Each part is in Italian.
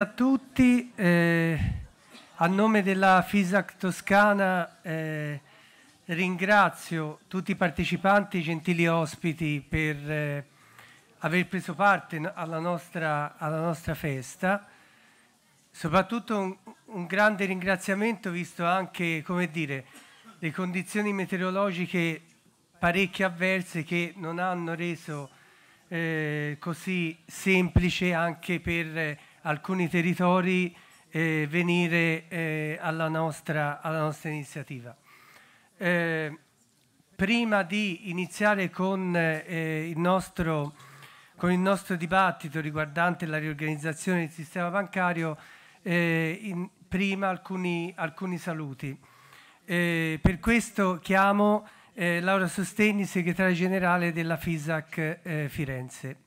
a tutti, eh, a nome della FISAC Toscana eh, ringrazio tutti i partecipanti, i gentili ospiti per eh, aver preso parte alla nostra, alla nostra festa, soprattutto un, un, grande ringraziamento visto anche come dire, le condizioni meteorologiche parecchie avverse che non hanno reso eh, così semplice anche per alcuni territori eh, venire eh, alla, nostra, alla, nostra, iniziativa. Eh, prima di iniziare con eh, il, nostro, con, il nostro, dibattito riguardante la riorganizzazione del sistema bancario, eh, in, prima alcuni, alcuni saluti. Eh, per questo chiamo Laura Sostegni, segretaria generale della FISAC Firenze.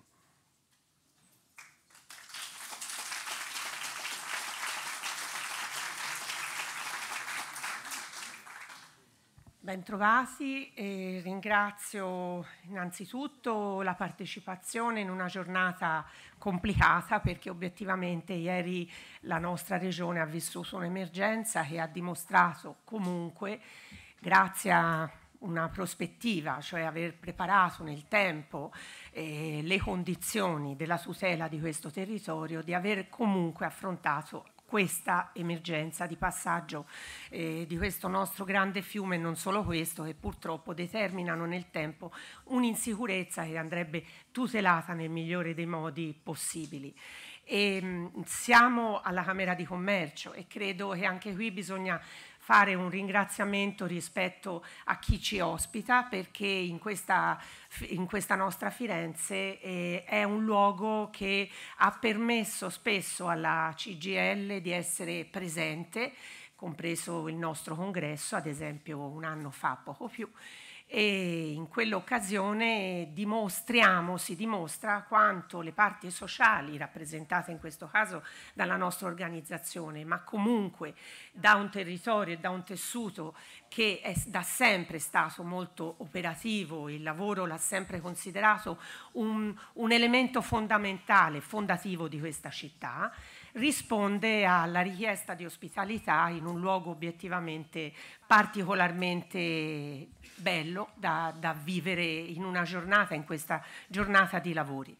Bentrovati e ringrazio innanzitutto la partecipazione in una giornata complicata perché obiettivamente ieri la nostra regione ha vissuto un'emergenza che ha dimostrato comunque, grazie a una prospettiva, cioè aver preparato nel tempo eh, le condizioni della tutela di questo territorio, di aver comunque affrontato questa emergenza di passaggio eh, di questo nostro grande fiume e non solo questo che purtroppo determinano nel tempo un'insicurezza che andrebbe tutelata nel migliore dei modi possibili. E, ehm, siamo alla Camera di Commercio e credo che anche qui bisogna fare un ringraziamento rispetto a chi ci ospita perché in questa, in questa nostra Firenze eh, è un luogo che ha permesso spesso alla CGL di essere presente, compreso il nostro congresso, ad esempio un anno fa, poco più, e in quell'occasione dimostriamo, si dimostra quanto le parti sociali rappresentate in questo caso dalla nostra organizzazione, ma comunque da un territorio e da un tessuto che è da sempre stato molto operativo, il lavoro l'ha sempre considerato un, un elemento fondamentale, fondativo di questa città, risponde alla richiesta di ospitalità in un luogo obiettivamente particolarmente bello da, da vivere in una giornata, in questa giornata di lavori.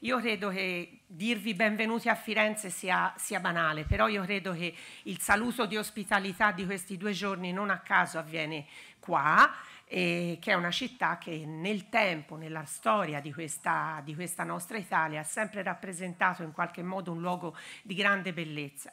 Io credo che dirvi benvenuti a Firenze sia, sia, banale, però io credo che il saluto di ospitalità di questi due giorni non a caso avviene qua eh, che è una città che nel tempo, nella storia di questa, di questa nostra Italia, ha sempre rappresentato in qualche modo un luogo di grande bellezza.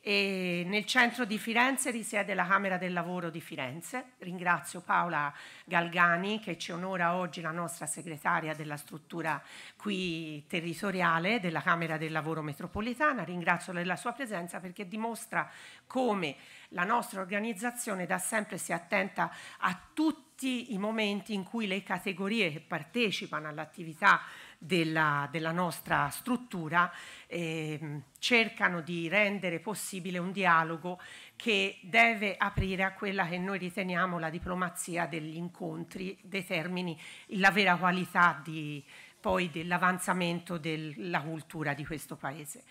E nel centro di Firenze risiede la Camera del Lavoro di Firenze. Ringrazio Paola Galgani che ci onora oggi la nostra segretaria della struttura qui territoriale della Camera del Lavoro metropolitana. Ringrazio la sua presenza perché dimostra come la nostra organizzazione da sempre sia attenta a tutti i momenti in cui le categorie che partecipano all'attività della, della nostra struttura eh, cercano di rendere possibile un dialogo che deve aprire a quella che noi riteniamo la diplomazia degli incontri, determini la vera qualità di, poi dell'avanzamento della cultura di questo Paese.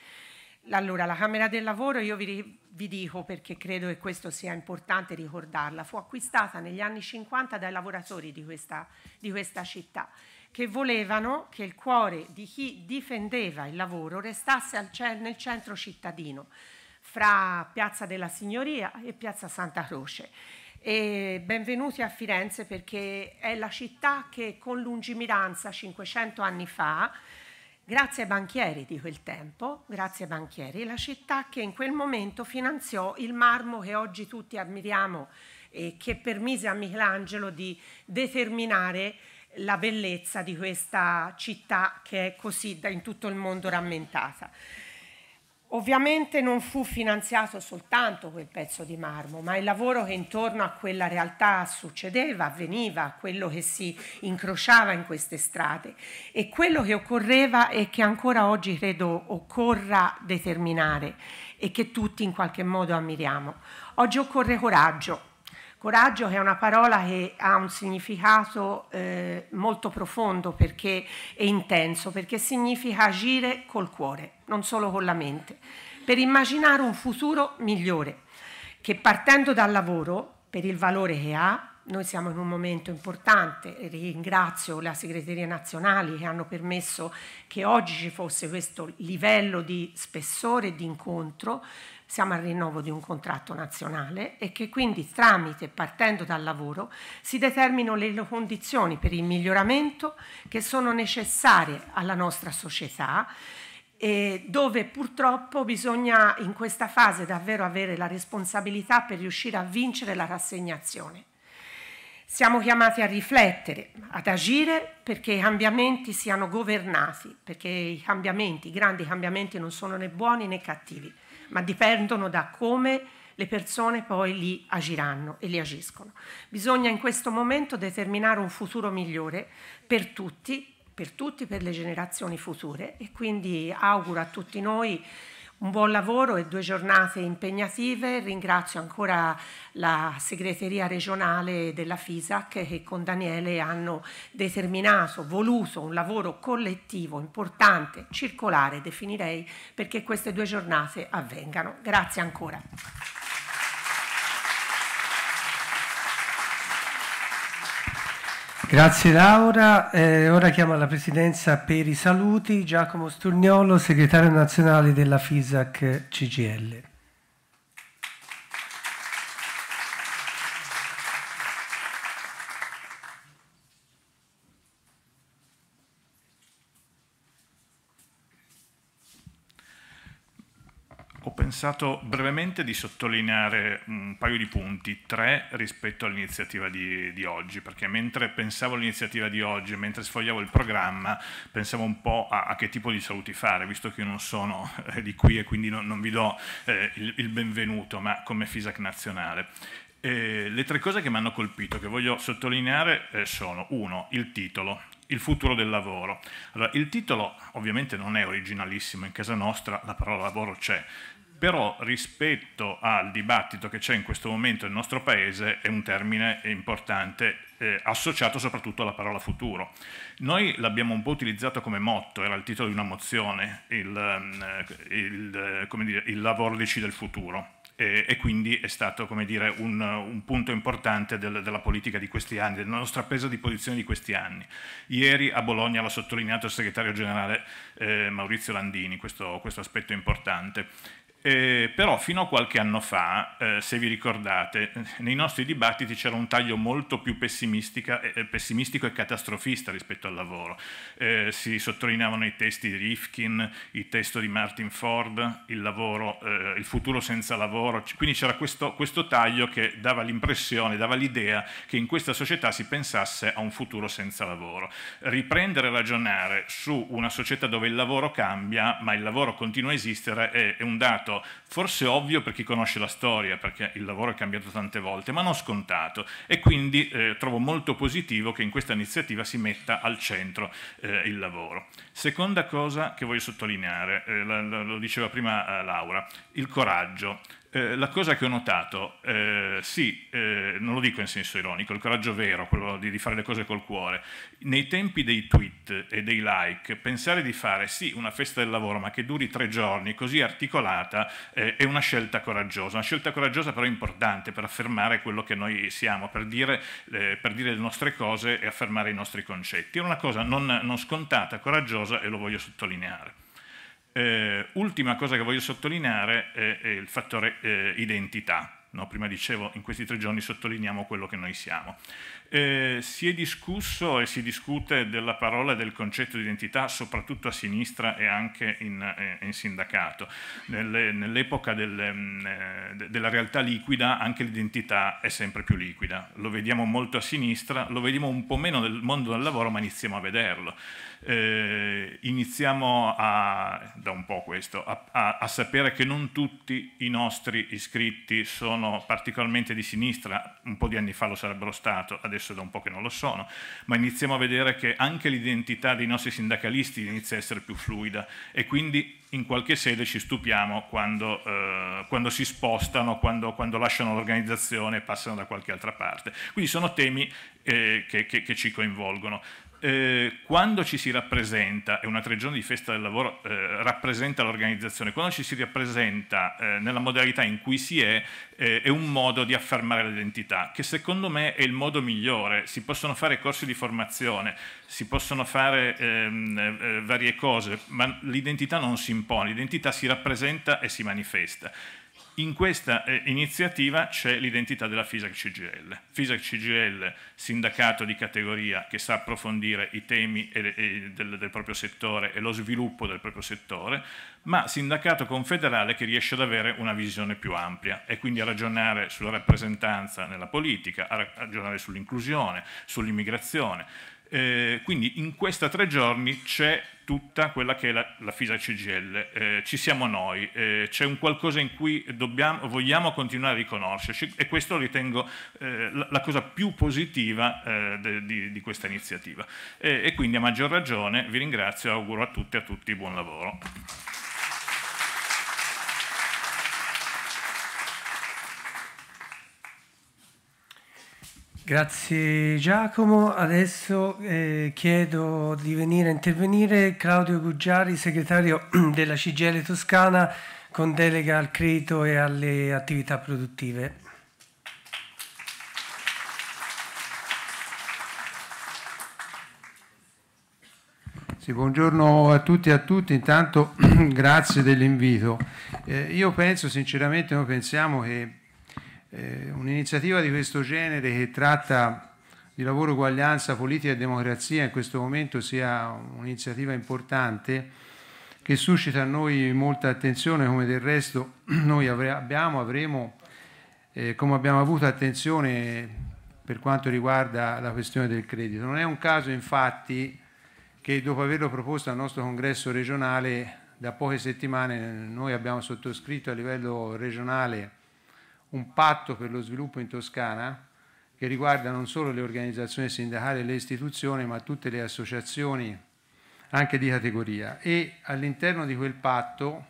Allora, la Camera del Lavoro, io vi, vi, dico perché credo che questo sia importante ricordarla, fu acquistata negli anni 50 dai lavoratori di questa, di questa città che volevano che il cuore di chi difendeva il lavoro restasse nel centro cittadino, fra Piazza della Signoria e Piazza Santa Croce. E benvenuti a Firenze perché è la città che con lungimiranza 500 anni fa, grazie ai banchieri di quel tempo, grazie ai banchieri, è la città che in quel momento finanziò il marmo che oggi tutti ammiriamo e che permise a Michelangelo di determinare la bellezza di questa città che è così da in tutto il mondo rammentata. Ovviamente non fu finanziato soltanto quel pezzo di marmo, ma il lavoro che intorno a quella realtà succedeva, avveniva, quello che si incrociava in queste strade e quello che occorreva e che ancora oggi credo occorra determinare e che tutti in qualche modo ammiriamo. Oggi occorre coraggio, Coraggio che è una parola che ha un significato eh, molto profondo perché, e intenso, perché significa agire col cuore, non solo con la mente, per immaginare un futuro migliore, che partendo dal lavoro, per il valore che ha, noi siamo in un momento importante, ringrazio la segreteria nazionale che hanno permesso che oggi ci fosse questo livello di spessore e di incontro, siamo al rinnovo di un contratto nazionale e che quindi tramite, partendo dal lavoro, si determinano le condizioni per il miglioramento che sono necessarie alla nostra società e dove purtroppo bisogna in questa fase davvero avere la responsabilità per riuscire a vincere la rassegnazione. Siamo chiamati a riflettere, ad agire perché i cambiamenti siano governati, perché i cambiamenti, i grandi cambiamenti non sono né buoni né cattivi, ma dipendono da come le persone poi li agiranno e li agiscono. Bisogna in questo momento determinare un futuro migliore per tutti, per tutti, per le generazioni future e quindi auguro a tutti noi un buon lavoro e due giornate impegnative. Ringrazio ancora la segreteria regionale della FISAC che con Daniele hanno determinato, voluto un lavoro collettivo importante, circolare definirei, perché queste due giornate avvengano. Grazie ancora. Grazie Laura. Eh, ora chiamo alla Presidenza per i saluti Giacomo Sturniolo, segretario nazionale della FISAC CGL. ho pensato brevemente di sottolineare un paio di punti, tre rispetto all'iniziativa di, di, oggi, perché mentre pensavo all'iniziativa di oggi, mentre sfogliavo il programma, pensavo un po' a, a, che tipo di saluti fare, visto che io non sono eh, di qui e quindi non, non vi do eh, il, il benvenuto, ma come FISAC nazionale. Eh, le tre cose che mi hanno colpito, che voglio sottolineare, eh, sono uno, il titolo, il futuro del lavoro. Allora, il titolo ovviamente non è originalissimo, in casa nostra la parola lavoro c'è, però rispetto al dibattito che c'è in questo momento nel nostro Paese è un termine importante eh, associato soprattutto alla parola futuro. Noi l'abbiamo un po' utilizzato come motto, era il titolo di una mozione, il, ehm, il, eh, dire, il lavorlici del futuro. E, e, quindi è stato dire, un, un, punto importante del, della politica di questi anni, della nostra presa di posizione di questi anni. Ieri a Bologna l'ha sottolineato il segretario generale eh, Maurizio Landini, questo, questo aspetto importante. Eh, però fino a qualche anno fa, eh, se vi ricordate, nei nostri dibattiti c'era un taglio molto più eh, eh, pessimistico e catastrofista rispetto al lavoro. Eh, si sottolineavano i testi di Rifkin, il testo di Martin Ford, il, lavoro, eh, il futuro senza lavoro, quindi c'era questo, questo, taglio che dava l'impressione, dava l'idea che in questa società si pensasse a un futuro senza lavoro. Riprendere a ragionare su una società dove il lavoro cambia, ma il lavoro continua a esistere è, è un dato risultato forse ovvio per chi conosce la storia, perché il lavoro è cambiato tante volte, ma non scontato e quindi eh, trovo molto positivo che in questa iniziativa si metta al centro eh, il lavoro. Seconda cosa che voglio sottolineare, eh, lo, diceva prima eh, Laura, il coraggio. Eh, la cosa che ho notato, eh, sì, eh, non lo dico in senso ironico, il coraggio vero, quello di, di, fare le cose col cuore, nei tempi dei tweet e dei like, pensare di fare sì una festa del lavoro ma che duri tre giorni, così articolata, eh, è una scelta coraggiosa, una scelta coraggiosa però importante per affermare quello che noi siamo, per dire, eh, per dire le nostre cose e affermare i nostri concetti. È una cosa non, non scontata, coraggiosa e lo voglio sottolineare. Eh, ultima cosa che voglio sottolineare è, è il fattore eh, identità. No, prima dicevo, in questi tre giorni sottolineiamo quello che noi siamo. Eh, si è discusso e si discute della parola e del concetto di identità, soprattutto a sinistra e anche in, eh, in sindacato. Nell'epoca nell del, mm, eh, della realtà liquida anche l'identità è sempre più liquida. Lo vediamo molto a sinistra, lo vediamo un po' meno nel mondo del lavoro, ma iniziamo a vederlo eh, iniziamo a, da un po' questo, a, a, a, sapere che non tutti i nostri iscritti sono particolarmente di sinistra, un po' di anni fa lo sarebbero stato, adesso da un po' che non lo sono, ma iniziamo a vedere che anche l'identità dei nostri sindacalisti inizia a essere più fluida e quindi in qualche sede ci stupiamo quando, eh, quando si spostano, quando, quando lasciano l'organizzazione e passano da qualche altra parte. Quindi sono temi eh, che, che, che ci coinvolgono. Eh, quando ci si rappresenta, e una tre giorni di festa del lavoro eh, rappresenta l'organizzazione, quando ci si rappresenta eh, nella modalità in cui si è, eh, è un modo di affermare l'identità, che secondo me è il modo migliore. Si possono fare corsi di formazione, si possono fare ehm, eh, varie cose, ma l'identità non si impone, l'identità si rappresenta e si manifesta. In questa eh, iniziativa c'è l'identità della FISAC CGL. FISAC CGL, sindacato di categoria che sa approfondire i temi e, e del, del, proprio settore e lo sviluppo del proprio settore, ma sindacato confederale che riesce ad avere una visione più ampia e quindi a ragionare sulla rappresentanza nella politica, a ragionare sull'inclusione, sull'immigrazione, eh, quindi in questi tre giorni c'è tutta quella che è la, la FISA CGL, eh, ci siamo noi, eh, c'è un qualcosa in cui dobbiamo, vogliamo continuare a riconoscerci e questo ritengo eh, la, la, cosa più positiva eh, de, di, di, questa iniziativa. Eh, e quindi a maggior ragione vi ringrazio e auguro a tutti e a tutti buon lavoro. Grazie Giacomo, adesso eh, chiedo di venire a intervenire Claudio Guggiari, segretario della CGL Toscana con delega al credito e alle attività produttive. Sì, buongiorno a tutti e a tutti, intanto grazie dell'invito. Eh, io penso sinceramente, noi pensiamo che eh, un'iniziativa di questo genere che tratta di lavoro, uguaglianza, politica e democrazia in questo momento sia un'iniziativa importante che suscita a noi molta attenzione, come del resto noi avre abbiamo, avremo, eh, come abbiamo avuto attenzione per quanto riguarda la questione del credito. Non è un caso infatti che dopo averlo proposto al nostro congresso regionale da poche settimane noi abbiamo sottoscritto a livello regionale un patto per lo sviluppo in Toscana che riguarda non solo le organizzazioni sindacali e le istituzioni, ma tutte le associazioni anche di categoria. E all'interno di quel patto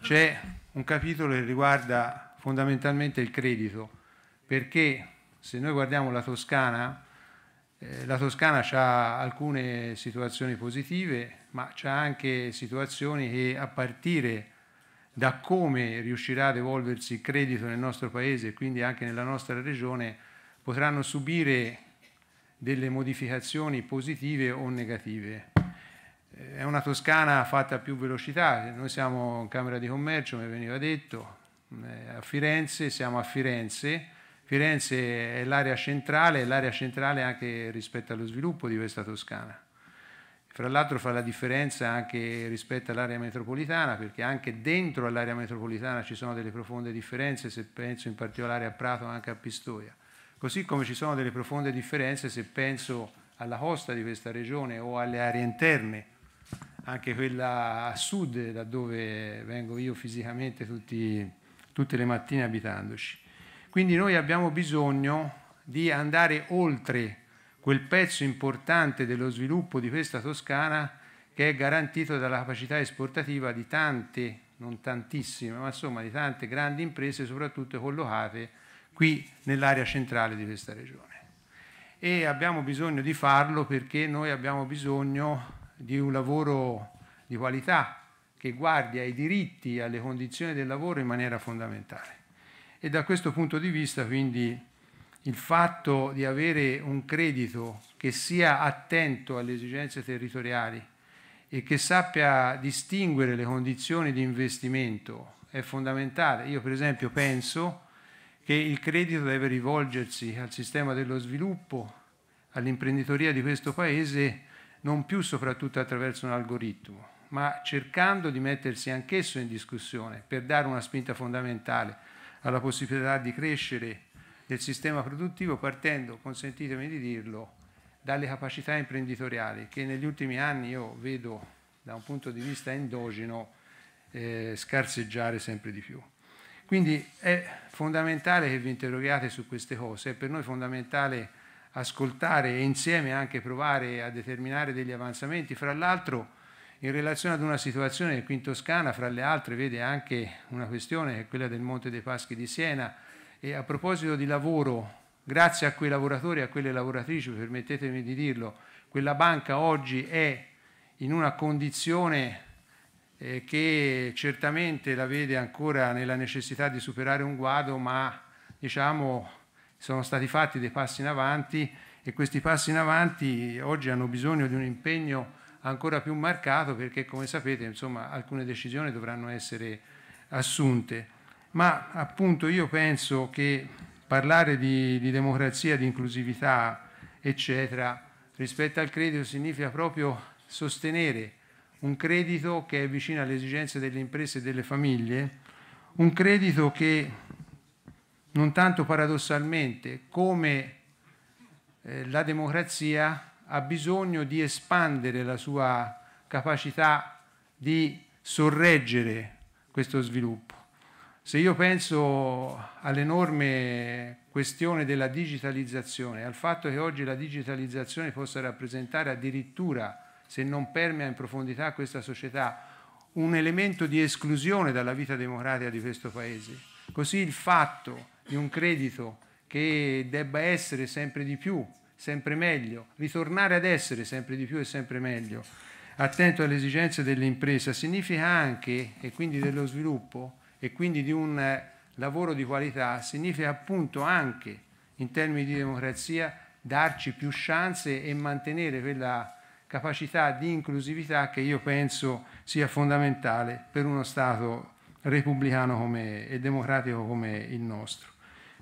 c'è un capitolo che riguarda fondamentalmente il credito, perché se noi guardiamo la Toscana, eh, la Toscana ha alcune situazioni positive, ma ha anche situazioni che a partire da come riuscirà ad evolversi il credito nel nostro paese e quindi anche nella nostra regione, potranno subire delle modificazioni positive o negative. Eh, è una Toscana fatta a più velocità, noi siamo in Camera di Commercio, mi veniva detto, eh, a Firenze, siamo a Firenze, Firenze è l'area centrale, l'area centrale anche rispetto allo sviluppo di questa Toscana. Fra l'altro fa la differenza anche rispetto all'area metropolitana, perché anche dentro all'area metropolitana ci sono delle profonde differenze, se penso in particolare a Prato e anche a Pistoia. Così come ci sono delle profonde differenze se penso alla costa di questa regione o alle aree interne, anche quella a sud, da dove vengo io fisicamente tutti, tutte le mattine abitandoci. Quindi noi abbiamo bisogno di andare oltre quel pezzo importante dello sviluppo di questa Toscana che è garantito dalla capacità esportativa di tante, non tantissime, ma insomma di tante grandi imprese, soprattutto collocate qui nell'area centrale di questa regione. E abbiamo bisogno di farlo perché noi abbiamo bisogno di un lavoro di qualità che guardi ai diritti e alle condizioni del lavoro in maniera fondamentale. E da questo punto di vista quindi il fatto di avere un credito che sia attento alle esigenze territoriali e che sappia distinguere le condizioni di investimento è fondamentale. Io per esempio penso che il credito deve rivolgersi al sistema dello sviluppo, all'imprenditoria di questo Paese, non più soprattutto attraverso un algoritmo, ma cercando di mettersi anch'esso in discussione per dare una spinta fondamentale alla possibilità di crescere del sistema produttivo partendo, consentitemi di dirlo, dalle capacità imprenditoriali che negli ultimi anni io vedo da un punto di vista endogeno eh, scarseggiare sempre di più. Quindi è fondamentale che vi interroghiate su queste cose, è per noi fondamentale ascoltare e insieme anche provare a determinare degli avanzamenti, fra l'altro in relazione ad una situazione che qui in Toscana, fra le altre, vede anche una questione che è quella del Monte dei Paschi di Siena, e a proposito di lavoro, grazie a quei lavoratori e a quelle lavoratrici, permettetemi di dirlo, quella banca oggi è in una condizione eh, che certamente la vede ancora nella necessità di superare un guado, ma diciamo sono stati fatti dei passi in avanti e questi passi in avanti oggi hanno bisogno di un impegno ancora più marcato perché come sapete insomma, alcune decisioni dovranno essere assunte ma appunto io penso che parlare di, di democrazia, di inclusività, eccetera, rispetto al credito significa proprio sostenere un credito che è vicino alle esigenze delle imprese e delle famiglie, un credito che non tanto paradossalmente come eh, la democrazia ha bisogno di espandere la sua capacità di sorreggere questo sviluppo. Se io penso all'enorme questione della digitalizzazione, al fatto che oggi la digitalizzazione possa rappresentare addirittura, se non permea in profondità questa società, un elemento di esclusione dalla vita democratica di questo Paese, così il fatto di un credito che debba essere sempre di più, sempre meglio, ritornare ad essere sempre di più e sempre meglio, attento alle esigenze dell'impresa, significa anche, e quindi dello sviluppo, e quindi di un eh, lavoro di qualità significa appunto anche in termini di democrazia darci più chance e mantenere quella capacità di inclusività che io penso sia fondamentale per uno Stato repubblicano come, e democratico come il nostro.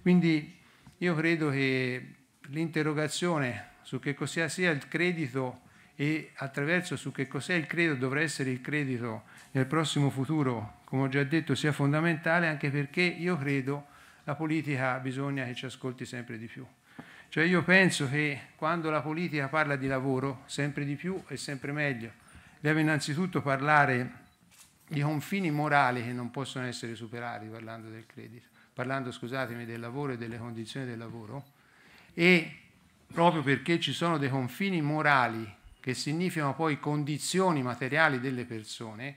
Quindi io credo che l'interrogazione su che cosa sia il credito e attraverso su che cos'è il credito dovrà essere il credito nel prossimo futuro, come ho già detto, sia fondamentale anche perché io credo la politica bisogna che ci ascolti sempre di più. Cioè io penso che quando la politica parla di lavoro, sempre di più e sempre meglio, deve innanzitutto parlare di confini morali che non possono essere superati parlando del credito, parlando, scusatemi, del lavoro e delle condizioni del lavoro e proprio perché ci sono dei confini morali che significano poi condizioni materiali delle persone,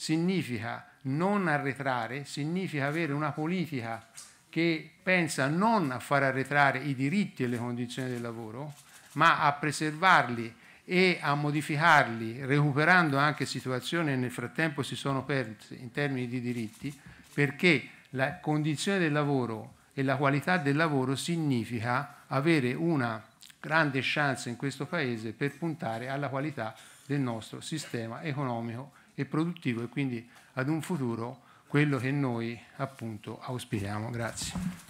significa non arretrare, significa avere una politica che pensa non a far arretrare i diritti e le condizioni del lavoro, ma a preservarli e a modificarli, recuperando anche situazioni che nel frattempo si sono perse in termini di diritti, perché la condizione del lavoro e la qualità del lavoro significa avere una grande chance in questo Paese per puntare alla qualità del nostro sistema economico e produttivo e quindi ad un futuro quello che noi appunto auspichiamo. Grazie.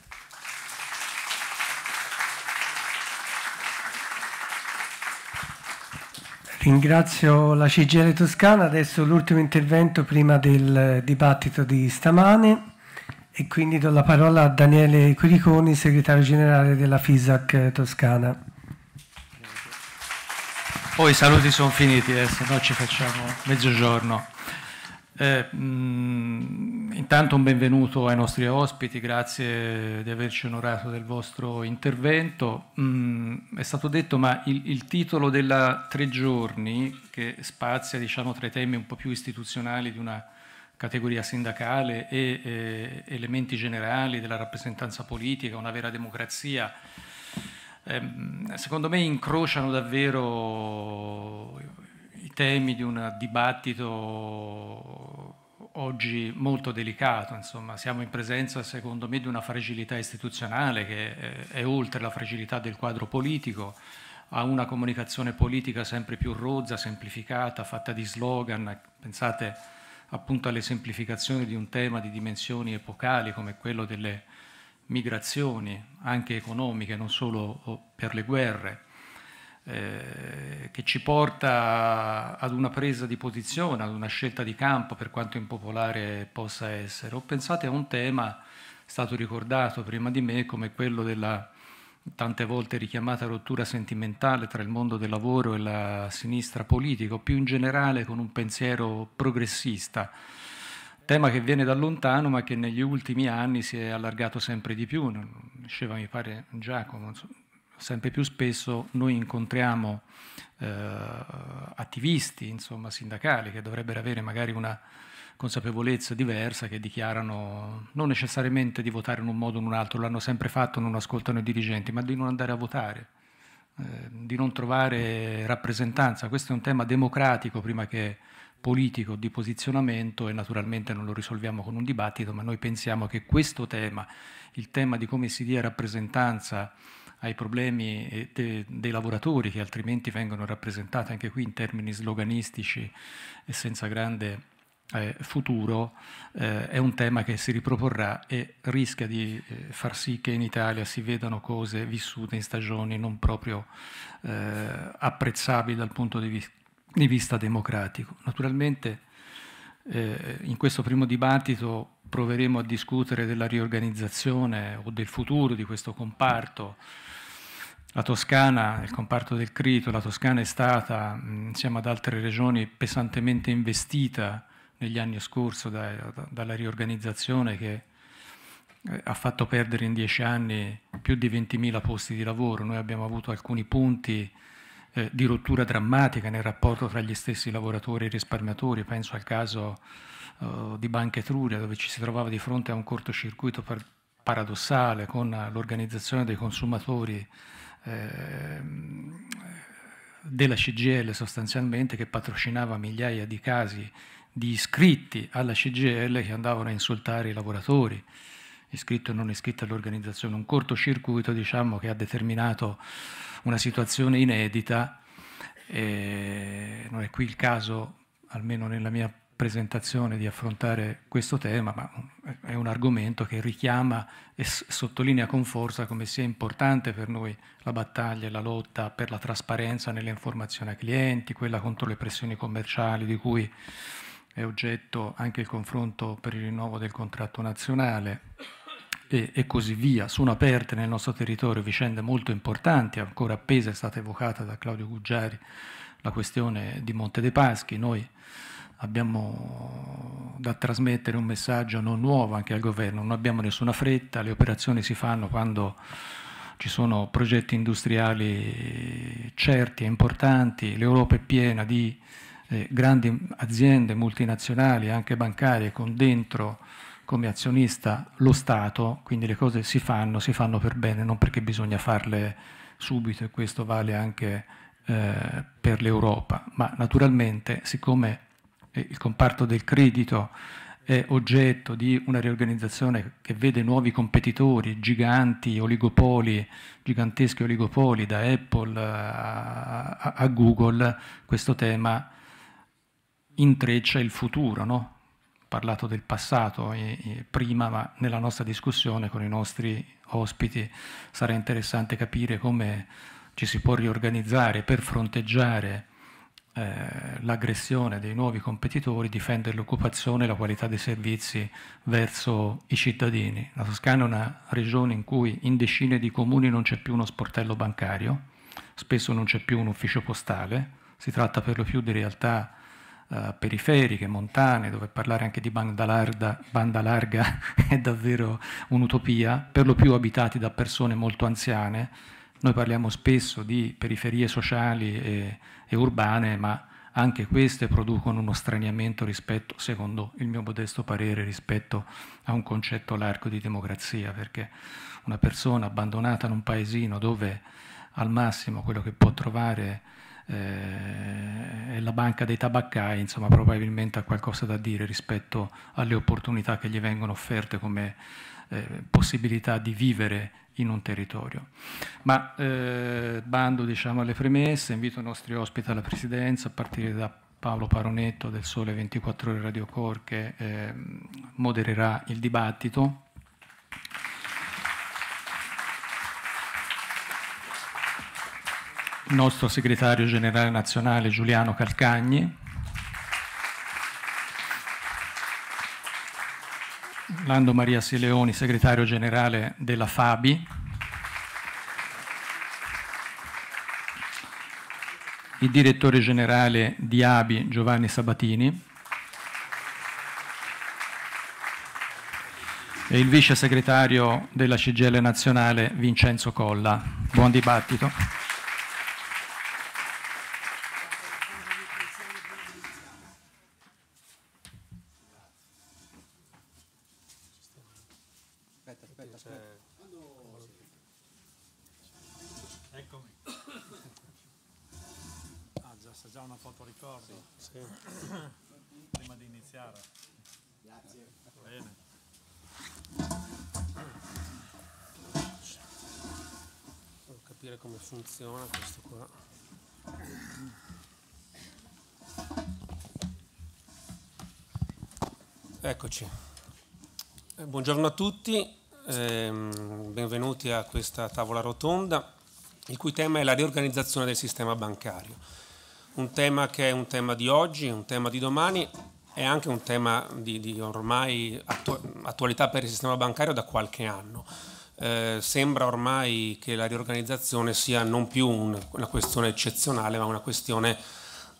Ringrazio la CGL Toscana, adesso l'ultimo intervento prima del dibattito di stamane e quindi do la parola a Daniele Quiriconi, segretario generale della FISAC Toscana. Poi i saluti sono finiti, eh, se no ci facciamo mezzogiorno. Eh, mh, mm, intanto un benvenuto ai nostri ospiti, grazie di averci onorato del vostro intervento. Mh, mm, è stato detto, ma il, il, titolo della Tre Giorni, che spazia diciamo, tra i temi un po' più istituzionali di una categoria sindacale e eh, elementi generali della rappresentanza politica, una vera democrazia, Ehm, secondo me incrociano davvero i temi di un dibattito oggi molto delicato, insomma, siamo in presenza secondo me di una fragilità istituzionale che eh, è oltre la fragilità del quadro politico, a una comunicazione politica sempre più rozza, semplificata, fatta di slogan, pensate appunto alle semplificazioni di un tema di dimensioni epocali come quello delle migrazioni, anche economiche, non solo oh, per le guerre, eh, che ci porta ad una presa di posizione, ad una scelta di campo, per quanto impopolare possa essere. Ho pensato a un tema stato ricordato prima di me come quello della tante volte richiamata rottura sentimentale tra il mondo del lavoro e la sinistra politica, o più in generale con un pensiero progressista tema che viene da lontano ma che negli ultimi anni si è allargato sempre di più, diceva mi pare Giacomo, sempre più spesso noi incontriamo eh, attivisti, insomma, sindacali che dovrebbero avere magari una consapevolezza diversa, che dichiarano non necessariamente di votare in un modo o in un altro, l'hanno sempre fatto, non ascoltano i dirigenti, ma di non andare a votare, eh, di non trovare rappresentanza. Questo è un tema democratico prima che politico di posizionamento e naturalmente non lo risolviamo con un dibattito, ma noi pensiamo che questo tema, il tema di come si dia rappresentanza ai problemi dei lavoratori che altrimenti vengono rappresentati anche qui in termini sloganistici e senza grande eh, futuro, eh, è un tema che si riproporrà e rischia di eh, far sì che in Italia si vedano cose vissute in stagioni non proprio eh, apprezzabili dal punto di vista di vista democratico. Naturalmente eh, in questo primo dibattito proveremo a discutere della riorganizzazione o del futuro di questo comparto. La Toscana, il comparto del Crito, la Toscana è stata, insieme ad altre regioni, pesantemente investita negli anni scorsi da, da, dalla riorganizzazione che eh, ha fatto perdere in dieci anni più di 20.000 posti di lavoro. Noi abbiamo avuto alcuni punti eh, di rottura drammatica nel rapporto tra gli stessi lavoratori e risparmiatori, penso al caso eh, di Banca Etruria dove ci si trovava di fronte a un cortocircuito par paradossale con l'organizzazione dei consumatori eh, della CGL sostanzialmente che patrocinava migliaia di casi di iscritti alla CGL che andavano a insultare i lavoratori iscritto e non iscritto all'organizzazione, un cortocircuito diciamo, che ha determinato una situazione inedita, e non è qui il caso, almeno nella mia presentazione, di affrontare questo tema, ma è un argomento che richiama e sottolinea con forza come sia importante per noi la battaglia e la lotta per la trasparenza nelle informazioni ai clienti, quella contro le pressioni commerciali di cui è oggetto anche il confronto per il rinnovo del contratto nazionale e, e, così via. Sono aperte nel nostro territorio vicende molto importanti, ancora appesa è stata evocata da Claudio Guggiari la questione di Monte dei Paschi. Noi abbiamo da trasmettere un messaggio non nuovo anche al governo, non abbiamo nessuna fretta, le operazioni si fanno quando ci sono progetti industriali certi e importanti, l'Europa è piena di eh, grandi aziende multinazionali, anche bancarie, con dentro come azionista lo Stato, quindi le cose si fanno, si fanno per bene, non perché bisogna farle subito e questo vale anche eh, per l'Europa, ma naturalmente siccome eh, il comparto del credito è oggetto di una riorganizzazione che vede nuovi competitori, giganti, oligopoli, giganteschi oligopoli da Apple a, a Google, questo tema intreccia il futuro, no? parlato del passato e, e prima, ma nella nostra discussione con i nostri ospiti sarà interessante capire come ci si può riorganizzare per fronteggiare eh, l'aggressione dei nuovi competitori, difendere l'occupazione e la qualità dei servizi verso i cittadini. La Toscana è una regione in cui in decine di comuni non c'è più uno sportello bancario, spesso non c'è più un ufficio postale, si tratta per lo più di realtà eh, periferiche, montane, dove parlare anche di banda larga, banda larga è davvero un'utopia, per lo più abitati da persone molto anziane. Noi parliamo spesso di periferie sociali e, e urbane, ma anche queste producono uno straniamento rispetto, secondo il mio modesto parere, rispetto a un concetto largo di democrazia, perché una persona abbandonata in un paesino dove al massimo quello che può trovare eh, e la banca dei tabaccai insomma, probabilmente ha qualcosa da dire rispetto alle opportunità che gli vengono offerte come eh, possibilità di vivere in un territorio. Ma eh, bando diciamo, alle premesse, invito i nostri ospiti alla Presidenza a partire da Paolo Paronetto del Sole 24 Ore Radio Core che ehm, modererà il dibattito il nostro segretario generale nazionale Giuliano Calcagni, Lando Maria Sileoni, segretario generale della Fabi, il direttore generale di ABI Giovanni Sabatini e il vice segretario della CGL nazionale Vincenzo Colla. Buon dibattito. questa tavola rotonda, il cui tema è la riorganizzazione del sistema bancario. Un tema che è un tema di oggi, un tema di domani, è anche un tema di, di ormai attualità per il sistema bancario da qualche anno. Eh, sembra ormai che la riorganizzazione sia non più un, una questione eccezionale, ma una questione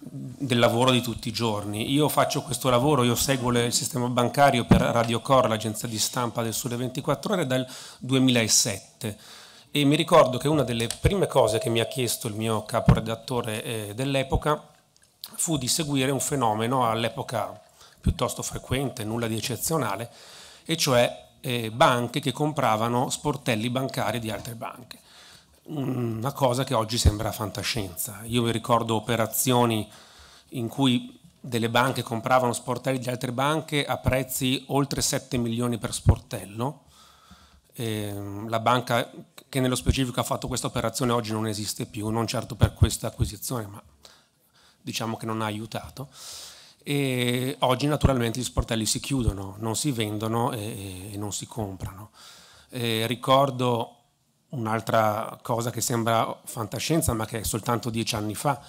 del lavoro di tutti i giorni. Io faccio questo lavoro, io seguo il sistema bancario per Radio Core, l'agenzia di stampa del Sole 24 Ore, dal 2007 e mi ricordo che una delle prime cose che mi ha chiesto il mio caporedattore eh, dell'epoca fu di seguire un fenomeno all'epoca piuttosto frequente, nulla di eccezionale, e cioè eh, banche che compravano sportelli bancari di altre banche una cosa che oggi sembra fantascienza. Io mi ricordo operazioni in cui delle banche compravano sportelli di altre banche a prezzi oltre 7 milioni per sportello. E ehm, la banca che nello specifico ha fatto questa operazione oggi non esiste più, non certo per questa acquisizione, ma diciamo che non ha aiutato. E oggi naturalmente gli sportelli si chiudono, non si vendono e, non si comprano. E eh, ricordo Un'altra cosa che sembra fantascienza, ma che è soltanto dieci anni fa,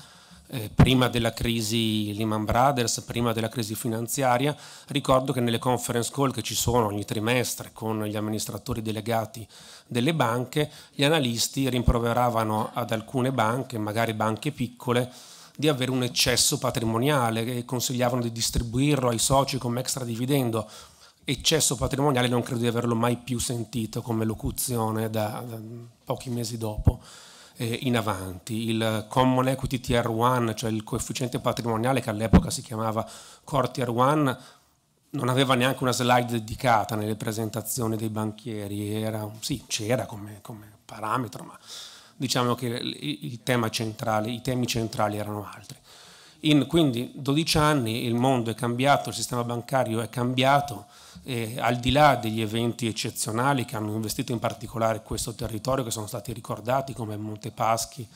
eh, prima della crisi Lehman Brothers, prima della crisi finanziaria, ricordo che nelle conference call che ci sono ogni trimestre con gli amministratori delegati delle banche, gli analisti rimproveravano ad alcune banche, magari banche piccole, di avere un eccesso patrimoniale e consigliavano di distribuirlo ai soci come extra dividendo eccesso patrimoniale non credo di averlo mai più sentito come locuzione da, da pochi mesi dopo eh, in avanti. Il Common Equity Tier 1 cioè il coefficiente patrimoniale che all'epoca si chiamava Core Tier 1 non aveva neanche una slide dedicata nelle presentazioni dei banchieri, era, sì c'era come, come parametro, ma diciamo che il tema centrale, i temi centrali erano altri. In quindi 12 anni il mondo è cambiato, il sistema bancario è cambiato, al di là degli eventi eccezionali che hanno investito in particolare questo territorio, che sono stati ricordati come Monte Paschi,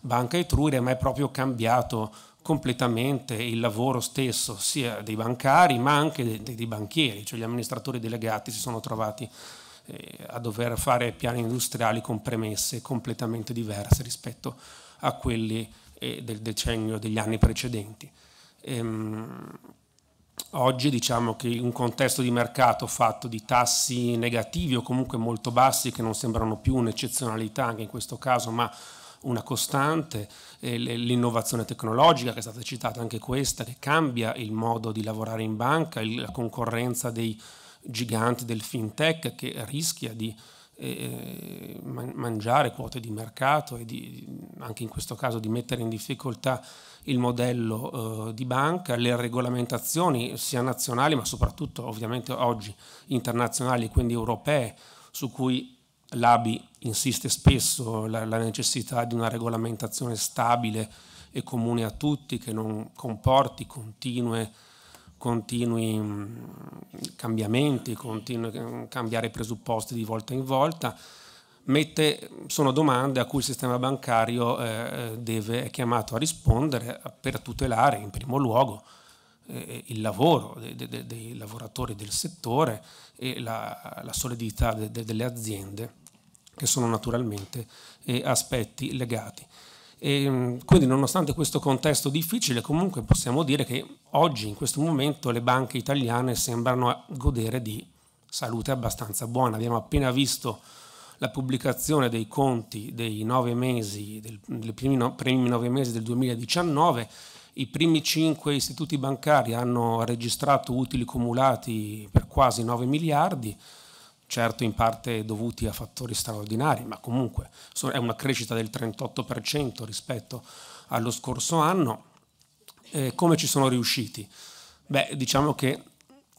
Banca Etruria, ma è proprio cambiato completamente il lavoro stesso sia dei bancari ma anche dei, dei banchieri, cioè gli amministratori delegati si sono trovati eh, a dover fare piani industriali con premesse completamente diverse rispetto a quelli e del decennio degli anni precedenti. Ehm, oggi diciamo che un contesto di mercato fatto di tassi negativi o comunque molto bassi che non sembrano più un'eccezionalità anche in questo caso, ma una costante, l'innovazione tecnologica che è stata citata anche questa, che cambia il modo di lavorare in banca, la concorrenza dei giganti del fintech che rischia di eh, mangiare quote di mercato e di, anche in questo caso di mettere in difficoltà il modello eh, di banca, le regolamentazioni sia nazionali ma soprattutto ovviamente oggi internazionali, quindi europee, su cui l'ABI insiste spesso la, la necessità di una regolamentazione stabile e comune a tutti che non comporti continue continui mm, cambiamenti, continui cambiare presupposti di volta in volta, mette, sono domande a cui il sistema bancario eh, deve, è chiamato a rispondere per tutelare in primo luogo eh, il lavoro de, de, dei lavoratori del settore e la, la solidità delle aziende, che sono naturalmente eh, aspetti legati. E, ehm, quindi nonostante questo contesto difficile comunque possiamo dire che oggi in questo momento le banche italiane sembrano godere di salute abbastanza buona. Abbiamo appena visto la pubblicazione dei conti dei nove mesi, del, dei primi, no, primi nove mesi del 2019, i primi cinque istituti bancari hanno registrato utili cumulati per quasi 9 miliardi, certo in parte dovuti a fattori straordinari, ma comunque è una crescita del 38% rispetto allo scorso anno. Eh, come ci sono riusciti? Beh, diciamo che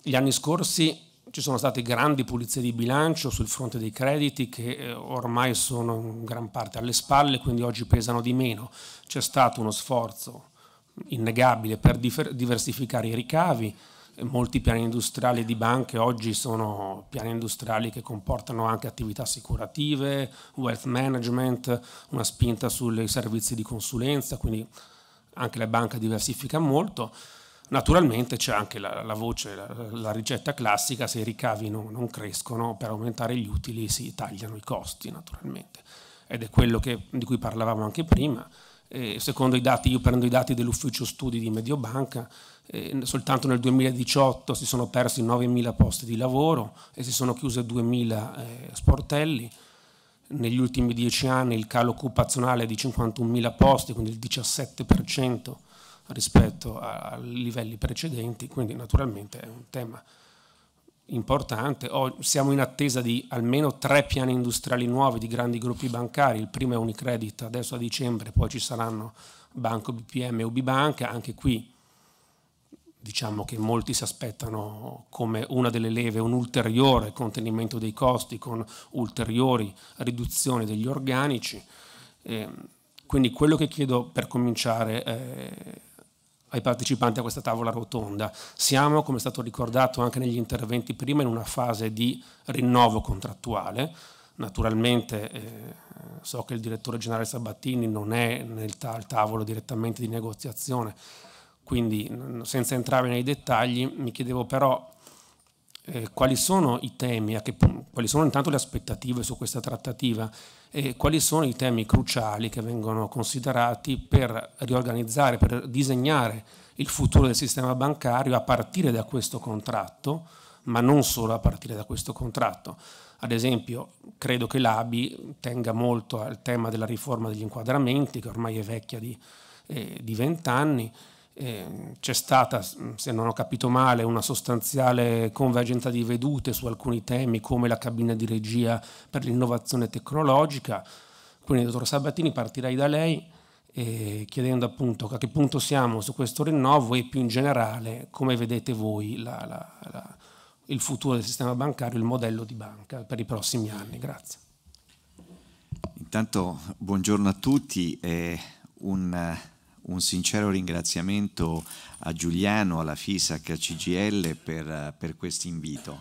gli anni scorsi ci sono state grandi pulizie di bilancio sul fronte dei crediti che eh, ormai sono in gran parte alle spalle, quindi oggi pesano di meno. C'è stato uno sforzo innegabile per diversificare i ricavi, molti piani industriali di banche oggi sono piani industriali che comportano anche attività assicurative, wealth management, una spinta sui servizi di consulenza, quindi anche la banca diversifica molto. Naturalmente c'è anche la, la voce, la, la, ricetta classica, se i ricavi non, non crescono per aumentare gli utili si tagliano i costi naturalmente ed è quello che, di cui parlavamo anche prima. E secondo i dati, io prendo i dati dell'ufficio studi di Mediobanca, eh, soltanto nel 2018 si sono persi 9.000 posti di lavoro e si sono chiuse 2.000 eh, sportelli, negli ultimi dieci anni il calo occupazionale è di 51.000 posti, quindi il 17% rispetto ai livelli precedenti, quindi naturalmente è un tema importante. O siamo in attesa di almeno tre piani industriali nuovi di grandi gruppi bancari, il primo è Unicredit adesso a dicembre, poi ci saranno Banco BPM e Ubibanca, anche qui diciamo che molti si aspettano come una delle leve un ulteriore contenimento dei costi con ulteriori riduzioni degli organici. Ehm, quindi quello che chiedo per cominciare eh, ai partecipanti a questa tavola rotonda, siamo, come è stato ricordato anche negli interventi prima, in una fase di rinnovo contrattuale. Naturalmente eh, so che il direttore generale Sabattini non è nel al tavolo direttamente di negoziazione, quindi, senza entrare nei dettagli, mi chiedevo però eh, quali sono i temi, che, quali sono intanto le aspettative su questa trattativa e quali sono i temi cruciali che vengono considerati per riorganizzare, per disegnare il futuro del sistema bancario a partire da questo contratto, ma non solo a partire da questo contratto. Ad esempio, credo che l'ABI tenga molto al tema della riforma degli inquadramenti, che ormai è vecchia di eh, vent'anni, eh, Ehm, c'è stata, se non ho capito male, una sostanziale convergenza di vedute su alcuni temi come la cabina di regia per l'innovazione tecnologica. Quindi, dottor Sabatini, partirei da lei eh, chiedendo appunto a che punto siamo su questo rinnovo e più in generale come vedete voi la, la, la, il futuro del sistema bancario, il modello di banca per i prossimi anni. Grazie. Intanto buongiorno a tutti. Eh, un, un sincero ringraziamento a Giuliano, alla FISAC, a CGL per, per questo invito.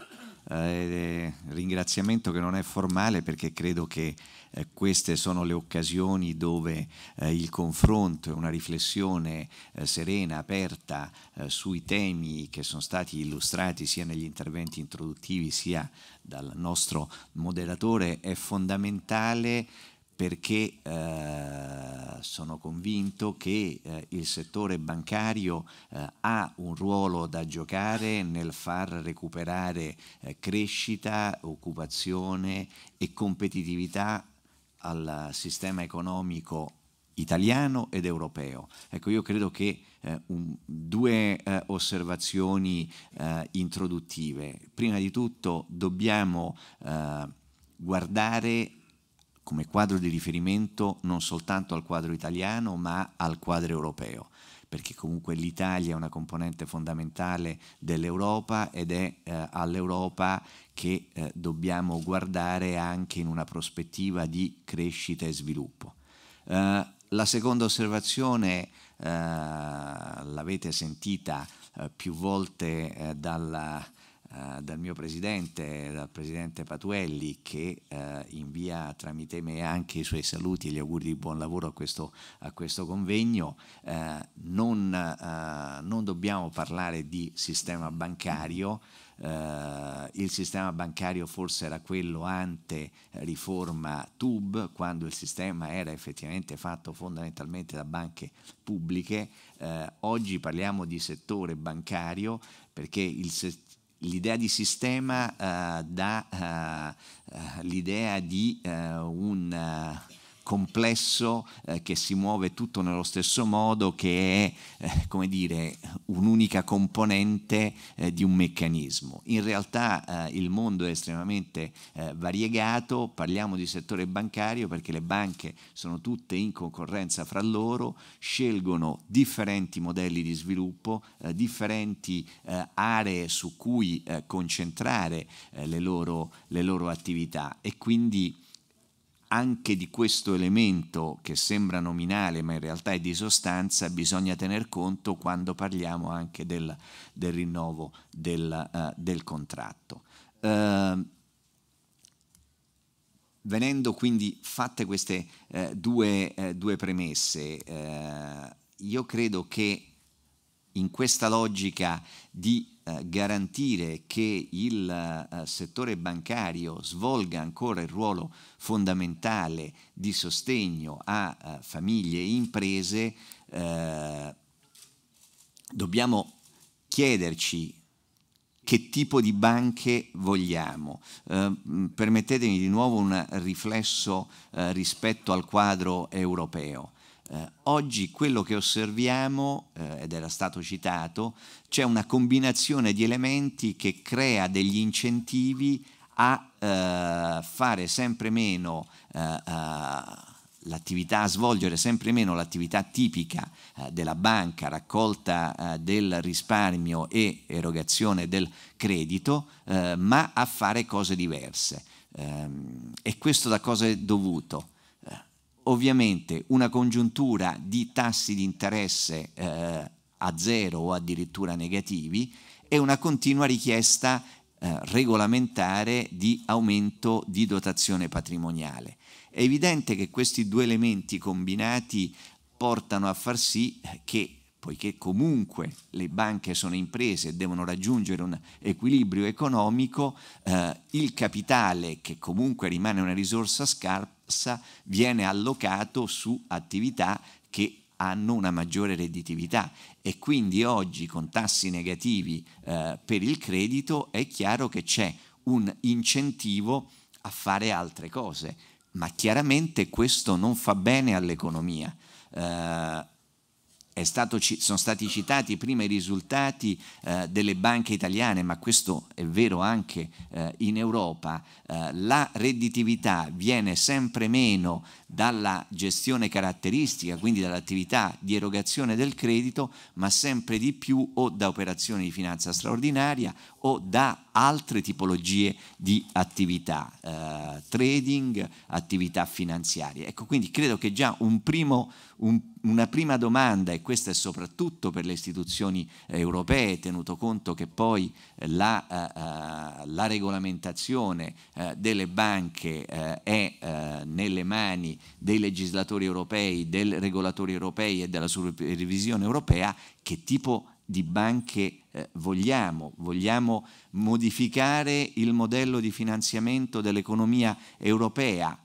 Eh, ringraziamento che non è formale perché credo che eh, queste sono le occasioni dove eh, il confronto e una riflessione eh, serena, aperta eh, sui temi che sono stati illustrati sia negli interventi introduttivi sia dal nostro moderatore è fondamentale perché eh, sono convinto che eh, il settore bancario eh, ha un ruolo da giocare nel far recuperare eh, crescita, occupazione e competitività al sistema economico italiano ed europeo. Ecco, io credo che eh, un, due eh, osservazioni eh, introduttive. Prima di tutto dobbiamo eh, guardare come quadro di riferimento non soltanto al quadro italiano ma al quadro europeo, perché comunque l'Italia è una componente fondamentale dell'Europa ed è eh, all'Europa che eh, dobbiamo guardare anche in una prospettiva di crescita e sviluppo. Eh, la seconda osservazione eh, l'avete sentita eh, più volte eh, dalla eh, dal mio presidente, dal presidente Patuelli, che uh, invia tramite me anche i suoi saluti e gli auguri di buon lavoro a questo, a questo convegno. Uh, non, non, dobbiamo parlare di sistema bancario. il sistema bancario forse era quello ante riforma TUB, quando il sistema era effettivamente fatto fondamentalmente da banche pubbliche. oggi parliamo di settore bancario perché il settore L'idea di sistema eh, dà eh, eh, l'idea di un complesso eh, che si muove tutto nello stesso modo, che è eh, come dire un'unica componente eh, di un meccanismo. In realtà eh, il mondo è estremamente eh, variegato, parliamo di settore bancario perché le banche sono tutte in concorrenza fra loro, scelgono differenti modelli di sviluppo, eh, differenti aree su cui concentrare le loro, le loro attività e quindi anche di questo elemento che sembra nominale ma in realtà è di sostanza bisogna tener conto quando parliamo anche del, del rinnovo del, uh, del contratto. Uh, venendo quindi fatte queste uh, due, eh, due, premesse, io credo che in questa logica di eh, garantire che il eh, settore bancario svolga ancora il ruolo fondamentale di sostegno a eh, famiglie e imprese, dobbiamo chiederci che tipo di banche vogliamo. Mm, permettetemi di nuovo un riflesso rispetto al quadro europeo. Eh, oggi quello che osserviamo, eh, ed era stato citato, c'è una combinazione di elementi che crea degli incentivi a eh, fare sempre meno eh, eh, l'attività, a svolgere sempre meno l'attività tipica eh, della banca, raccolta del risparmio e erogazione del credito, ma a fare cose diverse. Ehm, e questo da cosa è dovuto? ovviamente una congiuntura di tassi di interesse eh, a zero o addirittura negativi e una continua richiesta eh, regolamentare di aumento di dotazione patrimoniale. È evidente che questi due elementi combinati portano a far sì che poiché comunque le banche sono imprese e devono raggiungere un equilibrio economico, eh, il capitale, che comunque rimane una risorsa scarsa, viene allocato su attività che hanno una maggiore redditività e quindi oggi con tassi negativi eh, per il credito è chiaro che c'è un incentivo a fare altre cose, ma chiaramente questo non fa bene all'economia. Eh, Stato, sono stati citati prima i risultati eh, delle banche italiane, ma questo è vero anche eh, in Europa, eh, la redditività viene sempre meno dalla gestione caratteristica, quindi dall'attività di erogazione del credito, ma sempre di più o da operazioni di finanza straordinaria o da altre tipologie di attività, eh, trading, attività finanziarie. Ecco, quindi credo che già un primo, un, una prima domanda, e questa è soprattutto per le istituzioni europee, tenuto conto che poi eh, la, eh, eh, la regolamentazione eh, delle banche eh, è nelle mani dei legislatori europei, dei regolatori europei e della supervisione europea che tipo di banche eh, vogliamo. Vogliamo modificare il modello di finanziamento dell'economia europea.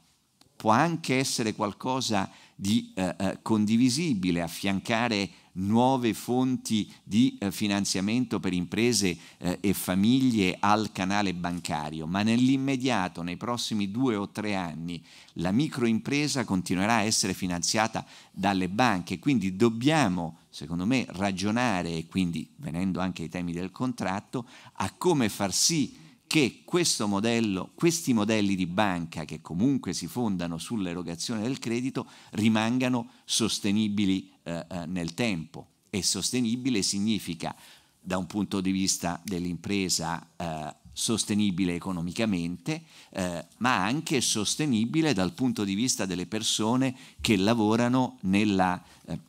Può anche essere qualcosa di eh, eh condivisibile, affiancare nuove fonti di eh, finanziamento per imprese eh, e famiglie al canale bancario, ma nell'immediato, nei prossimi due o tre anni, la microimpresa continuerà a essere finanziata dalle banche, quindi dobbiamo secondo me, ragionare, e quindi venendo anche ai temi del contratto, a come far sì che modello, questi modelli di banca che comunque si fondano sull'erogazione del credito rimangano sostenibili eh, eh, nel tempo e sostenibile significa da un punto di vista dell'impresa eh, sostenibile economicamente, eh, ma anche sostenibile dal punto di vista delle persone che lavorano nella eh,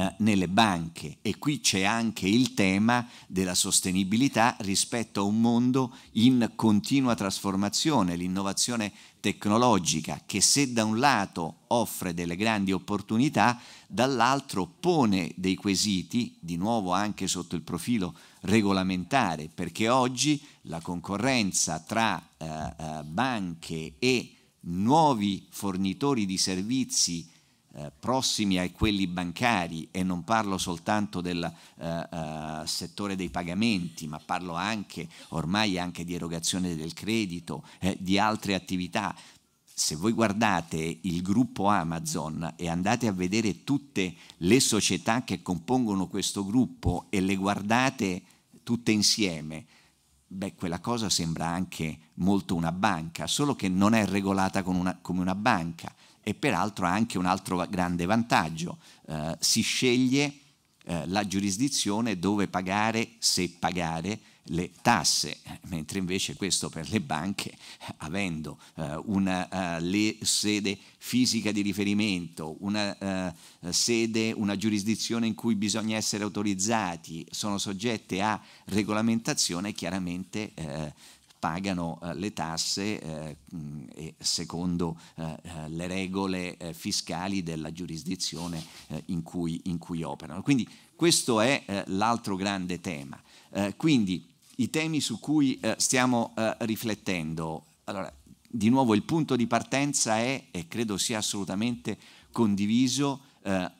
eh, nelle banche e qui c'è anche il tema della sostenibilità rispetto a un mondo in continua trasformazione, l'innovazione tecnologica che se da un lato offre delle grandi opportunità, dall'altro pone dei quesiti, di nuovo anche sotto il profilo regolamentare, perché oggi la concorrenza tra eh, eh banche e nuovi fornitori di servizi eh, prossimi a quelli bancari e non parlo soltanto del eh, eh, settore dei pagamenti, ma parlo anche ormai anche di erogazione del credito, eh, di altre attività. Se voi guardate il gruppo Amazon e andate a vedere tutte le società che compongono questo gruppo e le guardate tutte insieme, beh, quella cosa sembra anche molto una banca, solo che non è regolata una, come una banca e peraltro ha anche un altro grande vantaggio, eh, si sceglie eh, la giurisdizione dove pagare, se pagare, le tasse, mentre invece questo per le banche, avendo eh, una uh, sede fisica di riferimento, una uh, sede, una giurisdizione in cui bisogna essere autorizzati, sono soggette a regolamentazione, chiaramente eh, pagano eh, le tasse eh, mm, secondo eh, le regole fiscali della giurisdizione in cui, in cui operano. Quindi questo è l'altro grande tema. quindi i temi su cui stiamo riflettendo. Allora, di nuovo il punto di partenza è, e credo sia assolutamente condiviso, eh,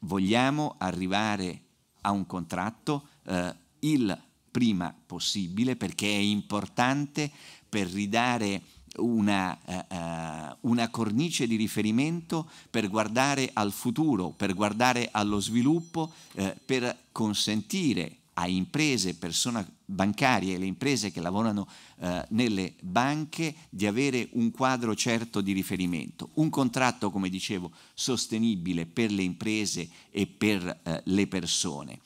vogliamo arrivare a un contratto, eh, il prima possibile perché è importante per ridare una, uh, una, cornice di riferimento per guardare al futuro, per guardare allo sviluppo, uh, per consentire a imprese, persone bancarie e le imprese che lavorano uh, nelle banche di avere un quadro certo di riferimento, un contratto, come dicevo, sostenibile per le imprese e per le persone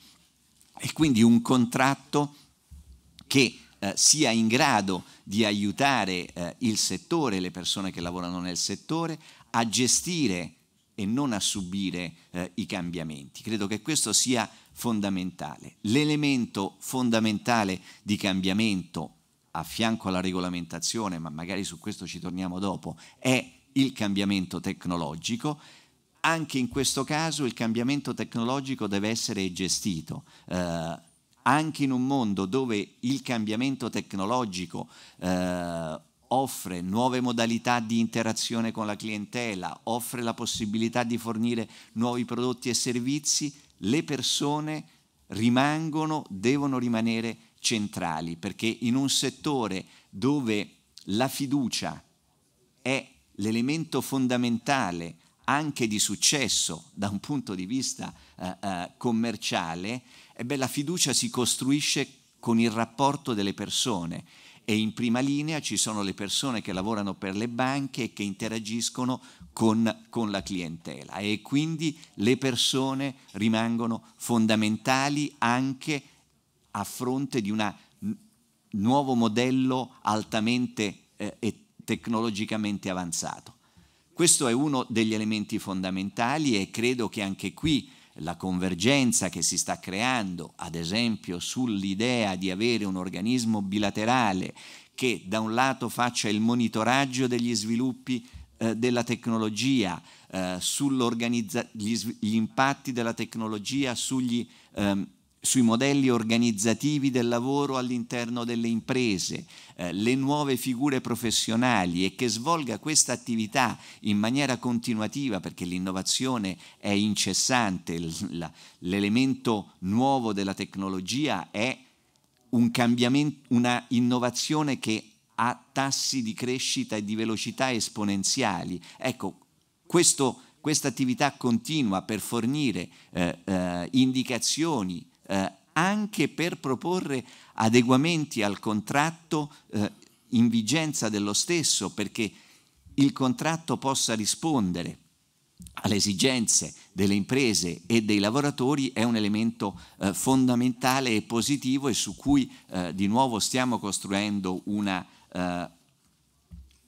e quindi un contratto che eh, sia in grado di aiutare eh, il settore, le persone che lavorano nel settore, a gestire e non a subire eh, i cambiamenti. Credo che questo sia fondamentale. L'elemento fondamentale di cambiamento a fianco alla regolamentazione, ma magari su questo ci torniamo dopo, è il cambiamento tecnologico anche in questo caso il cambiamento tecnologico deve essere gestito. Eh, anche in un mondo dove il cambiamento tecnologico eh, offre nuove modalità di interazione con la clientela, offre la possibilità di fornire nuovi prodotti e servizi, le persone rimangono, devono rimanere centrali, perché in un settore dove la fiducia è l'elemento fondamentale anche di successo da un punto di vista eh, eh, commerciale, eh la fiducia si costruisce con il rapporto delle persone e in prima linea ci sono le persone che lavorano per le banche e che interagiscono con, con la clientela e quindi le persone rimangono fondamentali anche a fronte di un nuovo modello altamente eh, e tecnologicamente avanzato. Questo è uno degli elementi fondamentali e credo che anche qui la convergenza che si sta creando, ad esempio sull'idea di avere un organismo bilaterale che da un lato faccia il monitoraggio degli sviluppi eh, della tecnologia, eh, sugli, gli impatti della tecnologia sugli ehm, sui modelli organizzativi del lavoro all'interno delle imprese, eh, le nuove figure professionali e che svolga questa attività in maniera continuativa perché l'innovazione è incessante, l'elemento nuovo della tecnologia è un cambiamento, una innovazione che ha tassi di crescita e di velocità esponenziali. Ecco, questa attività continua per fornire eh, eh, indicazioni eh, anche per proporre adeguamenti al contratto eh, in vigenza dello stesso, perché il contratto possa rispondere alle esigenze delle imprese e dei lavoratori è un elemento eh, fondamentale e positivo e su cui eh, di nuovo stiamo costruendo una, eh,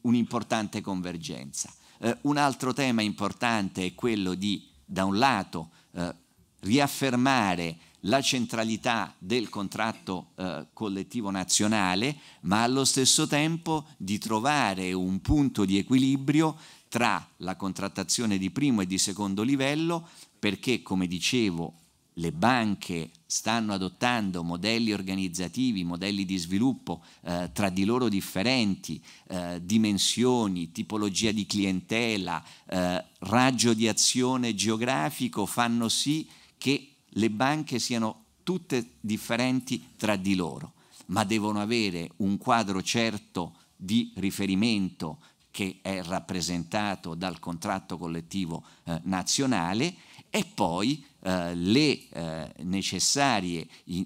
un'importante convergenza. Eh, un altro tema importante è quello di, da un lato, eh, riaffermare la centralità del contratto eh, collettivo nazionale, ma allo stesso tempo di trovare un punto di equilibrio tra la contrattazione di primo e di secondo livello, perché come dicevo le banche stanno adottando modelli organizzativi, modelli di sviluppo eh, tra di loro differenti, eh, dimensioni, tipologia di clientela, eh, raggio di azione geografico, fanno sì che le banche siano tutte differenti tra di loro, ma devono avere un quadro certo di riferimento che è rappresentato dal contratto collettivo eh, nazionale e poi eh, le, eh, i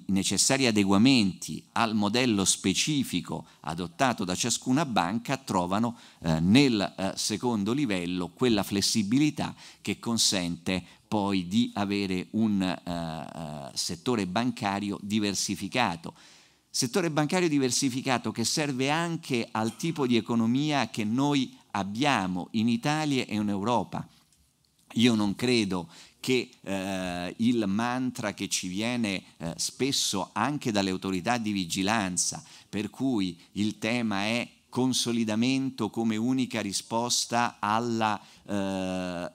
necessari adeguamenti al modello specifico adottato da ciascuna banca trovano eh, nel eh, secondo livello quella flessibilità che consente poi di avere un uh, uh, settore bancario diversificato. Settore bancario diversificato che serve anche al tipo di economia che noi abbiamo in Italia e in Europa. Io non credo che eh, il mantra che ci viene eh, spesso anche dalle autorità di vigilanza, per cui il tema è consolidamento come unica risposta alla eh,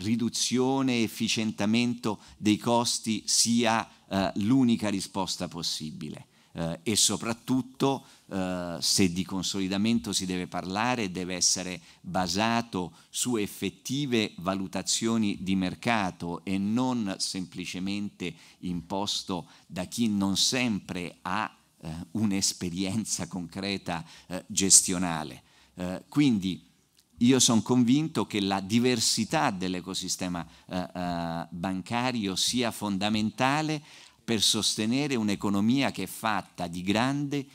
riduzione e efficientamento dei costi sia eh, l'unica risposta possibile. Eh, e soprattutto eh, se di consolidamento si deve parlare deve essere basato su effettive valutazioni di mercato e non semplicemente imposto da chi non sempre ha eh, un'esperienza concreta eh, gestionale. Eh, quindi io sono convinto che la diversità dell'ecosistema eh, eh, bancario sia fondamentale per sostenere un'economia che è fatta di grandi,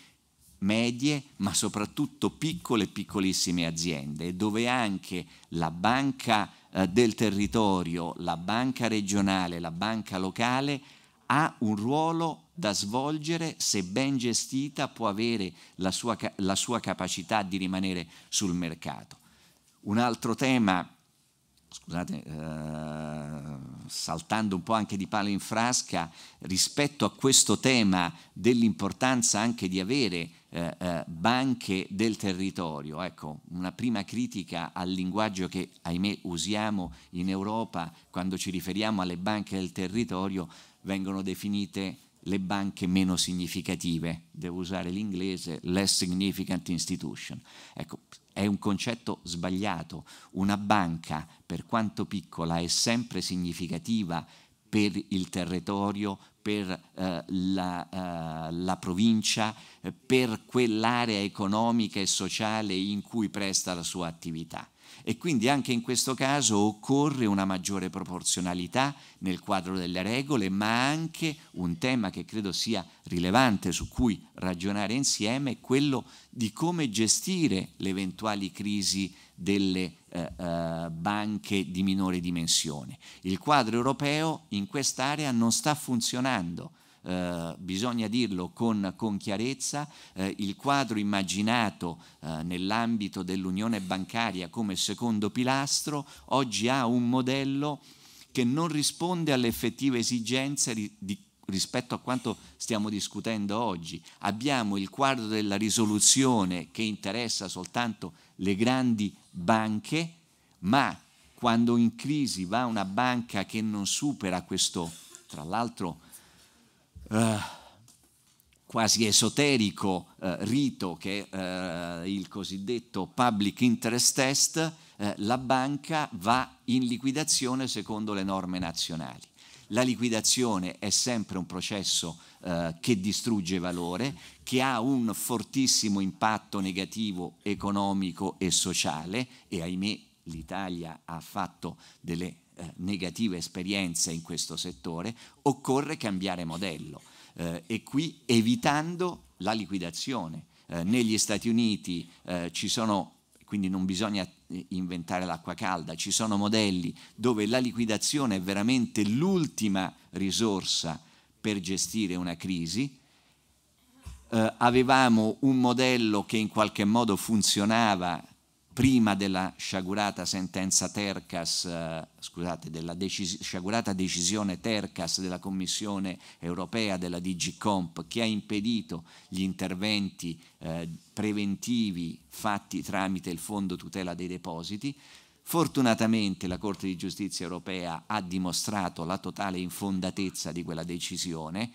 medie, ma soprattutto piccole e piccolissime aziende, dove anche la banca eh, del territorio, la banca regionale, la banca locale ha un ruolo da svolgere, se ben gestita può avere la sua, la sua capacità di rimanere sul mercato. Un altro tema, scusate, eh, saltando un po' anche di palo in frasca, rispetto a questo tema dell'importanza anche di avere eh, eh, banche del territorio. Ecco, una prima critica al linguaggio che, ahimè, usiamo in Europa quando ci riferiamo alle banche del territorio, vengono definite le banche meno significative, devo usare l'inglese, less significant institution. Ecco, è un concetto sbagliato. Una banca, per quanto piccola, è sempre significativa per il territorio, per eh, la, eh, la, provincia, eh, per quell'area economica e sociale in cui presta la sua attività e quindi anche in questo caso occorre una maggiore proporzionalità nel quadro delle regole, ma anche un tema che credo sia rilevante su cui ragionare insieme quello di come gestire le eventuali crisi delle eh, eh, banche di minore dimensione. Il quadro europeo in quest'area non sta funzionando eh, bisogna dirlo con, con chiarezza, eh, il quadro immaginato eh, nell'ambito dell'unione bancaria come secondo pilastro oggi ha un modello che non risponde alle effettive esigenze di, di rispetto a quanto stiamo discutendo oggi. Abbiamo il quadro della risoluzione che interessa soltanto le grandi banche, ma quando in crisi va una banca che non supera questo, tra l'altro eh, quasi esoterico eh, rito che è eh, il cosiddetto public interest test, eh, la banca va in liquidazione secondo le norme nazionali. La liquidazione è sempre un processo eh, che distrugge valore, che ha un fortissimo impatto negativo economico e sociale e ahimè l'Italia ha fatto delle eh, negative esperienze in questo settore, occorre cambiare modello eh, e qui evitando la liquidazione. Eh, negli Stati Uniti eh, ci sono, quindi non bisogna eh, inventare l'acqua calda, ci sono modelli dove la liquidazione è veramente l'ultima risorsa per gestire una crisi, Uh, avevamo un modello che in qualche modo funzionava prima della sciagurata sentenza Tercas, eh, scusate, della decis sciagurata decisione Tercas della Commissione europea della DigiComp che ha impedito gli interventi eh, preventivi fatti tramite il Fondo tutela dei depositi, Fortunatamente la Corte di giustizia europea ha dimostrato la totale infondatezza di quella decisione,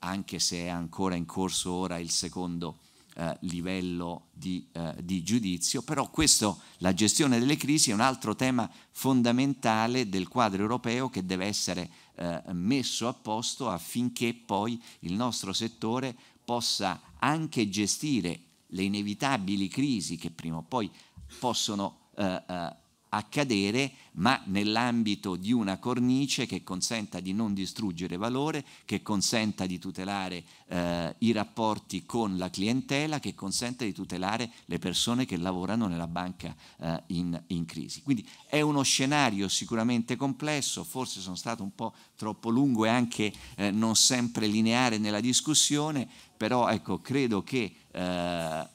anche se è ancora in corso ora il secondo eh, livello di, eh, di, giudizio, però questo, la gestione delle crisi è un altro tema fondamentale del quadro europeo che deve essere eh, messo a posto affinché poi il nostro settore possa anche gestire le inevitabili crisi che prima o poi possono eh, eh, accadere, ma nell'ambito di una cornice che consenta di non distruggere valore, che consenta di tutelare eh, i rapporti con la clientela, che consenta di tutelare le persone che lavorano nella banca eh, in, in, crisi. Quindi è uno scenario sicuramente complesso, forse sono stato un po' troppo lungo e anche eh, non sempre lineare nella discussione, però ecco, credo che eh,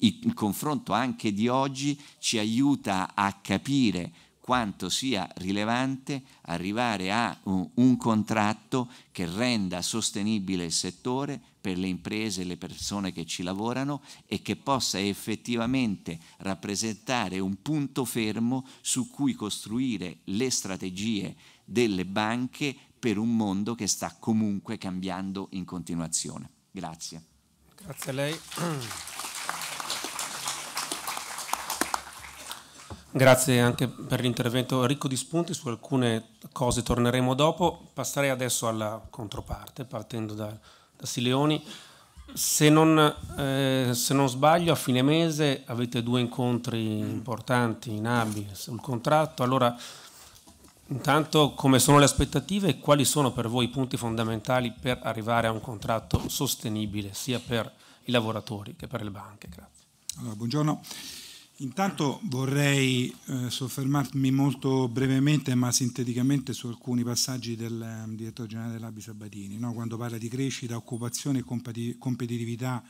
il confronto anche di oggi ci aiuta a capire quanto sia rilevante arrivare a un, contratto che renda sostenibile il settore per le imprese e le persone che ci lavorano e che possa effettivamente rappresentare un punto fermo su cui costruire le strategie delle banche per un mondo che sta comunque cambiando in continuazione. Grazie. Grazie a lei. Grazie anche per l'intervento ricco di spunti, su alcune cose torneremo dopo. Passerei adesso alla controparte, partendo da, da Sileoni. Se non, eh, se non, sbaglio, a fine mese avete due incontri importanti in ABI sul contratto. Allora, intanto, come sono le aspettative e quali sono per voi i punti fondamentali per arrivare a un contratto sostenibile sia per i lavoratori che per le banche? Grazie. Allora, buongiorno. Intanto vorrei eh, soffermarmi molto brevemente ma sinteticamente su alcuni passaggi del um, direttore generale dell'Abi Sabatini, no? quando parla di crescita, occupazione e competitività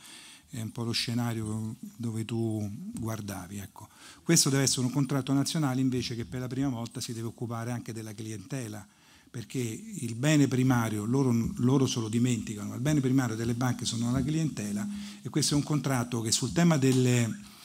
è un po' lo scenario dove tu guardavi. Ecco. Questo deve essere un contratto nazionale invece che per la prima volta si deve occupare anche della clientela, perché il bene primario, loro, loro se lo dimenticano, il bene primario delle banche sono la clientela e questo è un contratto che sul tema delle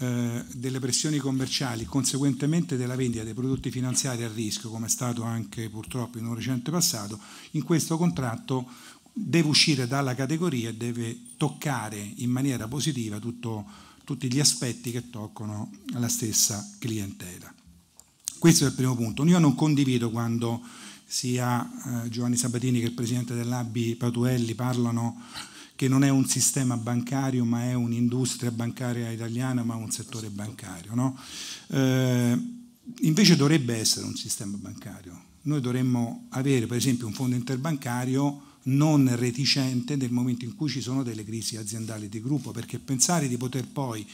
eh, delle pressioni commerciali, conseguentemente della vendita dei prodotti finanziari a rischio, come è stato anche purtroppo in un recente passato, in questo contratto deve uscire dalla categoria e deve toccare in maniera positiva tutto, tutti gli aspetti che toccano la stessa clientela. Questo è il primo punto. Io non condivido quando sia eh, Giovanni Sabatini che il presidente dell'ABI Patuelli parlano che non è un sistema bancario ma è un'industria bancaria italiana ma un settore bancario. No? Eh, invece dovrebbe essere un sistema bancario. Noi dovremmo avere per esempio un fondo interbancario non reticente nel momento in cui ci sono delle crisi aziendali di gruppo, perché pensare di poter poi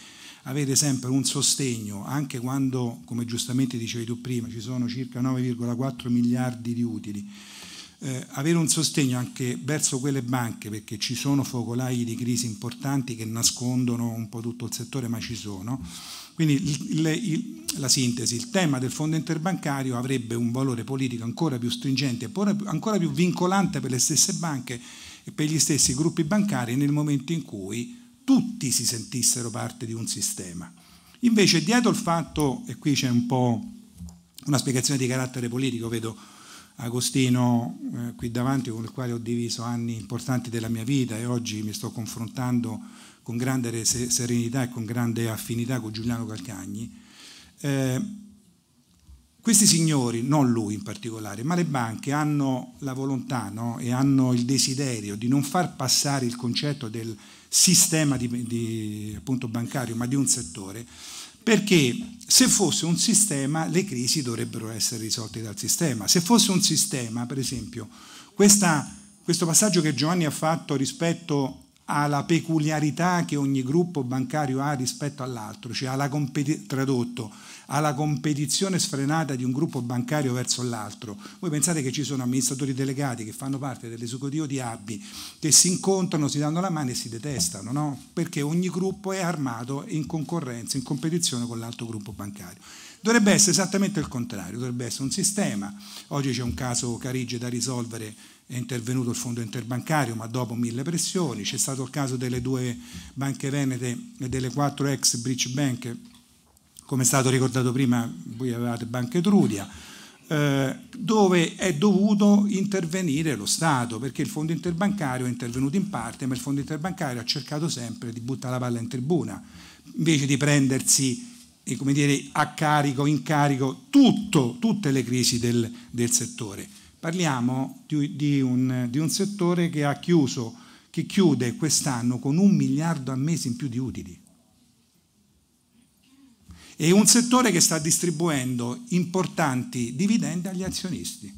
avere sempre un sostegno, anche quando, come giustamente dicevi tu prima, ci sono circa 9,4 miliardi di utili, eh, avere un sostegno anche verso quelle banche, perché ci sono focolai di crisi importanti che nascondono un po' tutto il settore, ma ci sono. Quindi il, il, la sintesi, il tema del fondo interbancario avrebbe un valore politico ancora più stringente, ancora più vincolante per le stesse banche e per gli stessi gruppi bancari nel momento in cui tutti si sentissero parte di un sistema. Invece dietro il fatto, e qui c'è un po' una spiegazione di carattere politico, vedo Agostino eh, qui davanti con il quale ho diviso anni importanti della mia vita e oggi mi sto confrontando con grande serenità e con grande affinità con Giuliano Calcagni. Eh, questi signori, non lui in particolare, ma le banche hanno la volontà no? e hanno il desiderio di non far passare il concetto del sistema di, di, appunto, bancario, ma di un settore, perché se fosse un sistema le crisi dovrebbero essere risolte dal sistema. Se fosse un sistema, per esempio, questa, questo passaggio che Giovanni ha fatto rispetto alla peculiarità che ogni gruppo bancario ha rispetto all'altro, cioè alla, tradotto, alla competizione sfrenata di un gruppo bancario verso l'altro. Voi pensate che ci sono amministratori delegati che fanno parte dell'esecutivo di Abbi, che si incontrano, si danno la mano e si detestano, no? perché ogni gruppo è armato in concorrenza, in competizione con l'altro gruppo bancario. Dovrebbe essere esattamente il contrario, dovrebbe essere un sistema. Oggi c'è un caso Carige da risolvere è intervenuto il fondo interbancario ma dopo mille pressioni, c'è stato il caso delle due banche venete e delle quattro ex bridge bank come è stato ricordato prima, voi avevate Banca Etruria, eh, dove è dovuto intervenire lo Stato, perché il fondo interbancario è intervenuto in parte, ma il fondo interbancario ha cercato sempre di buttare la palla in tribuna, invece di prendersi eh, come dire, a carico, in carico tutto, tutte le crisi del, del settore. Parliamo di, di, un, di, un, settore che ha chiuso, che chiude quest'anno con un miliardo a mese in più di utili e un settore che sta distribuendo importanti dividendi agli azionisti.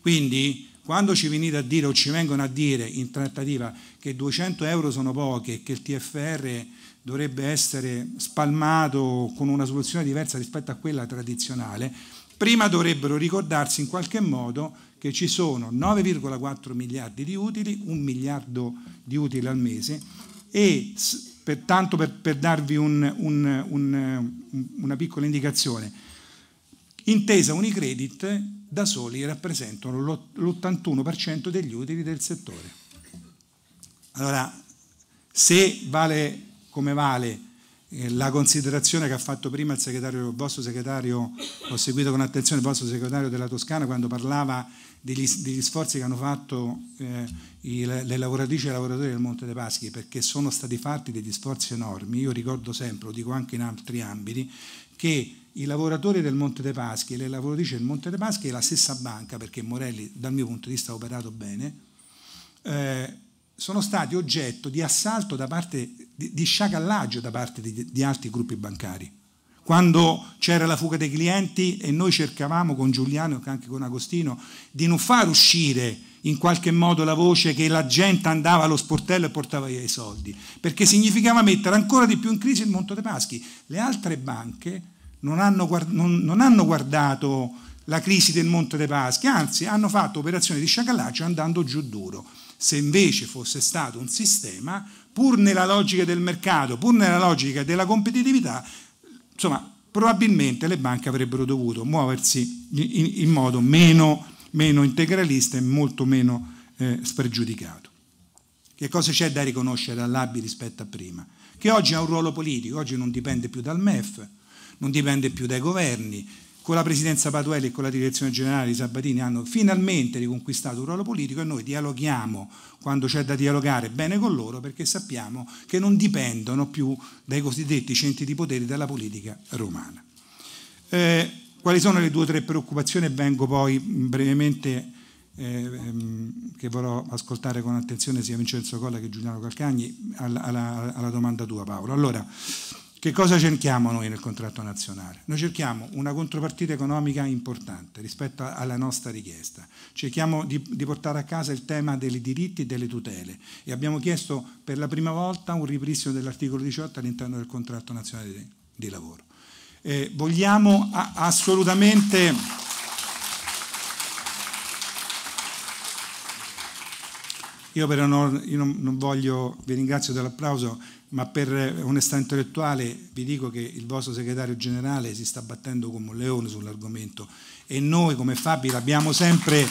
Quindi quando ci venite a dire o ci vengono a dire in trattativa che 200 euro sono poche e che il TFR dovrebbe essere spalmato con una soluzione diversa rispetto a quella tradizionale, prima dovrebbero ricordarsi in qualche modo che ci sono 9,4 miliardi di utili, un miliardo di utili al mese e per, tanto per, per darvi un, un, un, una piccola indicazione. Intesa Unicredit da soli rappresentano l'81% degli utili del settore. Allora, se vale come vale eh, la considerazione che ha fatto prima il, segretario, il vostro segretario, ho seguito con attenzione il vostro segretario della Toscana quando parlava degli, degli sforzi che hanno fatto eh, i, le lavoratrici e i lavoratori del Monte dei Paschi, perché sono stati fatti degli sforzi enormi. Io ricordo sempre, lo dico anche in altri ambiti, che i lavoratori del Monte dei Paschi e le lavoratrici del Monte dei Paschi e la stessa banca, perché Morelli dal mio punto di vista ha operato bene, eh, sono stati oggetto di assalto da parte, di, di sciacallaggio da parte di, di altri gruppi bancari quando c'era la fuga dei clienti e noi cercavamo con Giuliano e anche con Agostino di non far uscire in qualche modo la voce che la gente andava allo sportello e portava via i soldi, perché significava mettere ancora di più in crisi il Monte dei Paschi. Le altre banche non hanno, non, non hanno guardato la crisi del Monte dei Paschi, anzi hanno fatto operazioni di sciacallaggio andando giù duro. Se invece fosse stato un sistema, pur nella logica del mercato, pur nella logica della competitività, insomma, probabilmente le banche avrebbero dovuto muoversi in, in modo meno, meno, integralista e molto meno eh, spregiudicato. Che cosa c'è da riconoscere all'ABI rispetto a prima? Che oggi ha un ruolo politico, oggi non dipende più dal MEF, non dipende più dai governi, con la presidenza Patuelli e con la direzione generale di Sabatini hanno finalmente riconquistato un ruolo politico e noi dialoghiamo quando c'è da dialogare bene con loro perché sappiamo che non dipendono più dai cosiddetti centri di potere della politica romana. Eh, quali sono le due o tre preoccupazioni? Vengo poi mm, brevemente, eh, ehm, che vorrò ascoltare con attenzione sia Vincenzo Colla che Giuliano Calcagni, alla, alla, alla domanda tua Paolo. Allora, che cosa cerchiamo noi nel contratto nazionale? Noi cerchiamo una contropartita economica importante rispetto alla nostra richiesta. Cerchiamo di, di, portare a casa il tema dei diritti e delle tutele e abbiamo chiesto per la prima volta un ripristino dell'articolo 18 all'interno del contratto nazionale di, di lavoro. Eh, vogliamo a, assolutamente... Io però non, io non, non voglio, vi ringrazio dell'applauso, ma per onestà intellettuale vi dico che il vostro segretario generale si sta battendo come un leone sull'argomento e noi come Fabi l'abbiamo sempre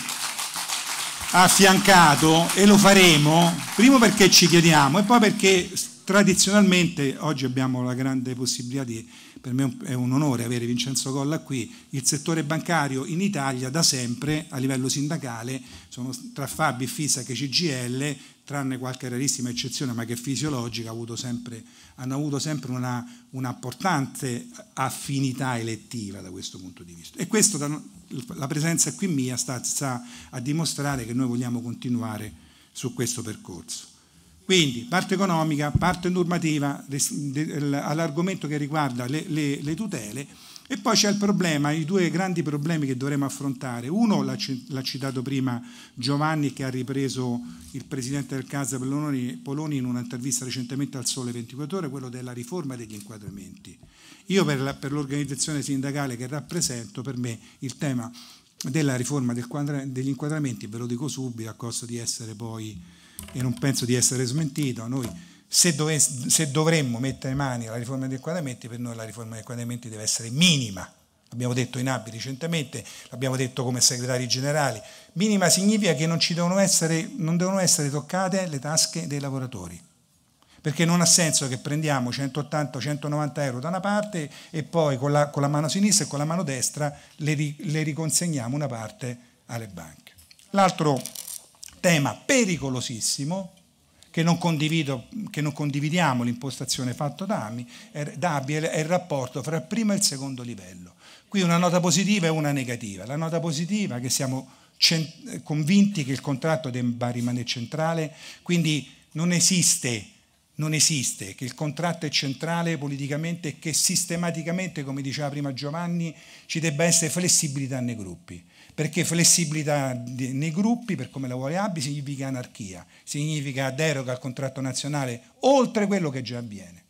affiancato e lo faremo, primo perché ci chiediamo e poi perché tradizionalmente oggi abbiamo la grande possibilità di, per me è un onore avere Vincenzo Colla qui, il settore bancario in Italia da sempre a livello sindacale, sono tra Fabi, FISA e CGL, tranne qualche rarissima eccezione, ma che è fisiologica, avuto sempre, hanno avuto sempre una, importante affinità elettiva da questo punto di vista. E questo, la presenza qui mia sta, sta a dimostrare che noi vogliamo continuare su questo percorso. Quindi parte economica, parte normativa, all'argomento che riguarda le, le, le tutele e poi c'è il problema, i due grandi problemi che dovremo affrontare. Uno l'ha, citato prima Giovanni che ha ripreso il presidente del Casa Poloni in un'intervista recentemente al Sole 24 Ore, quello della riforma degli inquadramenti. Io per, l'organizzazione sindacale che rappresento, per me il tema della riforma del degli inquadramenti, ve lo dico subito a costo di essere poi, e non penso di essere smentito, noi se, dove, se, dovremmo mettere mani alla riforma dei quadramenti, per noi la riforma dei quadramenti deve essere minima. L'abbiamo detto in abbi recentemente, l'abbiamo detto come segretari generali. Minima significa che non, devono essere, non devono essere toccate le tasche dei lavoratori perché non ha senso che prendiamo 180-190 euro da una parte e poi con la, con la, mano sinistra e con la mano destra le, le riconsegniamo una parte alle banche. L'altro tema pericolosissimo che non, che non condividiamo l'impostazione fatta da Ami, da Abbi è il rapporto fra il primo e il secondo livello. Qui una nota positiva e una negativa. La nota positiva è che siamo convinti che il contratto debba rimanere centrale, quindi non esiste, non esiste che il contratto è centrale politicamente e che sistematicamente, come diceva prima Giovanni, ci debba essere flessibilità nei gruppi perché flessibilità nei gruppi, per come la vuole Abbi, significa anarchia, significa deroga al contratto nazionale oltre quello che già avviene.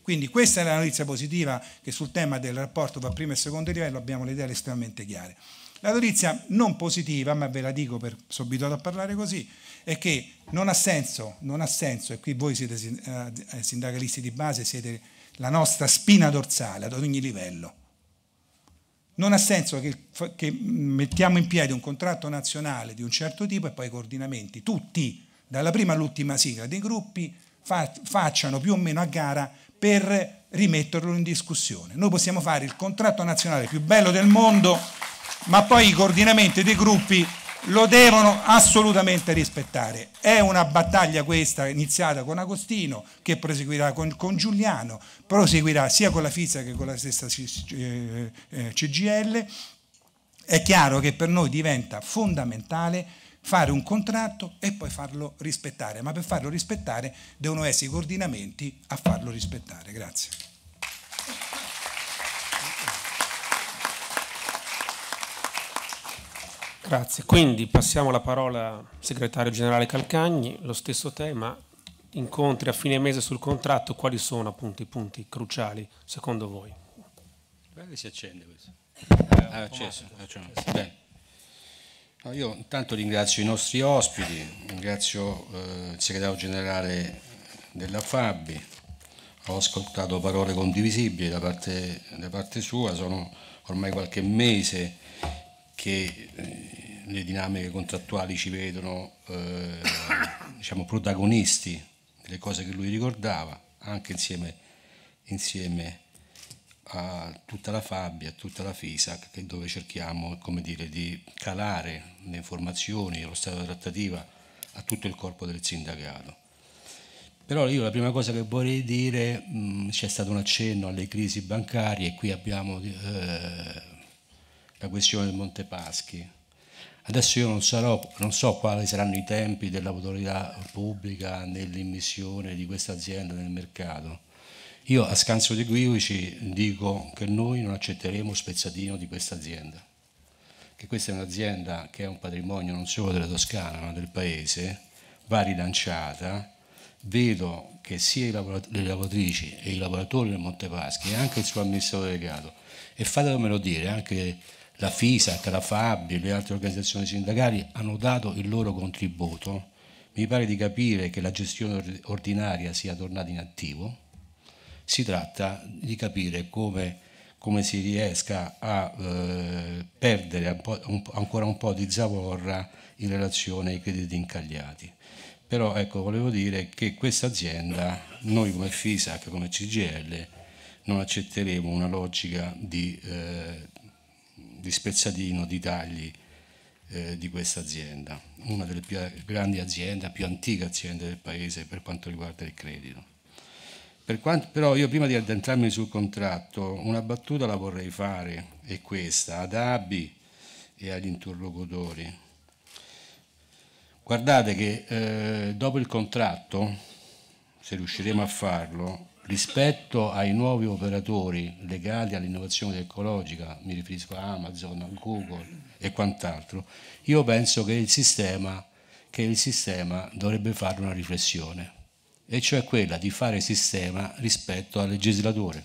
Quindi questa è la notizia positiva che sul tema del rapporto tra primo e secondo livello abbiamo le idee estremamente chiare. La notizia non positiva, ma ve la dico per sono abituato a parlare così, è che non ha senso, non ha senso e qui voi siete eh, sindacalisti di base, siete la nostra spina dorsale ad ogni livello non ha senso che, che, mettiamo in piedi un contratto nazionale di un certo tipo e poi i coordinamenti, tutti, dalla prima all'ultima sigla dei gruppi, fa, facciano più o meno a gara per rimetterlo in discussione. Noi possiamo fare il contratto nazionale più bello del mondo, ma poi i coordinamenti dei gruppi lo devono assolutamente rispettare. È una battaglia questa iniziata con Agostino, che proseguirà con, con Giuliano, proseguirà sia con la FISA che con la stessa CGL. Eh, eh, È chiaro che per noi diventa fondamentale fare un contratto e poi farlo rispettare, ma per farlo rispettare devono essere i coordinamenti a farlo rispettare. Grazie. Grazie. Quindi passiamo la parola al segretario generale Calcagni, lo stesso tema, incontri a fine mese sul contratto, quali sono appunto i punti cruciali secondo voi? Guarda si accende questo. Eh, ah, acceso, acceso. Bene. No, io intanto ringrazio i nostri ospiti, ringrazio eh, il segretario generale della Fabi, ho ascoltato parole condivisibili da parte, da parte sua, sono ormai qualche mese perché eh, le dinamiche contrattuali ci vedono eh, diciamo, protagonisti delle cose che lui ricordava, anche insieme, insieme a tutta la Fabbia, a tutta la FISAC, dove cerchiamo dire, di calare le informazioni, lo stato di trattativa a tutto il corpo del sindacato. Però io la prima cosa che vorrei dire, mm, c'è stato un accenno alle crisi bancarie, e qui abbiamo... Eh, la questione del Monte Paschi. Adesso io non, sarò, non so quali saranno i tempi dell'autorità pubblica nell'immissione di questa azienda nel mercato. Io a scanso di equivoci dico che noi non accetteremo spezzatino di questa azienda, che questa è un'azienda che è un patrimonio non solo della Toscana ma del Paese, va rilanciata. Vedo che sia le lavoratrici e i lavoratori del Monte Paschi e anche il suo amministratore delegato, e fatemelo dire anche la FISAC, la FAB e le altre organizzazioni sindacali hanno dato il loro contributo, mi pare di capire che la gestione ordinaria sia tornata in attivo, si tratta di capire come, come si riesca a eh, perdere un un, ancora un po' di zavorra in relazione ai crediti incagliati. Però ecco, volevo dire che questa azienda, noi come FISAC, come CGL, non accetteremo una logica di eh, di spezzatino, di tagli eh, di questa azienda, una delle più grandi aziende, più antiche aziende del paese per quanto riguarda il credito. Per quanto, però io prima di addentrarmi sul contratto, una battuta la vorrei fare, è questa, ad Abi e agli interlocutori. Guardate che eh, dopo il contratto, se riusciremo a farlo, rispetto ai nuovi operatori legati all'innovazione tecnologica, mi riferisco a Amazon, a Google e quant'altro, io penso che il, sistema, che il sistema dovrebbe fare una riflessione, e cioè quella di fare sistema rispetto al legislatore,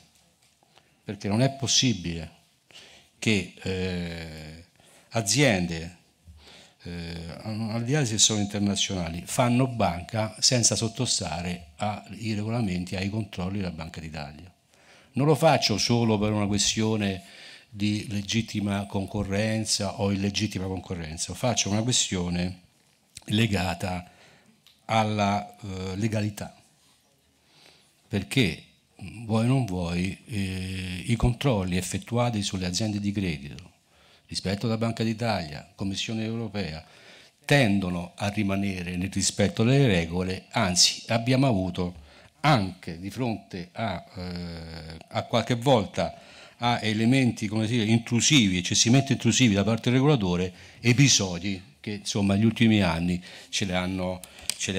perché non è possibile che eh, aziende eh, al di là se sono internazionali, fanno banca senza sottostare ai regolamenti, ai controlli della Banca d'Italia. Non lo faccio solo per una questione di legittima concorrenza o illegittima concorrenza, faccio una questione legata alla eh, legalità, perché vuoi non vuoi eh, i controlli effettuati sulle aziende di credito rispetto alla Banca d'Italia, Commissione europea, tendono a rimanere nel rispetto delle regole, anzi abbiamo avuto anche di fronte a, eh, a qualche volta a elementi come dire, intrusivi, eccessivamente intrusivi da parte del regolatore, episodi che insomma negli ultimi anni ce le hanno,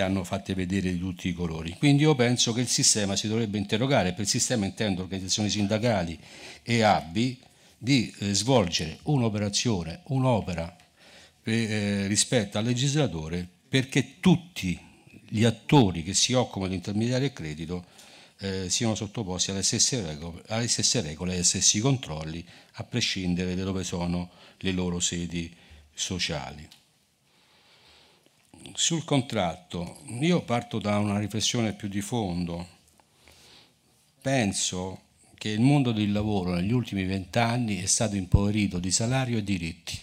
hanno fatte vedere di tutti i colori. Quindi io penso che il sistema si dovrebbe interrogare, per il sistema intendo organizzazioni sindacali e ABI, di eh, svolgere un'operazione, un'opera eh, eh, rispetto al legislatore perché tutti gli attori che si occupano di intermediari e credito eh, siano sottoposti alle stesse, regole, alle stesse regole, agli stessi controlli, a prescindere da dove sono le loro sedi sociali. Sul contratto, io parto da una riflessione più di fondo. Penso che il mondo del lavoro negli ultimi vent'anni è stato impoverito di salario e diritti.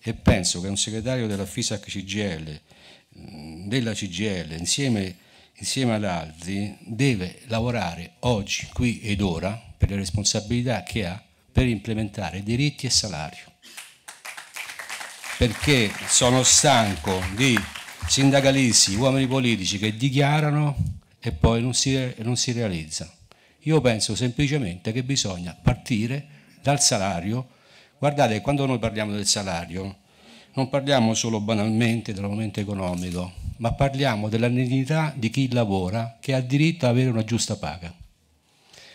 E penso che un segretario della FISAC CGL, mm, della CGL, insieme, insieme ad altri, deve lavorare oggi, qui ed ora, per le responsabilità che ha per implementare diritti e salario. Perché sono stanco di sindacalisti, uomini politici che dichiarano e poi non si, non si realizza. Io penso semplicemente che bisogna partire dal salario. Guardate, quando noi parliamo del salario, non parliamo solo banalmente dell'aumento economico, ma parliamo della dignità di chi lavora che ha diritto ad avere una giusta paga.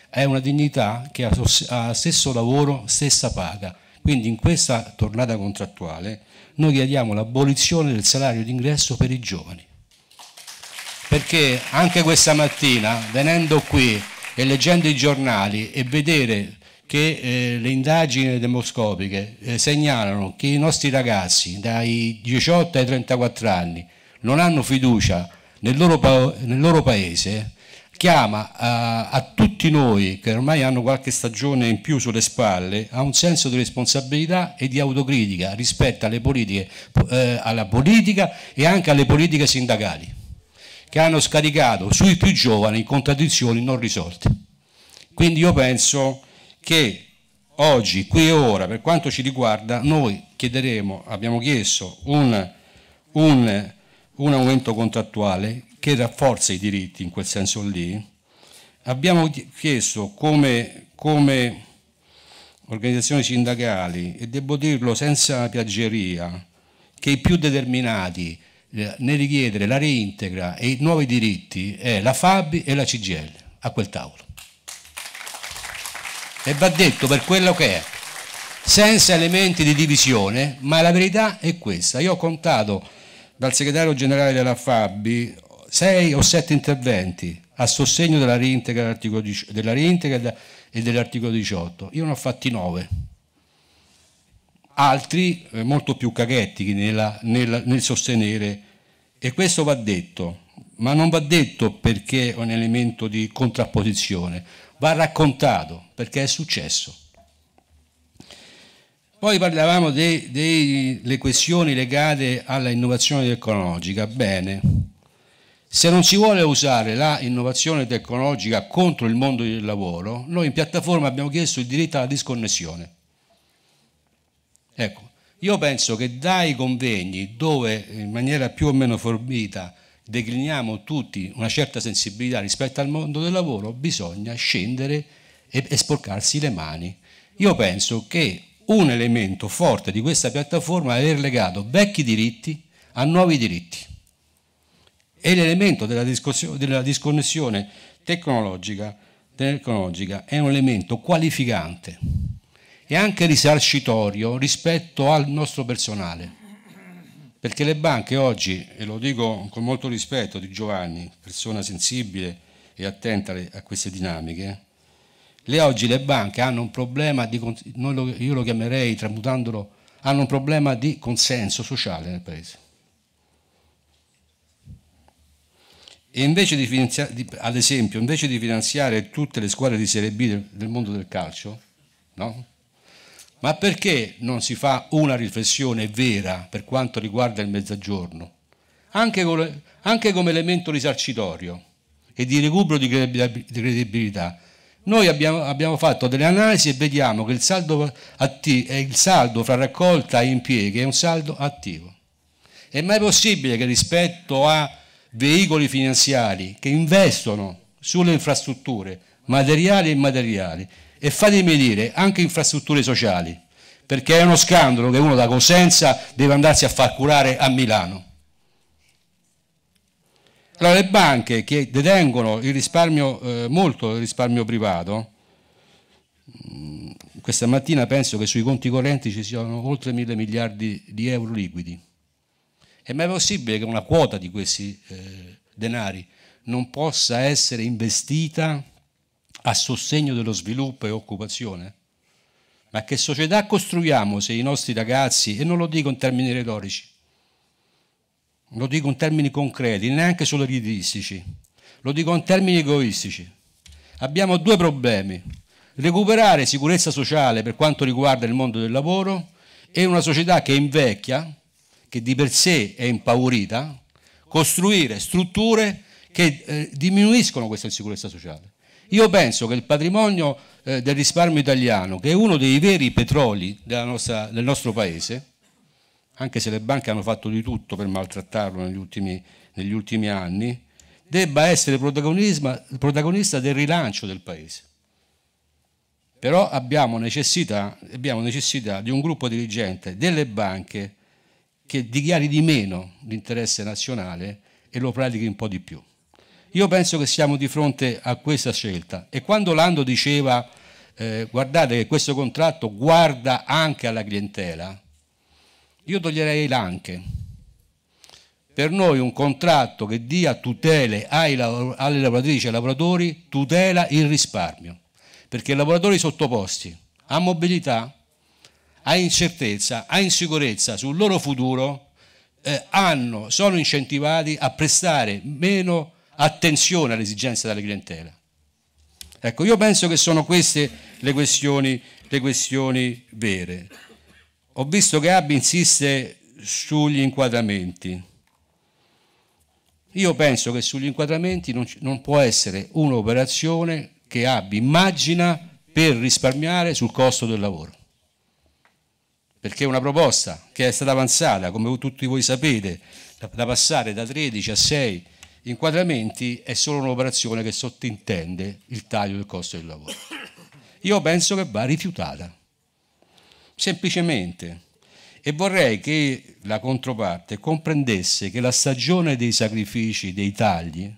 È una dignità che ha stesso lavoro, stessa paga. Quindi in questa tornata contrattuale noi chiediamo l'abolizione del salario d'ingresso per i giovani. Perché anche questa mattina, venendo qui, e leggendo i giornali e vedere che eh, le indagini demoscopiche eh, segnalano che i nostri ragazzi dai 18 ai 34 anni non hanno fiducia nel loro, pa nel loro paese, chiama a, a, tutti noi che ormai hanno qualche stagione in più sulle spalle a un senso di responsabilità e di autocritica rispetto alle politiche, eh, alla politica e anche alle politiche sindacali che hanno scaricato sui più giovani contraddizioni non risolte. Quindi io penso che oggi, qui e ora, per quanto ci riguarda, noi chiederemo, abbiamo chiesto un, un, un aumento contrattuale che rafforza i diritti in quel senso lì. Abbiamo chiesto come, come organizzazioni sindacali, e devo dirlo senza piaggeria, che i più determinati eh, nel richiedere la reintegra e i nuovi diritti è la FABI e la CGL a quel tavolo. E va detto per quello che è, senza elementi di divisione, ma la verità è questa. Io ho contato dal segretario generale della FABI sei o sette interventi a sostegno della reintegra, della reintegra e dell'articolo 18. Io ne ho fatti nove altri eh, molto più caghetti nella, nella, nel sostenere e questo va detto, ma non va detto perché è un elemento di contrapposizione, va raccontato perché è successo. Poi parlavamo delle questioni legate all'innovazione tecnologica. Bene, se non si vuole usare l'innovazione tecnologica contro il mondo del lavoro, noi in piattaforma abbiamo chiesto il diritto alla disconnessione. Ecco, io penso che dai convegni dove in maniera più o meno forbita decliniamo tutti una certa sensibilità rispetto al mondo del lavoro, bisogna scendere e, e sporcarsi le mani. Io penso che un elemento forte di questa piattaforma è aver legato vecchi diritti a nuovi diritti. E l'elemento della, della, disconnessione tecnologica, tecnologica è un elemento qualificante e anche risarcitorio rispetto al nostro personale. Perché le banche oggi, e lo dico con molto rispetto di Giovanni, persona sensibile e attenta a queste dinamiche, le oggi le banche hanno un problema di, io lo chiamerei tramutandolo, hanno un problema di consenso sociale nel paese. E invece di di, ad esempio, invece di finanziare tutte le squadre di Serie B del mondo del calcio, no? Ma perché non si fa una riflessione vera per quanto riguarda il mezzogiorno, anche, con, anche come elemento risarcitorio e di recupero di credibilità? Noi abbiamo, abbiamo, fatto delle analisi e vediamo che il saldo, atti, eh, il saldo fra raccolta e impieghi è un saldo attivo. È mai possibile che rispetto a veicoli finanziari che investono sulle infrastrutture materiali e immateriali e fatemi dire anche infrastrutture sociali, perché è uno scandalo che uno da Cosenza deve andarsi a far curare a Milano. Allora le banche che detengono il risparmio, eh, molto il risparmio privato, mm, questa mattina penso che sui conti correnti ci siano oltre mille miliardi di euro liquidi. È mai possibile che una quota di questi eh, denari non possa essere investita a sostegno dello sviluppo e occupazione? Ma che società costruiamo se i nostri ragazzi, e non lo dico in termini retorici, lo dico in termini concreti, neanche solo ridistici, lo dico in termini egoistici. Abbiamo due problemi, recuperare sicurezza sociale per quanto riguarda il mondo del lavoro e una società che invecchia, che di per sé è impaurita, costruire strutture che eh, diminuiscono questa insicurezza sociale. Io penso che il patrimonio eh, del risparmio italiano, che è uno dei veri petroli nostra, del nostro paese, anche se le banche hanno fatto di tutto per maltrattarlo negli ultimi, negli ultimi anni, debba essere protagonista del rilancio del paese. Però abbiamo necessità, abbiamo necessità di un gruppo dirigente delle banche che dichiari di meno l'interesse nazionale e lo pratichi un po' di più. Io penso che siamo di fronte a questa scelta e quando Lando diceva eh, guardate che questo contratto guarda anche alla clientela, io toglierei l'anche. Per noi un contratto che dia tutele ai, alle lavoratrici e ai lavoratori tutela il risparmio, perché i lavoratori sottoposti a mobilità, a incertezza, a insicurezza sul loro futuro eh, hanno, sono incentivati a prestare meno attenzione alle esigenze della clientela. Ecco, io penso che sono queste le questioni, le questioni vere. Ho visto che Abbi insiste sugli inquadramenti. Io penso che sugli inquadramenti non, non può essere un'operazione che Abbi immagina per risparmiare sul costo del lavoro. Perché una proposta che è stata avanzata, come tutti voi sapete, da, da passare da 13 a 6 inquadramenti è solo un'operazione che sottintende il taglio del costo del lavoro. Io penso che va rifiutata, semplicemente. E vorrei che la controparte comprendesse che la stagione dei sacrifici, dei tagli,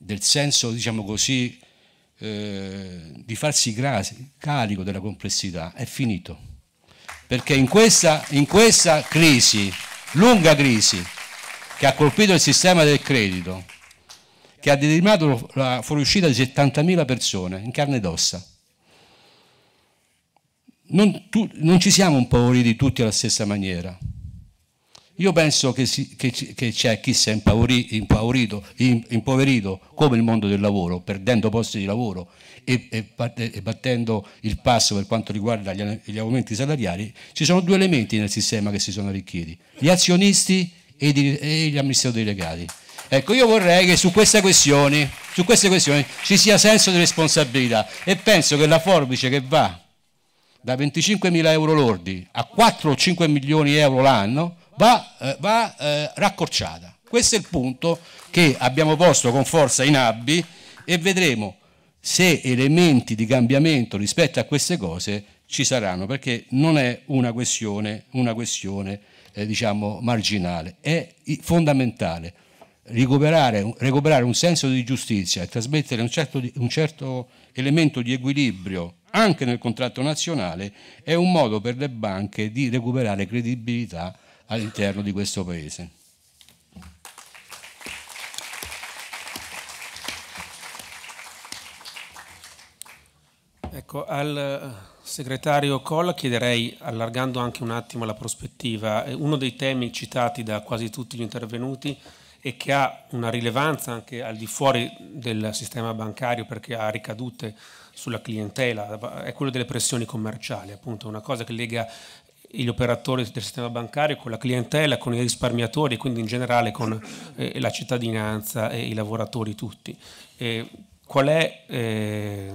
del senso, diciamo così, eh, di farsi carico della complessità, è finito. Perché in questa, in questa crisi, lunga crisi, che ha colpito il sistema del credito, che ha determinato la fuoriuscita di 70.000 persone in carne ed ossa. Non, tu, non ci siamo impauriti tutti alla stessa maniera. Io penso che, c'è chi si è impauri, impaurito, impoverito come il mondo del lavoro, perdendo posti di lavoro e, e, e battendo il passo per quanto riguarda gli, gli, aumenti salariali. Ci sono due elementi nel sistema che si sono arricchiti, gli azionisti e, di, e gli amministratori delegati. Ecco, io vorrei che su queste, su queste questioni ci sia senso di responsabilità e penso che la forbice che va da 25 mila euro lordi a 4 o 5 milioni di euro l'anno va, eh, va eh, raccorciata. Questo è il punto che abbiamo posto con forza in abbi e vedremo se elementi di cambiamento rispetto a queste cose ci saranno, perché non è una questione, una questione eh, diciamo, marginale, è fondamentale recuperare, recuperare, un senso di giustizia e trasmettere un certo, un certo elemento di equilibrio anche nel contratto nazionale è un modo per le banche di recuperare credibilità all'interno di questo Paese. Ecco, al, Segretario Colla, chiederei, allargando anche un attimo la prospettiva, eh, uno dei temi citati da quasi tutti gli intervenuti e che ha una rilevanza anche al di fuori del sistema bancario perché ha ricadute sulla clientela, è quello delle pressioni commerciali, appunto una cosa che lega gli operatori del sistema bancario con la clientela, con i risparmiatori e quindi in generale con eh, la cittadinanza e i lavoratori tutti. E qual è, eh,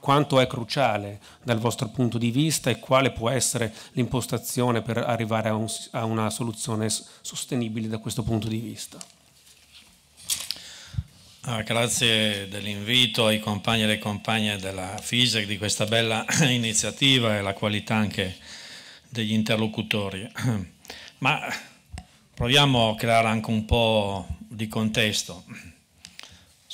quanto è cruciale dal vostro punto di vista e quale può essere l'impostazione per arrivare a, un, a una soluzione sostenibile da questo punto di vista. Ah, grazie dell'invito ai compagni e alle compagne della FISEC di questa bella iniziativa e la qualità anche degli interlocutori. Ma proviamo a creare anche un po' di contesto.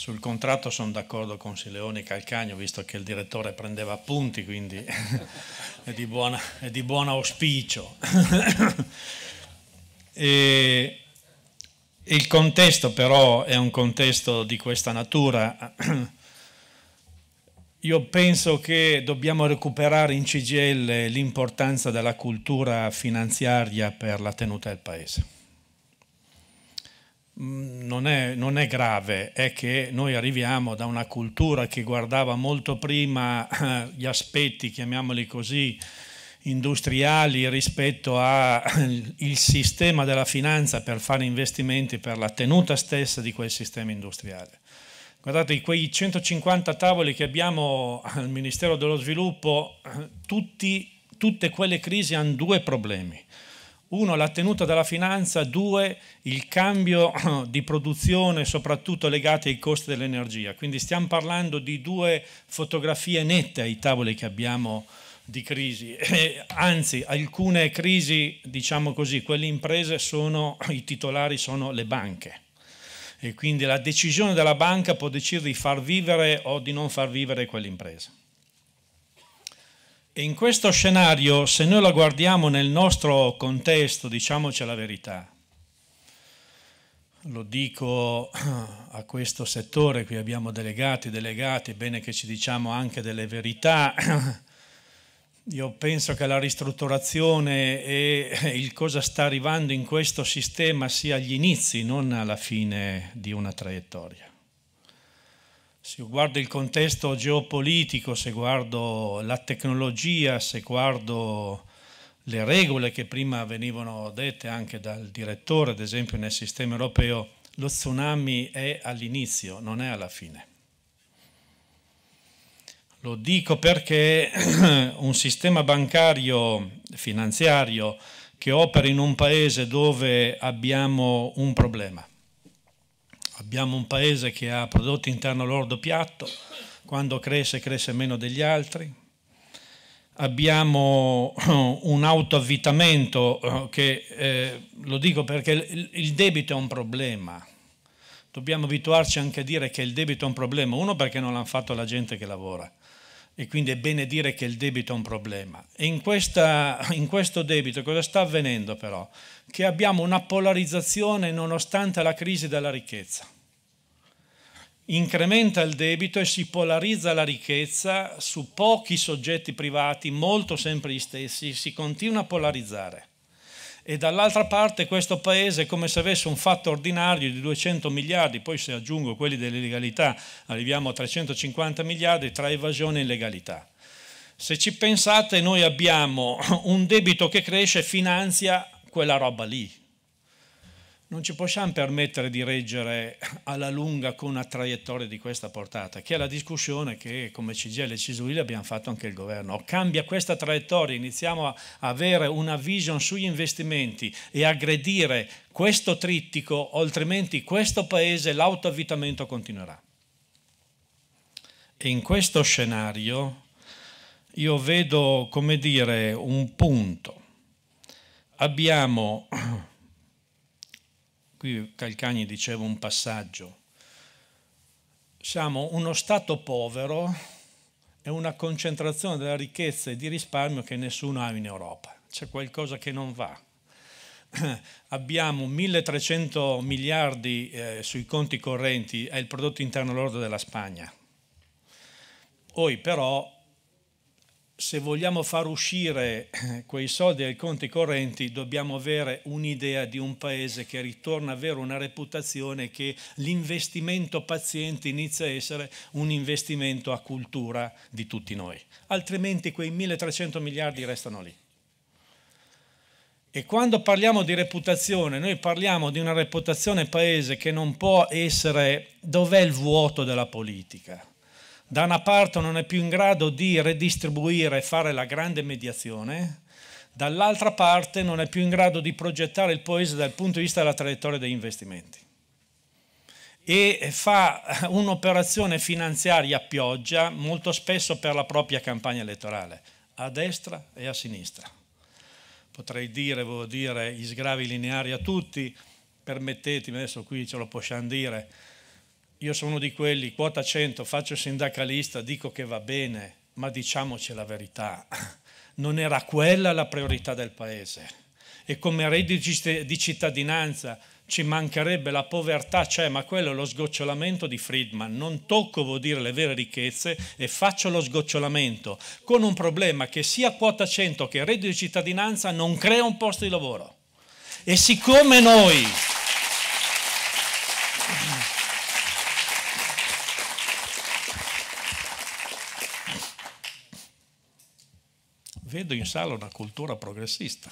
Sul contratto sono d'accordo con Sileoni e Calcagno, visto che il direttore prendeva appunti, quindi è, di buona, è, di buon auspicio. e, il contesto però è un contesto di questa natura. Io penso che dobbiamo recuperare in CGL l'importanza della cultura finanziaria per la tenuta del Paese. Mm, non è, non è, grave, è che noi arriviamo da una cultura che guardava molto prima eh, gli aspetti, chiamiamoli così, industriali rispetto al eh, sistema della finanza per fare investimenti per la tenuta stessa di quel sistema industriale. Guardate, quei 150 tavoli che abbiamo al Ministero dello Sviluppo, eh, tutti, tutte quelle crisi hanno due problemi uno, la tenuta della finanza, due, il cambio di produzione soprattutto legato ai costi dell'energia. Quindi stiamo parlando di due fotografie nette ai tavoli che abbiamo di crisi. E, anzi, alcune crisi, diciamo così, quelle imprese sono, i titolari sono le banche. E quindi la decisione della banca può decidere di far vivere o di non far vivere quell'impresa in questo scenario, se noi la guardiamo nel nostro contesto, diciamoci la verità, lo dico a questo settore, qui abbiamo delegati, delegati, bene che ci diciamo anche delle verità, io penso che la ristrutturazione e il cosa sta arrivando in questo sistema sia agli inizi, non alla fine di una traiettoria se guardo il contesto geopolitico, se guardo la tecnologia, se guardo le regole che prima venivano dette anche dal direttore, ad esempio nel sistema europeo, lo tsunami è all'inizio, non è alla fine. Lo dico perché un sistema bancario finanziario che opera in un paese dove abbiamo un problema, Abbiamo un paese che ha prodotto interno lordo piatto, quando cresce cresce meno degli altri. Abbiamo eh, un autoavvitamento eh, che, eh, lo dico perché il debito è un problema. Dobbiamo abituarci anche a dire che il debito è un problema. Uno perché non l'hanno fatto la gente che lavora e quindi è bene dire che il debito è un problema. E in, questa, in, questo debito cosa sta avvenendo però? Che abbiamo una polarizzazione nonostante la crisi della ricchezza incrementa il debito e si polarizza la ricchezza su pochi soggetti privati, molto sempre gli stessi, si continua a polarizzare. E dall'altra parte questo paese è come se avesse un fatto ordinario di 200 miliardi, poi se aggiungo quelli dell'illegalità arriviamo a 350 miliardi tra evasione e illegalità. Se ci pensate noi abbiamo un debito che cresce e finanzia quella roba lì, non ci possiamo permettere di reggere alla lunga con una traiettoria di questa portata, che è la discussione che come CGL e Cisuile abbiamo fatto anche il governo. cambia questa traiettoria, iniziamo a avere una vision sugli investimenti e aggredire questo trittico, altrimenti questo paese l'autoavvitamento continuerà. E in questo scenario io vedo, come dire, un punto. Abbiamo qui Calcagni diceva un passaggio, siamo uno Stato povero e una concentrazione della ricchezza e di risparmio che nessuno ha in Europa. C'è qualcosa che non va. Abbiamo 1300 miliardi eh, sui conti correnti, è il prodotto interno lordo della Spagna. Poi però se vogliamo far uscire eh, quei soldi dai conti correnti, dobbiamo avere un'idea di un paese che ritorna ad avere una reputazione che l'investimento paziente inizia a essere un investimento a cultura di tutti noi. Altrimenti quei 1300 miliardi restano lì. E quando parliamo di reputazione, noi parliamo di una reputazione paese che non può essere dov'è il vuoto della politica da una parte non è più in grado di redistribuire e fare la grande mediazione, dall'altra parte non è più in grado di progettare il paese dal punto di vista della traiettoria degli investimenti e fa un'operazione finanziaria a pioggia molto spesso per la propria campagna elettorale, a destra e a sinistra. Potrei dire, volevo dire, gli sgravi lineari a tutti, permettetemi, adesso qui ce lo possiamo dire, io sono di quelli, quota 100, faccio sindacalista, dico che va bene, ma diciamoci la verità, non era quella la priorità del Paese. E come reddito di cittadinanza ci mancherebbe la povertà, cioè, ma quello è lo sgocciolamento di Friedman. Non tocco, vuol dire, le vere ricchezze e faccio lo sgocciolamento con un problema che sia quota 100 che reddito di cittadinanza non crea un posto di lavoro. E siccome noi Vedo in sala una cultura progressista,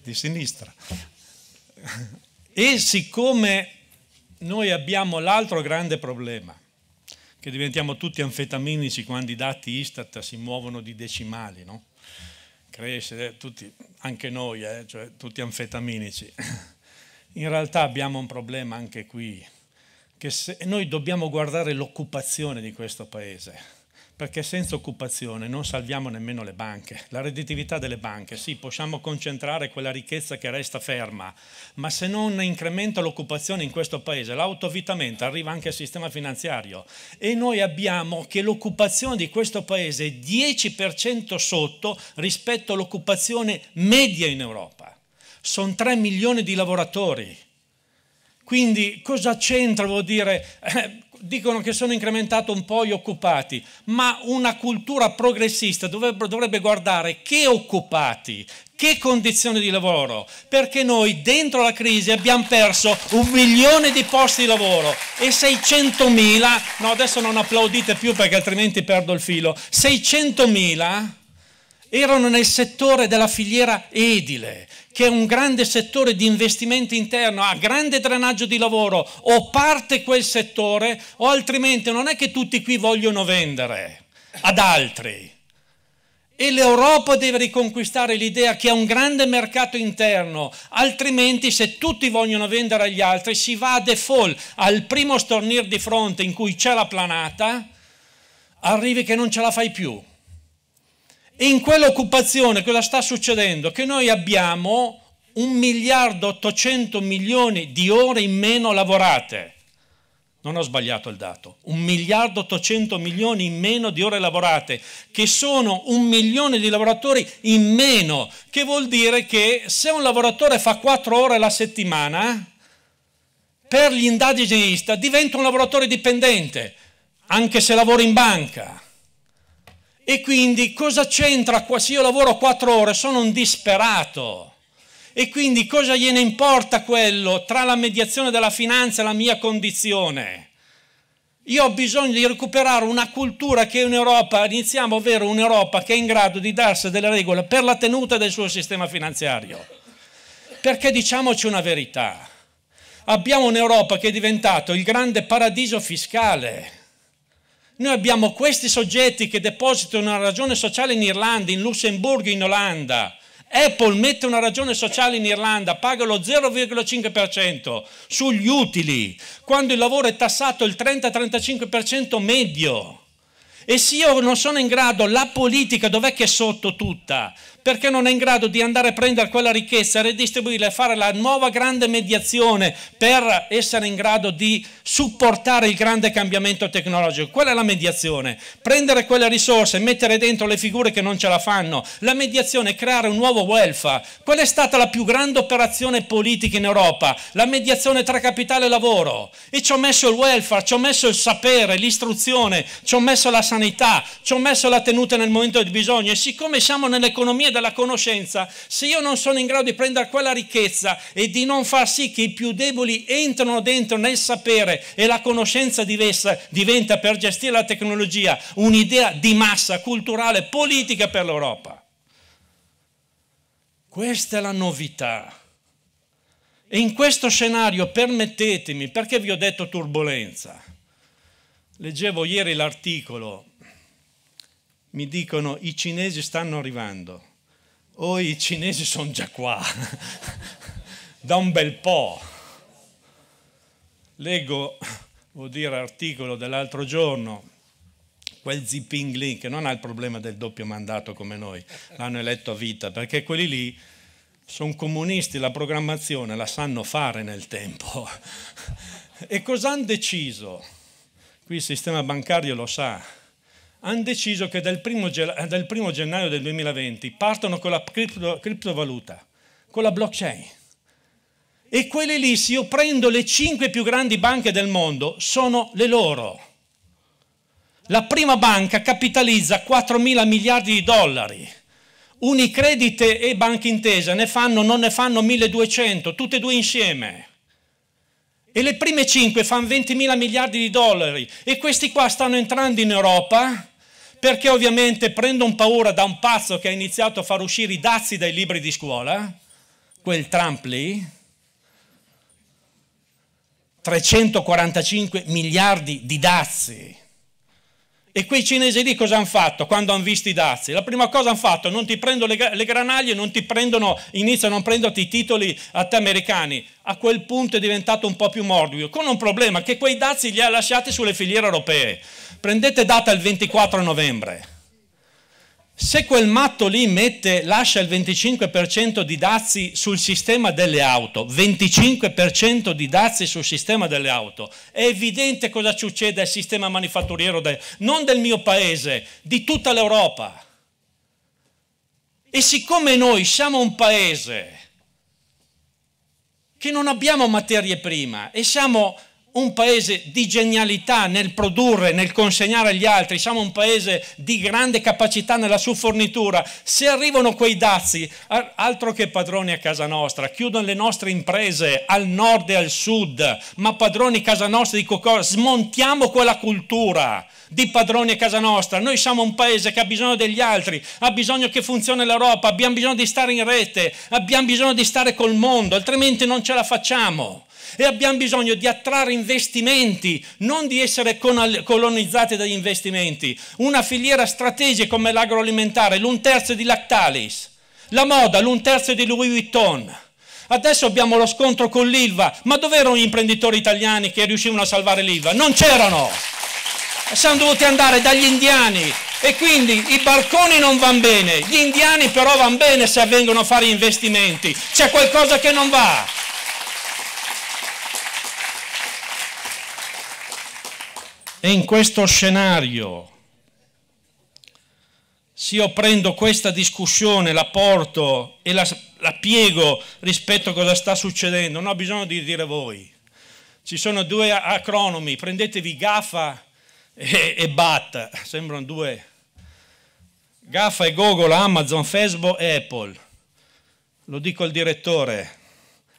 di sinistra. E siccome noi abbiamo l'altro grande problema, che diventiamo tutti anfetaminici quando i dati Istat si muovono di decimali, no? cresce, eh, tutti, anche noi, eh, cioè, tutti anfetaminici. In realtà abbiamo un problema anche qui, che se, noi dobbiamo guardare l'occupazione di questo paese perché senza occupazione non salviamo nemmeno le banche, la redditività delle banche, sì, possiamo concentrare quella ricchezza che resta ferma, ma se non incrementa l'occupazione in questo paese, l'autovitamento arriva anche al sistema finanziario e noi abbiamo che l'occupazione di questo paese è 10% sotto rispetto all'occupazione media in Europa. Sono 3 milioni di lavoratori. Quindi cosa c'entra, vuol dire, eh, dicono che sono incrementato un po' gli occupati, ma una cultura progressista dovrebbe, dovrebbe guardare che occupati, che condizioni di lavoro, perché noi dentro la crisi abbiamo perso un milione di posti di lavoro e 600.000, no adesso non applaudite più perché altrimenti perdo il filo, 600.000 erano nel settore della filiera edile, che è un grande settore di investimento interno, ha grande drenaggio di lavoro, o parte quel settore, o altrimenti non è che tutti qui vogliono vendere ad altri. E l'Europa deve riconquistare l'idea che ha un grande mercato interno, altrimenti se tutti vogliono vendere agli altri si va a default al primo stornir di fronte in cui c'è la planata, arrivi che non ce la fai più in quell'occupazione cosa sta succedendo? Che noi abbiamo un miliardo 800 milioni di ore in meno lavorate. Non ho sbagliato il dato. Un miliardo 800 milioni in meno di ore lavorate, che sono un milione di lavoratori in meno, che vuol dire che se un lavoratore fa 4 ore alla settimana, per gli indagineista diventa un lavoratore dipendente, anche se lavora in banca. E quindi cosa c'entra qua? se io lavoro quattro ore? Sono un disperato. E quindi cosa gliene importa quello tra la mediazione della finanza e la mia condizione? Io ho bisogno di recuperare una cultura che in Europa, iniziamo a avere un'Europa che è in grado di darsi delle regole per la tenuta del suo sistema finanziario. Perché diciamoci una verità, abbiamo un'Europa che è diventato il grande paradiso fiscale noi abbiamo questi soggetti che depositano una ragione sociale in Irlanda, in Lussemburgo, in Olanda. Apple mette una ragione sociale in Irlanda, paga lo 0,5% sugli utili, quando il lavoro è tassato il 30-35% medio. E se io non sono in grado, la politica dov'è che è sotto tutta? perché non è in grado di andare a prendere quella ricchezza, redistribuirla e fare la nuova grande mediazione per essere in grado di supportare il grande cambiamento tecnologico. Qual è la mediazione. Prendere quelle risorse, e mettere dentro le figure che non ce la fanno. La mediazione è creare un nuovo welfare. Qual è stata la più grande operazione politica in Europa, la mediazione tra capitale e lavoro. E ci ho messo il welfare, ci ho messo il sapere, l'istruzione, ci ho messo la sanità, ci ho messo la tenuta nel momento del bisogno. E siccome siamo nell'economia dalla conoscenza, se io non sono in grado di prendere quella ricchezza e di non far sì che i più deboli entrano dentro nel sapere e la conoscenza diversa diventa per gestire la tecnologia un'idea di massa culturale, politica per l'Europa. Questa è la novità. E in questo scenario, permettetemi, perché vi ho detto turbolenza? Leggevo ieri l'articolo, mi dicono i cinesi stanno arrivando. Oh, i cinesi sono già qua, da un bel po'. Leggo, vuol dire, articolo dell'altro giorno, quel Ziping lì che non ha il problema del doppio mandato come noi, l'hanno eletto a vita, perché quelli lì sono comunisti, la programmazione la sanno fare nel tempo. e cosa hanno deciso? Qui il sistema bancario lo sa hanno deciso che dal primo, eh, dal primo, gennaio del 2020 partono con la cripto, criptovaluta, con la blockchain. E quelle lì, se io prendo le cinque più grandi banche del mondo, sono le loro. La prima banca capitalizza 4 mila miliardi di dollari. Unicredit e Banca Intesa ne fanno, non ne fanno 1200, tutte e due insieme e le prime cinque fanno 20 mila miliardi di dollari e questi qua stanno entrando in Europa perché ovviamente prendono paura da un pazzo che ha iniziato a far uscire i dazi dai libri di scuola, quel Trump lì, 345 miliardi di dazi e quei cinesi lì cosa hanno fatto quando hanno visto i dazi? La prima cosa hanno fatto, non ti prendo le, le granaglie, non ti prendono, iniziano a prenderti i titoli a te americani. A quel punto è diventato un po' più morbido, con un problema che quei dazi li ha lasciati sulle filiere europee. Prendete data il 24 novembre se quel matto lì mette, lascia il 25% di dazi sul sistema delle auto, 25% di dazi sul sistema delle auto, è evidente cosa succede al sistema manifatturiero, del, non del mio paese, di tutta l'Europa. E siccome noi siamo un paese che non abbiamo materie prime e siamo un paese di genialità nel produrre, nel consegnare agli altri, siamo un paese di grande capacità nella sua fornitura. Se arrivano quei dazi, altro che padroni a casa nostra, chiudono le nostre imprese al nord e al sud, ma padroni a casa nostra dico cosa? Smontiamo quella cultura di padroni a casa nostra. Noi siamo un paese che ha bisogno degli altri, ha bisogno che funzioni l'Europa, abbiamo bisogno di stare in rete, abbiamo bisogno di stare col mondo, altrimenti non ce la facciamo e abbiamo bisogno di attrarre investimenti, non di essere colonizzati dagli investimenti. Una filiera strategica come l'agroalimentare, l'un terzo di Lactalis, la moda, l'un terzo di Louis Vuitton. Adesso abbiamo lo scontro con l'Ilva, ma dove erano gli imprenditori italiani che riuscivano a salvare l'Ilva? Non c'erano! Siamo dovuti andare dagli indiani e quindi i barconi non vanno bene, gli indiani però vanno bene se vengono a fare investimenti, c'è qualcosa che non va. E in questo scenario, se io prendo questa discussione, la porto e la, la piego rispetto a cosa sta succedendo, non ho bisogno di dire voi. Ci sono due acronomi, prendetevi GAFA e, e Bat, sembrano due. GAFA e Google, Amazon, Facebook e Apple. Lo dico al direttore.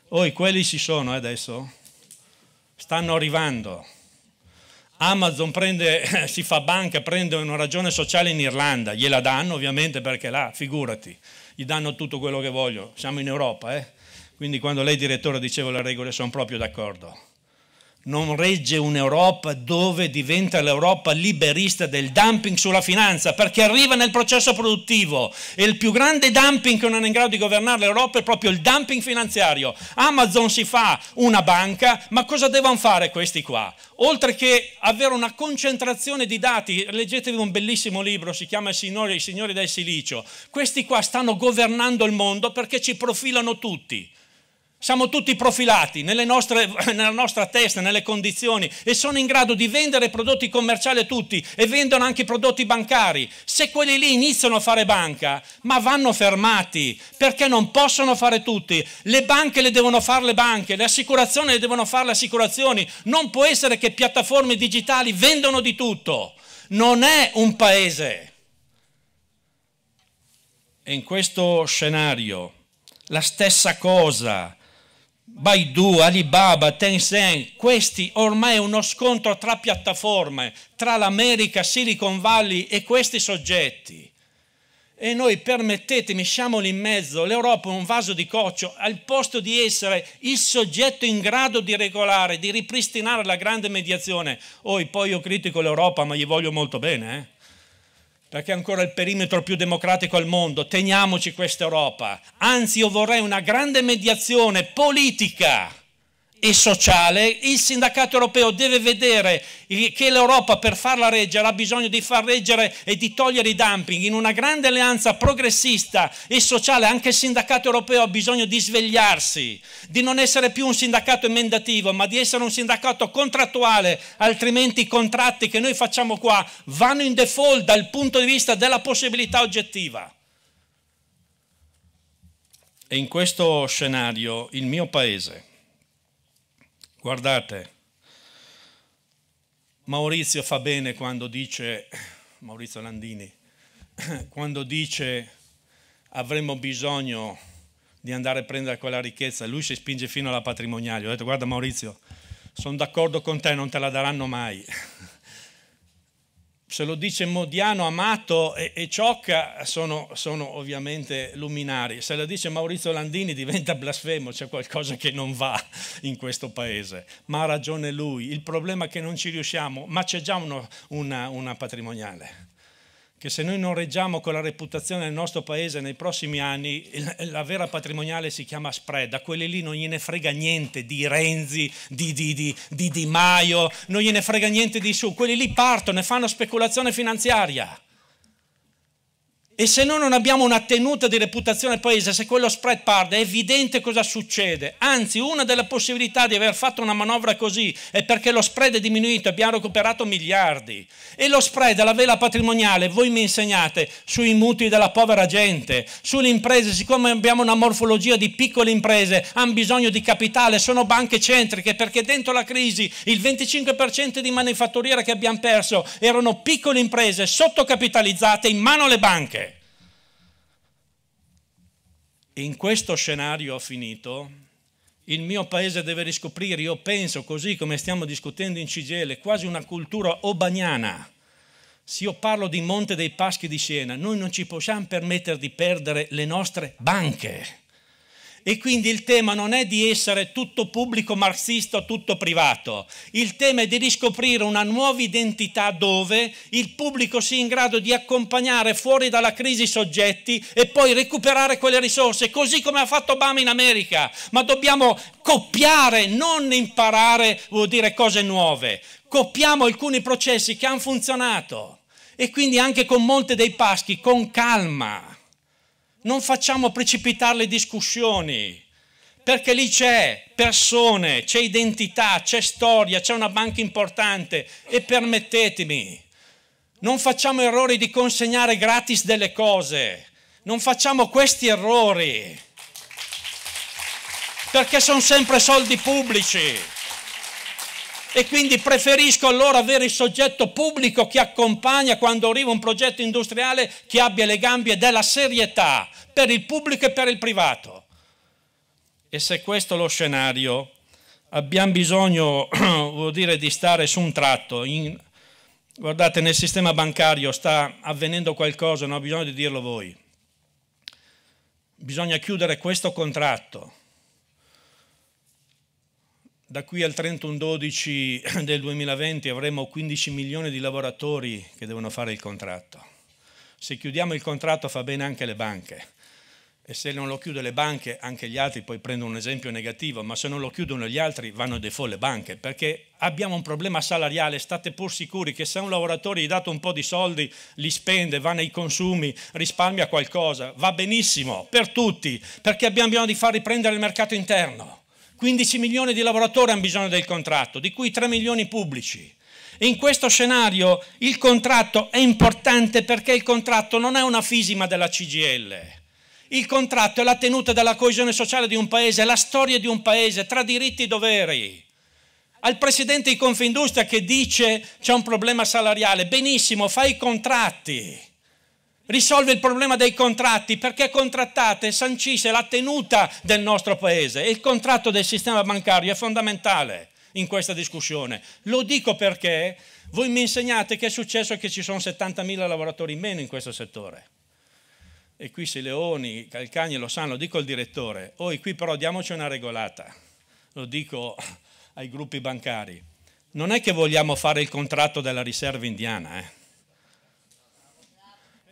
Oi, quelli ci sono eh, adesso? Stanno arrivando. Amazon prende, si fa banca, prende una ragione sociale in Irlanda, gliela danno ovviamente perché là, figurati, gli danno tutto quello che vogliono, siamo in Europa, eh? quindi quando lei direttore diceva le regole sono proprio d'accordo non regge un'Europa dove diventa l'Europa liberista del dumping sulla finanza, perché arriva nel processo produttivo e il più grande dumping che non è in grado di governare l'Europa è proprio il dumping finanziario. Amazon si fa una banca, ma cosa devono fare questi qua? Oltre che avere una concentrazione di dati, leggetevi un bellissimo libro, si chiama I signori, I signori del silicio, questi qua stanno governando il mondo perché ci profilano tutti. Siamo tutti profilati nostre, nella nostra testa, nelle condizioni e sono in grado di vendere prodotti commerciali a tutti e vendono anche prodotti bancari. Se quelli lì iniziano a fare banca, ma vanno fermati perché non possono fare tutti. Le banche le devono fare le banche, le assicurazioni le devono fare le assicurazioni. Non può essere che piattaforme digitali vendano di tutto. Non è un paese. E in questo scenario la stessa cosa Baidu, Alibaba, Tencent, questi ormai è uno scontro tra piattaforme, tra l'America, Silicon Valley e questi soggetti. E noi, permettetemi, siamo in mezzo, l'Europa è un vaso di coccio, al posto di essere il soggetto in grado di regolare, di ripristinare la grande mediazione. Oh, poi io critico l'Europa, ma gli voglio molto bene, eh? perché è ancora il perimetro più democratico al mondo, teniamoci questa Europa. Anzi, io vorrei una grande mediazione politica e sociale, il sindacato europeo deve vedere che l'Europa per farla reggere ha bisogno di far reggere e di togliere i dumping. In una grande alleanza progressista e sociale anche il sindacato europeo ha bisogno di svegliarsi, di non essere più un sindacato emendativo, ma di essere un sindacato contrattuale, altrimenti i contratti che noi facciamo qua vanno in default dal punto di vista della possibilità oggettiva. E in questo scenario il mio paese Guardate, Maurizio fa bene quando dice, Maurizio Landini, quando dice avremmo bisogno di andare a prendere quella ricchezza, lui si spinge fino alla patrimoniale. Ho detto guarda Maurizio, sono d'accordo con te, non te la daranno mai. se lo dice Modiano, Amato e, e Ciocca sono, sono, ovviamente luminari, se lo dice Maurizio Landini diventa blasfemo, c'è qualcosa che non va in questo paese, ma ha ragione lui, il problema è che non ci riusciamo, ma c'è già uno, una, una patrimoniale che se noi non reggiamo con la reputazione del nostro paese nei prossimi anni, la vera patrimoniale si chiama spread, a quelli lì non gliene frega niente di Renzi, di Di, di, di, di Maio, non gliene frega niente di su, quelli lì partono e fanno speculazione finanziaria. E se noi non abbiamo una tenuta di reputazione al paese, se quello spread parte, è evidente cosa succede. Anzi, una delle possibilità di aver fatto una manovra così è perché lo spread è diminuito, abbiamo recuperato miliardi. E lo spread, la vela patrimoniale, voi mi insegnate sui mutui della povera gente, sulle imprese, siccome abbiamo una morfologia di piccole imprese, hanno bisogno di capitale, sono banche centriche, perché dentro la crisi il 25% di manifatturiera che abbiamo perso erano piccole imprese sottocapitalizzate in mano alle banche in questo scenario finito il mio paese deve riscoprire, io penso così come stiamo discutendo in Cigele, quasi una cultura obagnana. Se io parlo di Monte dei Paschi di Siena, noi non ci possiamo permettere di perdere le nostre banche e quindi il tema non è di essere tutto pubblico marxista o tutto privato, il tema è di riscoprire una nuova identità dove il pubblico sia in grado di accompagnare fuori dalla crisi i soggetti e poi recuperare quelle risorse, così come ha fatto Obama in America. Ma dobbiamo copiare, non imparare, vuol dire cose nuove. Copiamo alcuni processi che hanno funzionato e quindi anche con Monte dei Paschi, con calma non facciamo precipitare le discussioni, perché lì c'è persone, c'è identità, c'è storia, c'è una banca importante e permettetemi, non facciamo errori di consegnare gratis delle cose, non facciamo questi errori, perché sono sempre soldi pubblici e quindi preferisco allora avere il soggetto pubblico che accompagna quando arriva un progetto industriale che abbia le gambe della serietà per il pubblico e per il privato. E se questo è lo scenario, abbiamo bisogno, vuol dire, di stare su un tratto. In, guardate, nel sistema bancario sta avvenendo qualcosa, non ho bisogno di dirlo voi. Bisogna chiudere questo contratto da qui al 31-12 del 2020 avremo 15 milioni di lavoratori che devono fare il contratto. Se chiudiamo il contratto fa bene anche le banche. E se non lo chiudono le banche, anche gli altri, poi prendo un esempio negativo, ma se non lo chiudono gli altri vanno default le banche, perché abbiamo un problema salariale, state pur sicuri che se un lavoratore gli dato un po' di soldi, li spende, va nei consumi, risparmia qualcosa, va benissimo per tutti, perché abbiamo bisogno di far riprendere il mercato interno 15 milioni di lavoratori hanno bisogno del contratto, di cui 3 milioni pubblici. In questo scenario il contratto è importante perché il contratto non è una fisima della CGL. Il contratto è la tenuta della coesione sociale di un paese, è la storia di un paese, tra diritti e doveri. Al presidente di Confindustria che dice c'è un problema salariale, benissimo, fai i contratti risolve il problema dei contratti perché contrattate sancisce la tenuta del nostro paese e il contratto del sistema bancario è fondamentale in questa discussione. Lo dico perché voi mi insegnate che è successo che ci sono 70.000 lavoratori in meno in questo settore. E qui se Leoni, Calcagni lo sanno, lo dico al direttore, oi qui però diamoci una regolata, lo dico ai gruppi bancari. Non è che vogliamo fare il contratto della riserva indiana, eh?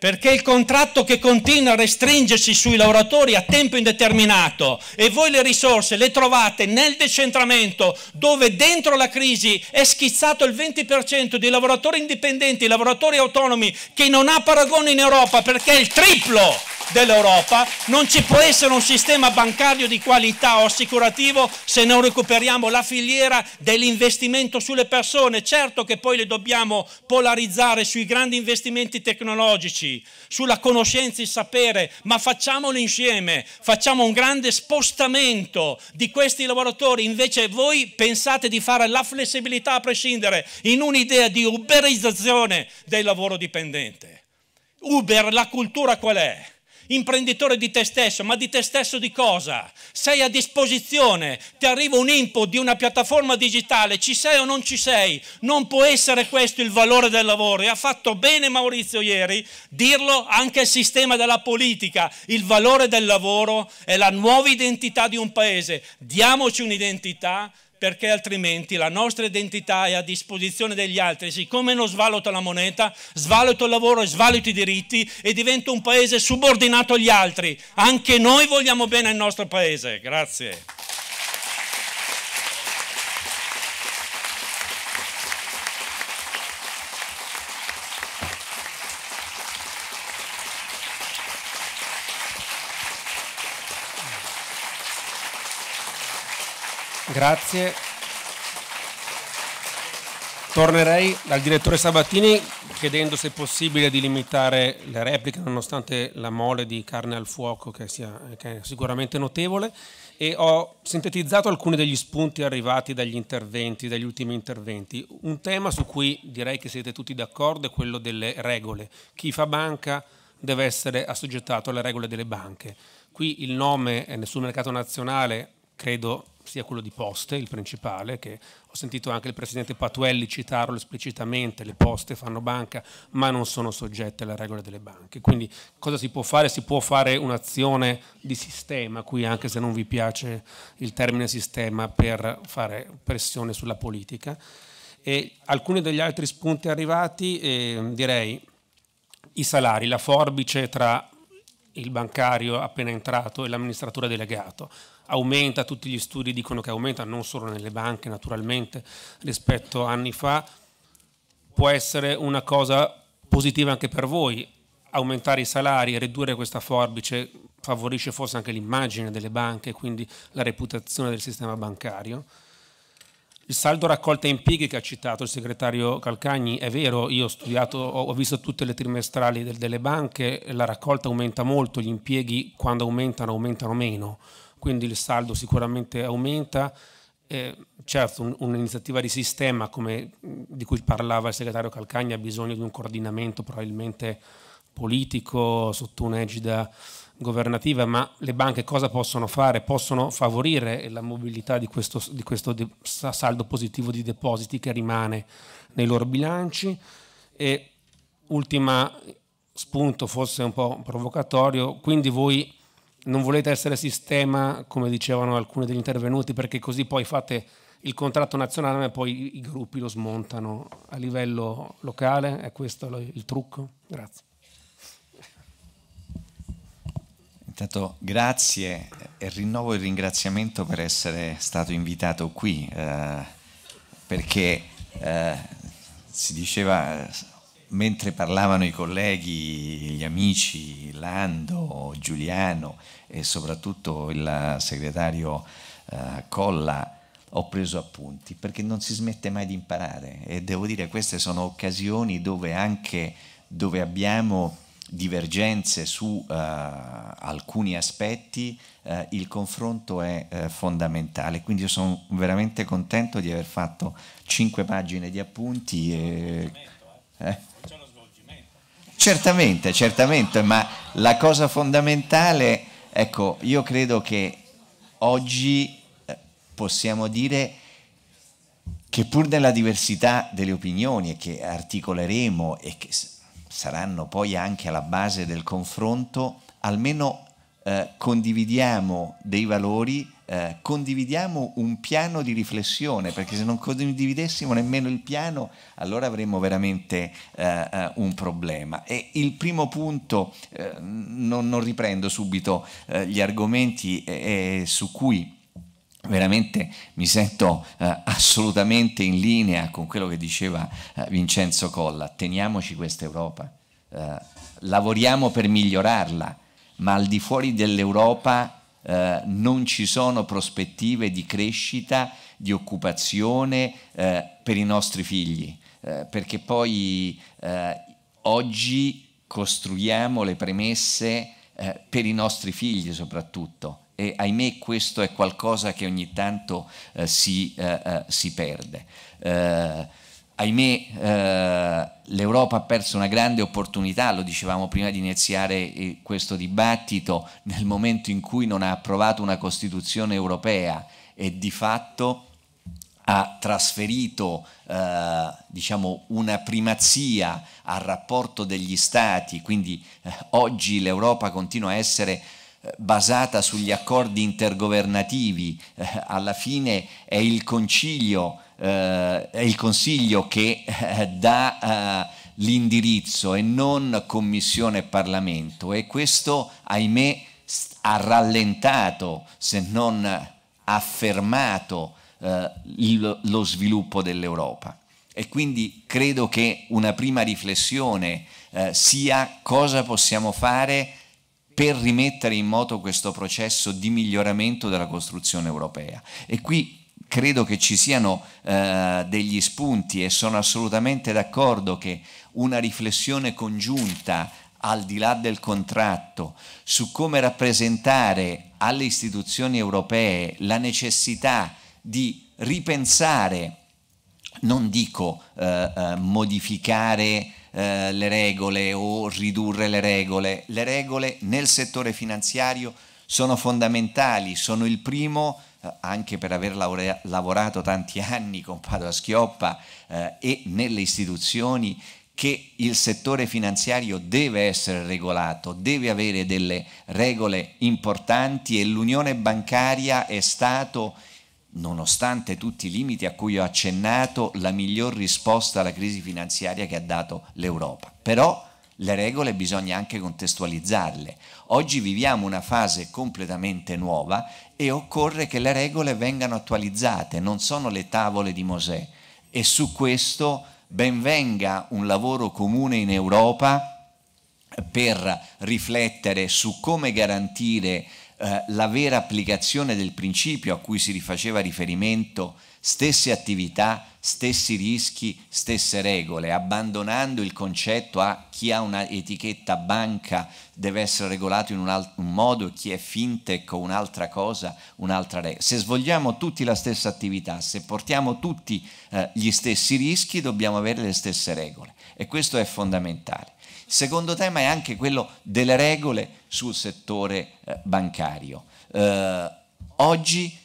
perché il contratto che continua a restringersi sui lavoratori a tempo indeterminato e voi le risorse le trovate nel decentramento dove dentro la crisi è schizzato il 20% di lavoratori indipendenti, lavoratori autonomi che non ha paragone in Europa perché è il triplo dell'Europa, non ci può essere un sistema bancario di qualità o assicurativo se non recuperiamo la filiera dell'investimento sulle persone. Certo che poi le dobbiamo polarizzare sui grandi investimenti tecnologici, sulla conoscenza e il sapere, ma facciamolo insieme, facciamo un grande spostamento di questi lavoratori. Invece voi pensate di fare la flessibilità a prescindere in un'idea di uberizzazione del lavoro dipendente. Uber, la cultura qual è? imprenditore di te stesso, ma di te stesso di cosa? Sei a disposizione, ti arriva un input di una piattaforma digitale, ci sei o non ci sei? Non può essere questo il valore del lavoro e ha fatto bene Maurizio ieri dirlo anche al sistema della politica, il valore del lavoro è la nuova identità di un paese, diamoci un'identità perché altrimenti la nostra identità è a disposizione degli altri. Siccome non svaluto la moneta, svaluto il lavoro e svaluto i diritti e divento un paese subordinato agli altri. Anche noi vogliamo bene il nostro paese. Grazie. Grazie. Tornerei dal direttore Sabatini chiedendo se è possibile di limitare le repliche nonostante la mole di carne al fuoco che, sia, che è sicuramente notevole e ho sintetizzato alcuni degli spunti arrivati dagli interventi, dagli ultimi interventi. Un tema su cui direi che siete tutti d'accordo è quello delle regole. Chi fa banca deve essere assoggettato alle regole delle banche. Qui il nome è sul mercato nazionale credo sia quello di Poste, il principale, che ho sentito anche il Presidente Patuelli citarlo esplicitamente, le poste fanno banca, ma non sono soggette alle regole delle banche. Quindi cosa si può fare? Si può fare un'azione di sistema, qui anche se non vi piace il termine sistema, per fare pressione sulla politica. E alcuni degli altri spunti arrivati, eh, direi i salari, la forbice tra il bancario appena entrato e l'amministratore delegato aumenta, tutti gli studi dicono che aumenta, non solo nelle banche naturalmente rispetto a anni fa, può essere una cosa positiva anche per voi, aumentare i salari e ridurre questa forbice favorisce forse anche l'immagine delle banche, quindi la reputazione del sistema bancario. Il saldo raccolta in pighi che ha citato il segretario Calcagni è vero, io ho studiato, ho visto tutte le trimestrali delle banche, la raccolta aumenta molto, gli impieghi quando aumentano aumentano meno, quindi il saldo sicuramente aumenta. Eh, certo, un'iniziativa di sistema come, di cui parlava il segretario Calcagna ha bisogno di un coordinamento probabilmente politico sotto un'egida governativa, ma le banche cosa possono fare? Possono favorire la mobilità di questo, di questo saldo positivo di depositi che rimane nei loro bilanci. E ultima spunto, forse un po' provocatorio, quindi voi non volete essere sistema, come dicevano alcuni degli intervenuti, perché così poi fate il contratto nazionale ma poi i gruppi lo smontano a livello locale, è questo il trucco? Grazie. Intanto grazie e rinnovo il ringraziamento per essere stato invitato qui, eh, perché eh, si diceva eh, mentre parlavano i colleghi, gli amici, Lando, Giuliano e soprattutto il eh, segretario eh, Colla, ho preso appunti perché non si smette mai di imparare e devo dire queste sono occasioni dove anche dove abbiamo divergenze su uh, alcuni aspetti, uh, il confronto è uh, fondamentale. Quindi io sono veramente contento di aver fatto cinque pagine di appunti e eh? Certamente, certamente, ma la cosa fondamentale, ecco, io credo che oggi eh, possiamo dire che pur nella diversità delle opinioni che articoleremo e che saranno poi anche alla base del confronto, almeno eh, condividiamo dei valori, eh, condividiamo un piano di riflessione, perché se non condividessimo nemmeno il piano, allora avremmo veramente eh, eh un problema. E il primo punto, eh, non, non, riprendo subito eh, gli argomenti su cui veramente mi sento eh, assolutamente in linea con quello che diceva eh, Vincenzo Colla, teniamoci questa Europa, eh, lavoriamo per migliorarla, ma al di fuori dell'Europa eh, non ci sono prospettive di crescita, di occupazione eh, per i nostri figli, eh, perché poi eh, oggi costruiamo le premesse eh, per i nostri figli soprattutto e ahimè questo è qualcosa che ogni tanto eh, si, si, perde ahimè eh, l'Europa ha perso una grande opportunità, lo dicevamo prima di iniziare eh, questo dibattito, nel momento in cui non ha approvato una Costituzione europea e di fatto ha trasferito eh, diciamo una primazia al rapporto degli Stati, quindi eh, oggi l'Europa continua a essere eh, basata sugli accordi intergovernativi, eh, alla fine è il concilio eh, è il Consiglio che eh, dà eh, l'indirizzo e non Commissione e Parlamento e questo, ahimè, ha rallentato, se non affermato, eh, il, lo sviluppo dell'Europa. E quindi credo che una prima riflessione eh, sia cosa possiamo fare per rimettere in moto questo processo di miglioramento della costruzione europea. E qui credo che ci siano eh, degli spunti e sono assolutamente d'accordo che una riflessione congiunta al di là del contratto su come rappresentare alle istituzioni europee la necessità di ripensare, non dico eh, eh modificare eh, le regole o ridurre le regole, le regole nel settore finanziario sono fondamentali, sono il primo anche per aver lavorato tanti anni con Padova Schioppa eh, e nelle istituzioni che il settore finanziario deve essere regolato, deve avere delle regole importanti e l'unione bancaria è stato, nonostante tutti i limiti a cui ho accennato, la miglior risposta alla crisi finanziaria che ha dato l'Europa. Però le regole bisogna anche contestualizzarle. Oggi viviamo una fase completamente nuova e occorre che le regole vengano attualizzate, non sono le tavole di Mosè. E su questo ben venga un lavoro comune in Europa per riflettere su come garantire eh, la vera applicazione del principio a cui si faceva riferimento, stesse attività, stessi rischi, stesse regole, abbandonando il concetto a chi ha un'etichetta banca deve essere regolato in un, alt- un modo e chi è fintech o un'altra cosa, un'altra regola. Se svolgiamo tutti la stessa attività, se portiamo tutti eh, gli stessi rischi, dobbiamo avere le stesse regole e questo è fondamentale. secondo tema è anche quello delle regole sul settore eh, bancario. Eh, oggi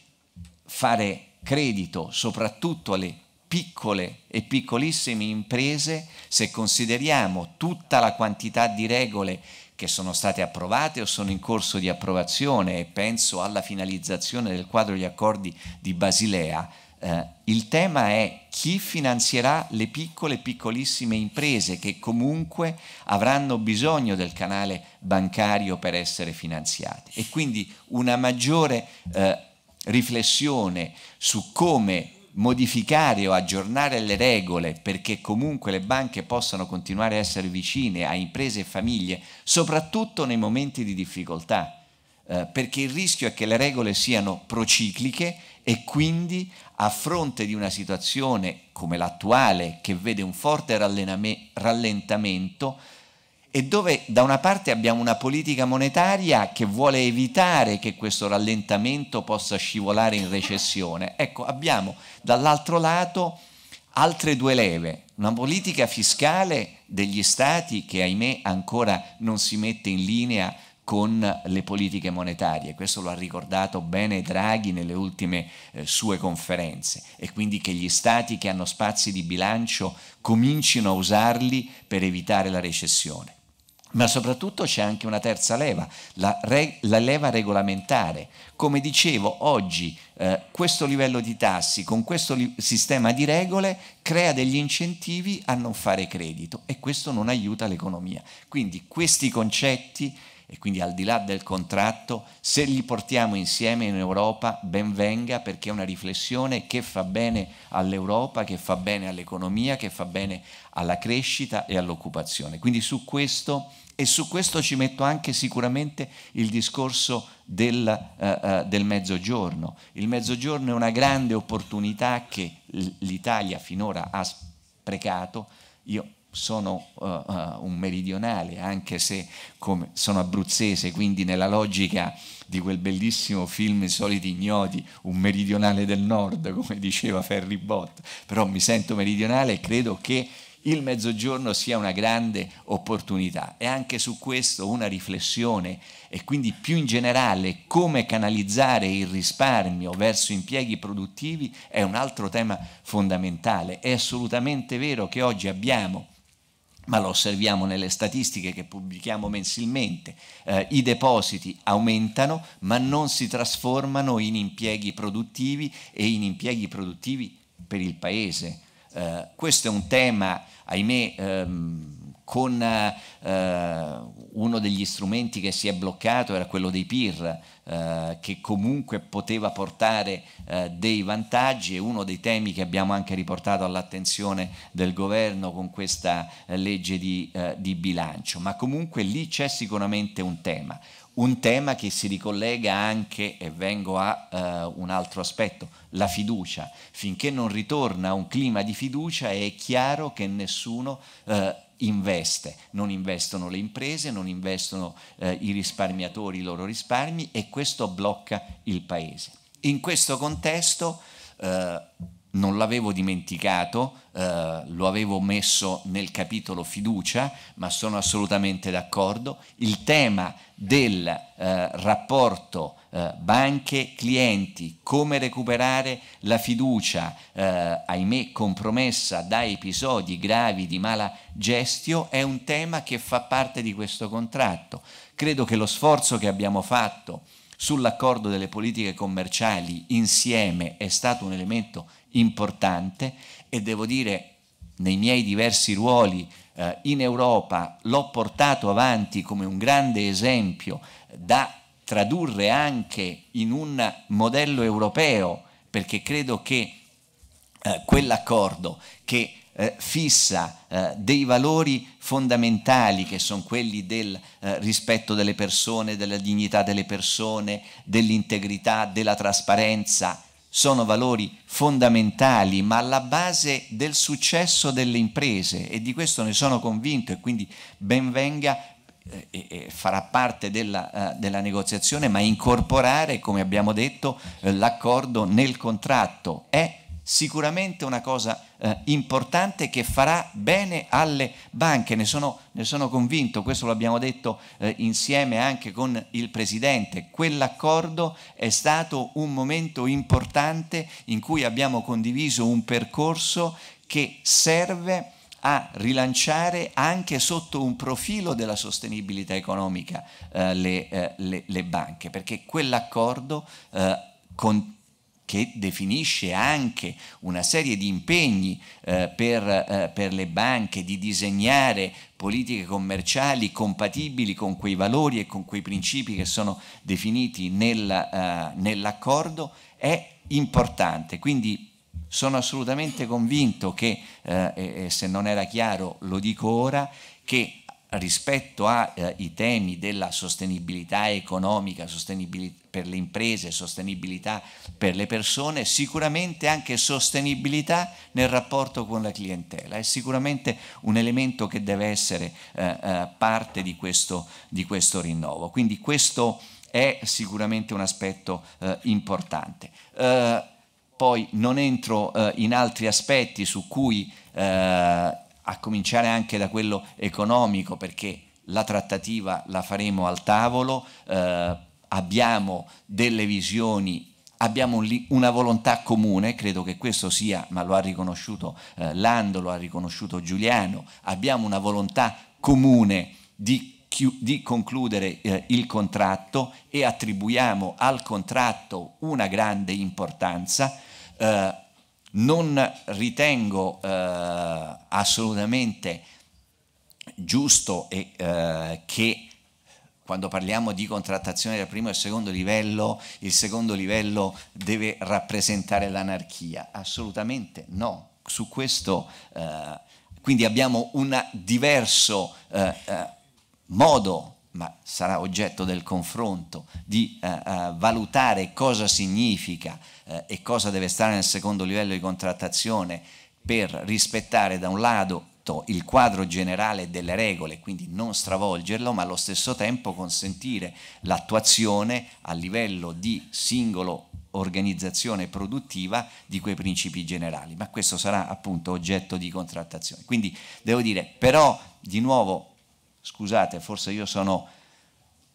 fare credito soprattutto alle piccole e piccolissime imprese, se consideriamo tutta la quantità di regole che sono state approvate o sono in corso di approvazione e penso alla finalizzazione del quadro di accordi di Basilea, eh, il tema è chi finanzierà le piccole e piccolissime imprese che comunque avranno bisogno del canale bancario per essere finanziate e quindi una maggiore eh, riflessione su come modificare o aggiornare le regole perché comunque le banche possano continuare a essere vicine a imprese e famiglie, soprattutto nei momenti di difficoltà, eh, perché il rischio è che le regole siano procicliche e quindi a fronte di una situazione come l'attuale che vede un forte rallentamento, e dove da una parte abbiamo una politica monetaria che vuole evitare che questo rallentamento possa scivolare in recessione, ecco abbiamo dall'altro lato altre due leve, una politica fiscale degli stati che ahimè ancora non si mette in linea con le politiche monetarie, questo lo ha ricordato bene Draghi nelle ultime eh, sue conferenze e quindi che gli stati che hanno spazi di bilancio comincino a usarli per evitare la recessione ma soprattutto c'è anche una terza leva, la, re, la leva regolamentare. Come dicevo, oggi eh, questo livello di tassi con questo sistema di regole crea degli incentivi a non fare credito e questo non aiuta l'economia. Quindi questi concetti e quindi al di là del contratto, se li portiamo insieme in Europa, ben venga perché è una riflessione che fa bene all'Europa, che fa bene all'economia, che fa bene alla crescita e all'occupazione. Quindi su questo e su questo ci metto anche sicuramente il discorso del, eh, eh del mezzogiorno. Il mezzogiorno è una grande opportunità che l'Italia finora ha sprecato. Io sono uh, uh, un meridionale, anche se come, sono abruzzese, quindi nella logica di quel bellissimo film I Soliti Ignoti, un meridionale del nord, come diceva Ferry Bott, però mi sento meridionale e credo che il mezzogiorno sia una grande opportunità e anche su questo una riflessione e quindi più in generale come canalizzare il risparmio verso impieghi produttivi è un altro tema fondamentale. È assolutamente vero che oggi abbiamo ma lo osserviamo nelle statistiche che pubblichiamo mensilmente, eh, i depositi aumentano ma non si trasformano in impieghi produttivi e in impieghi produttivi per il Paese. Eh, questo è un tema, ahimè, ehm, con eh, uno degli strumenti che si è bloccato era quello dei PIR, eh, che comunque poteva portare eh, dei vantaggi e uno dei temi che abbiamo anche riportato all'attenzione del governo con questa eh, legge di, eh, di bilancio. Ma comunque lì c'è sicuramente un tema, un tema che si ricollega anche, e vengo a eh, un altro aspetto, la fiducia. Finché non ritorna un clima di fiducia è chiaro che nessuno eh, investe, non investono le imprese, non investono eh, i risparmiatori i loro risparmi e questo blocca il paese. In questo contesto eh, non l'avevo dimenticato, eh, lo avevo messo nel capitolo fiducia, ma sono assolutamente d'accordo. Il tema del eh, rapporto eh, banche-clienti, come recuperare la fiducia, eh, ahimè compromessa da episodi gravi di mala gestio, è un tema che fa parte di questo contratto. Credo che lo sforzo che abbiamo fatto sull'accordo delle politiche commerciali insieme è stato un elemento importante importante e devo dire nei miei diversi ruoli eh, in Europa l'ho portato avanti come un grande esempio da tradurre anche in un modello europeo perché credo che eh, quell'accordo che eh, fissa eh, dei valori fondamentali che sono quelli del eh, rispetto delle persone, della dignità delle persone, dell'integrità, della trasparenza sono valori fondamentali, ma alla base del successo delle imprese e di questo ne sono convinto e quindi venga eh, e farà parte della, eh, della, negoziazione, ma incorporare, come abbiamo detto, eh, l'accordo nel contratto è sicuramente una cosa eh, importante che farà bene alle banche, ne sono, ne sono convinto, questo lo abbiamo detto eh, insieme anche con il Presidente, quell'accordo è stato un momento importante in cui abbiamo condiviso un percorso che serve a rilanciare anche sotto un profilo della sostenibilità economica eh, le, eh, le, le, banche, perché quell'accordo eh, con, che definisce anche una serie di impegni eh, per, eh, per, le banche di disegnare politiche commerciali compatibili con quei valori e con quei principi che sono definiti nel, eh, nell'accordo, è importante. Quindi sono assolutamente convinto che, eh, e se non era chiaro lo dico ora, che rispetto ai eh, temi della sostenibilità economica, sostenibilità per le imprese, sostenibilità per le persone, sicuramente anche sostenibilità nel rapporto con la clientela. È sicuramente un elemento che deve essere eh, eh, parte di questo, di questo rinnovo. Quindi questo è sicuramente un aspetto importante. poi non entro in altri aspetti su cui Eh, a cominciare anche da quello economico, perché la trattativa la faremo al tavolo, eh, abbiamo delle visioni, abbiamo una volontà comune, credo che questo sia, ma lo ha riconosciuto eh, Lando, lo ha riconosciuto Giuliano, abbiamo una volontà comune di di concludere eh, il contratto e attribuiamo al contratto una grande importanza. Eh, non ritengo eh, assolutamente giusto e, eh, che quando parliamo di contrattazione del primo e secondo livello, il secondo livello deve rappresentare l'anarchia. Assolutamente no. Su questo eh, quindi abbiamo un diverso eh, eh, modo ma sarà oggetto del confronto, di eh, eh, valutare cosa significa eh, e cosa deve stare nel secondo livello di contrattazione per rispettare da un lato il quadro generale delle regole, quindi non stravolgerlo, ma allo stesso tempo consentire l'attuazione a livello di singolo organizzazione produttiva di quei principi generali, ma questo sarà appunto oggetto di contrattazione. Quindi devo dire, però di nuovo scusate, forse io sono,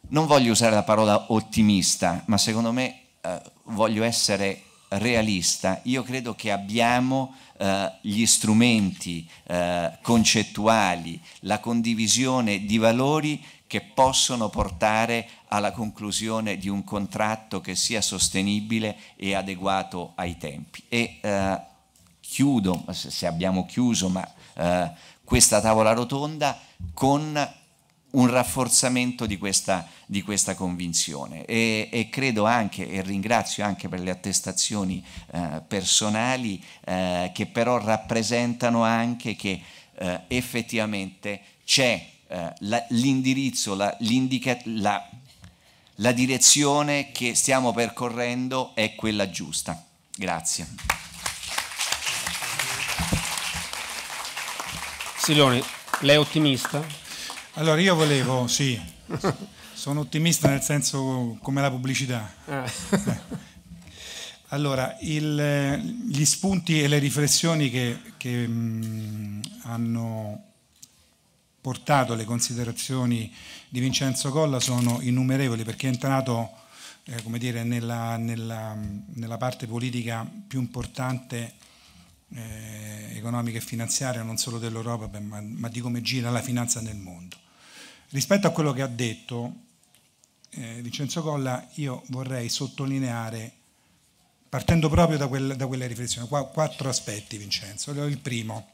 non voglio usare la parola ottimista, ma secondo me eh, voglio essere realista, io credo che abbiamo eh, gli strumenti eh, concettuali, la condivisione di valori che possono portare alla conclusione di un contratto che sia sostenibile e adeguato ai tempi. E eh, chiudo, se abbiamo chiuso, ma eh, questa tavola rotonda con un rafforzamento di questa, di questa convinzione e, e, credo anche e ringrazio anche per le attestazioni eh, personali eh, che però rappresentano anche che eh, effettivamente c'è eh, l'indirizzo, la, la, la direzione che stiamo percorrendo è quella giusta. Grazie. Siloni. Lei è ottimista? Allora io volevo, sì, sono ottimista nel senso come la pubblicità. Ah. Allora, il, gli spunti e le riflessioni che, che mh, mm, hanno portato le considerazioni di Vincenzo Colla sono innumerevoli perché è entrato eh, dire, nella, nella, nella parte politica più importante eh, economica e finanziaria non solo dell'Europa, beh, ma, ma, di come gira la finanza nel mondo. Rispetto a quello che ha detto eh, Vincenzo Colla, io vorrei sottolineare, partendo proprio da, quel, da quella riflessione, qua, quattro aspetti, Vincenzo. Il primo,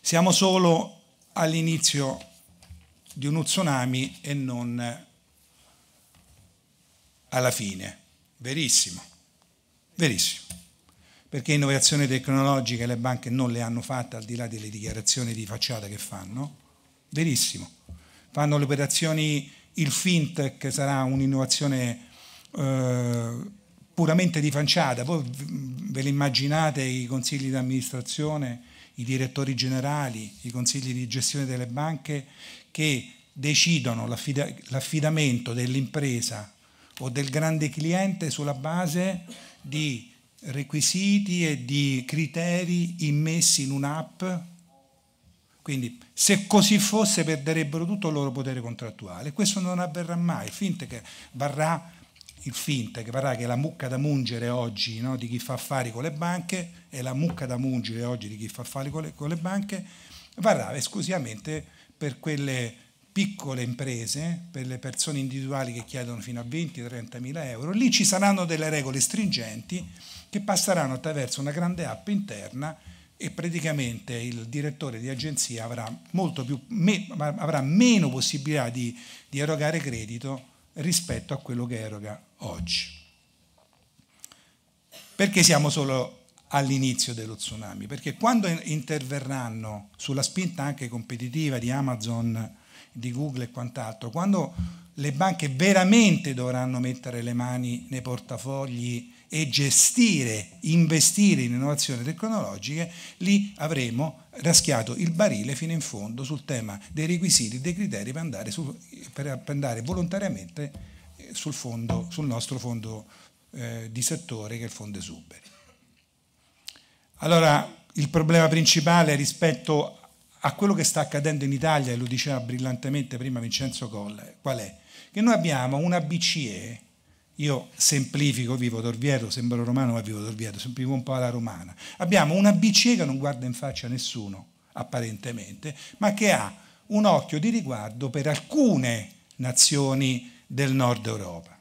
siamo solo all'inizio di uno tsunami e non alla fine. Verissimo, verissimo perché innovazioni tecnologiche le banche non le hanno fatte al di là delle dichiarazioni di facciata che fanno. Verissimo. Fanno le operazioni, il fintech sarà un'innovazione eh, puramente di facciata, voi ve le immaginate i consigli di amministrazione, i direttori generali, i consigli di gestione delle banche che decidono l'affida- l'affidamento dell'impresa o del grande cliente sulla base di requisiti e di criteri immessi in un'app. Quindi se così fosse perderebbero tutto il loro potere contrattuale. Questo non avverrà mai. Fintech varrà il fintech, varrà che la mucca da mungere oggi no, di chi fa affari con le banche e la mucca da mungere oggi di chi fa affari con le, con le banche varrà esclusivamente per quelle piccole imprese, per le persone individuali che chiedono fino a 20-30 mila euro. Lì ci saranno delle regole stringenti che passeranno attraverso una grande app interna e praticamente il direttore di agenzia avrà, più, me, avrà meno possibilità di, di erogare credito rispetto a quello che eroga oggi. Perché siamo solo all'inizio dello tsunami? Perché quando interverranno sulla spinta anche competitiva di Amazon, di Google e quant'altro, quando le banche veramente dovranno mettere le mani nei portafogli e gestire, investire in innovazioni tecnologiche, lì avremo raschiato il barile fino in fondo sul tema dei requisiti, dei criteri per andare, su, per andare volontariamente eh, sul, fondo, sul, nostro fondo eh, di settore che è il fondo esuberi. Allora, il problema principale rispetto a quello che sta accadendo in Italia, e lo diceva brillantemente prima Vincenzo Colla, qual è? Che noi abbiamo una BCE io semplifico, vivo d'Orvieto, sembro romano ma vivo d'Orvieto, semplifico un po' alla romana. Abbiamo una BCE che non guarda in faccia a nessuno, apparentemente, ma che ha un occhio di riguardo per alcune nazioni del nord Europa.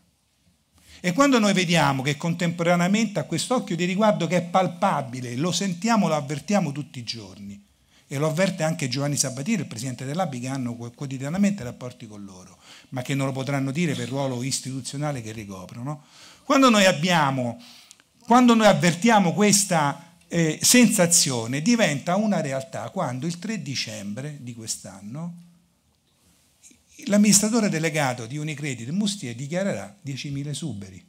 E quando noi vediamo che contemporaneamente a quest'occhio di riguardo che è palpabile, lo sentiamo, lo avvertiamo tutti i giorni, e lo avverte anche Giovanni Sabatini, il presidente dell'ABI, che hanno quotidianamente rapporti con loro, ma che non lo potranno dire per il ruolo istituzionale che ricoprono. Quando noi abbiamo, quando noi avvertiamo questa eh, sensazione, diventa una realtà quando il 3 dicembre di quest'anno l'amministratore delegato di Unicredit Mustier dichiarerà 10.000 esuberi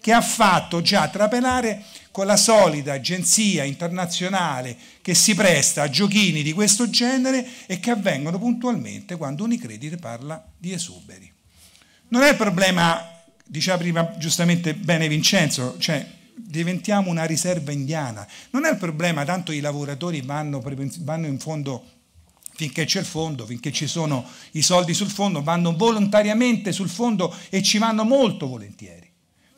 che ha fatto già trapelare con la solida agenzia internazionale che si presta a giochini di questo genere e che avvengono puntualmente quando Unicredit parla di esuberi. Non è il problema, diceva prima giustamente bene Vincenzo, cioè diventiamo una riserva indiana, non è il problema, tanto i lavoratori vanno, vanno in fondo finché c'è il fondo, finché ci sono i soldi sul fondo, vanno volontariamente sul fondo e ci vanno molto volentieri.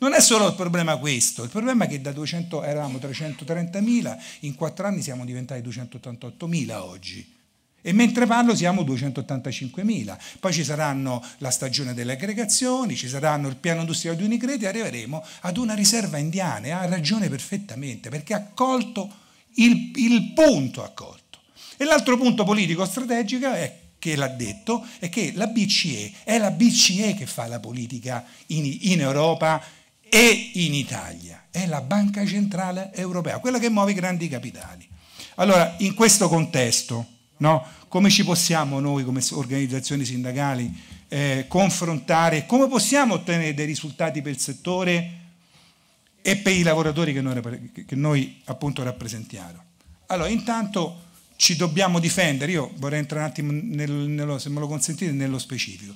Non è solo il problema questo, il problema è che da 200, eravamo 330.000, in quattro anni siamo diventati 288.000 oggi. E mentre parlo siamo 285.000, poi ci saranno la stagione delle aggregazioni, ci saranno il piano industriale di Unicredit e arriveremo ad una riserva indiana. E eh, ha ragione perfettamente perché ha colto il, il punto. Ha colto. E l'altro punto politico strategico è che l'ha detto è che la BCE è la BCE che fa la politica in, in Europa e in Italia. È la Banca Centrale Europea, quella che muove i grandi capitali. Allora, in questo contesto, no, come ci possiamo noi come organizzazioni sindacali eh, confrontare, come possiamo ottenere dei risultati per il settore e per i lavoratori che noi, che noi appunto rappresentiamo? Allora, intanto ci dobbiamo difendere, io vorrei entrare un attimo, nello, se me lo consentite, nello specifico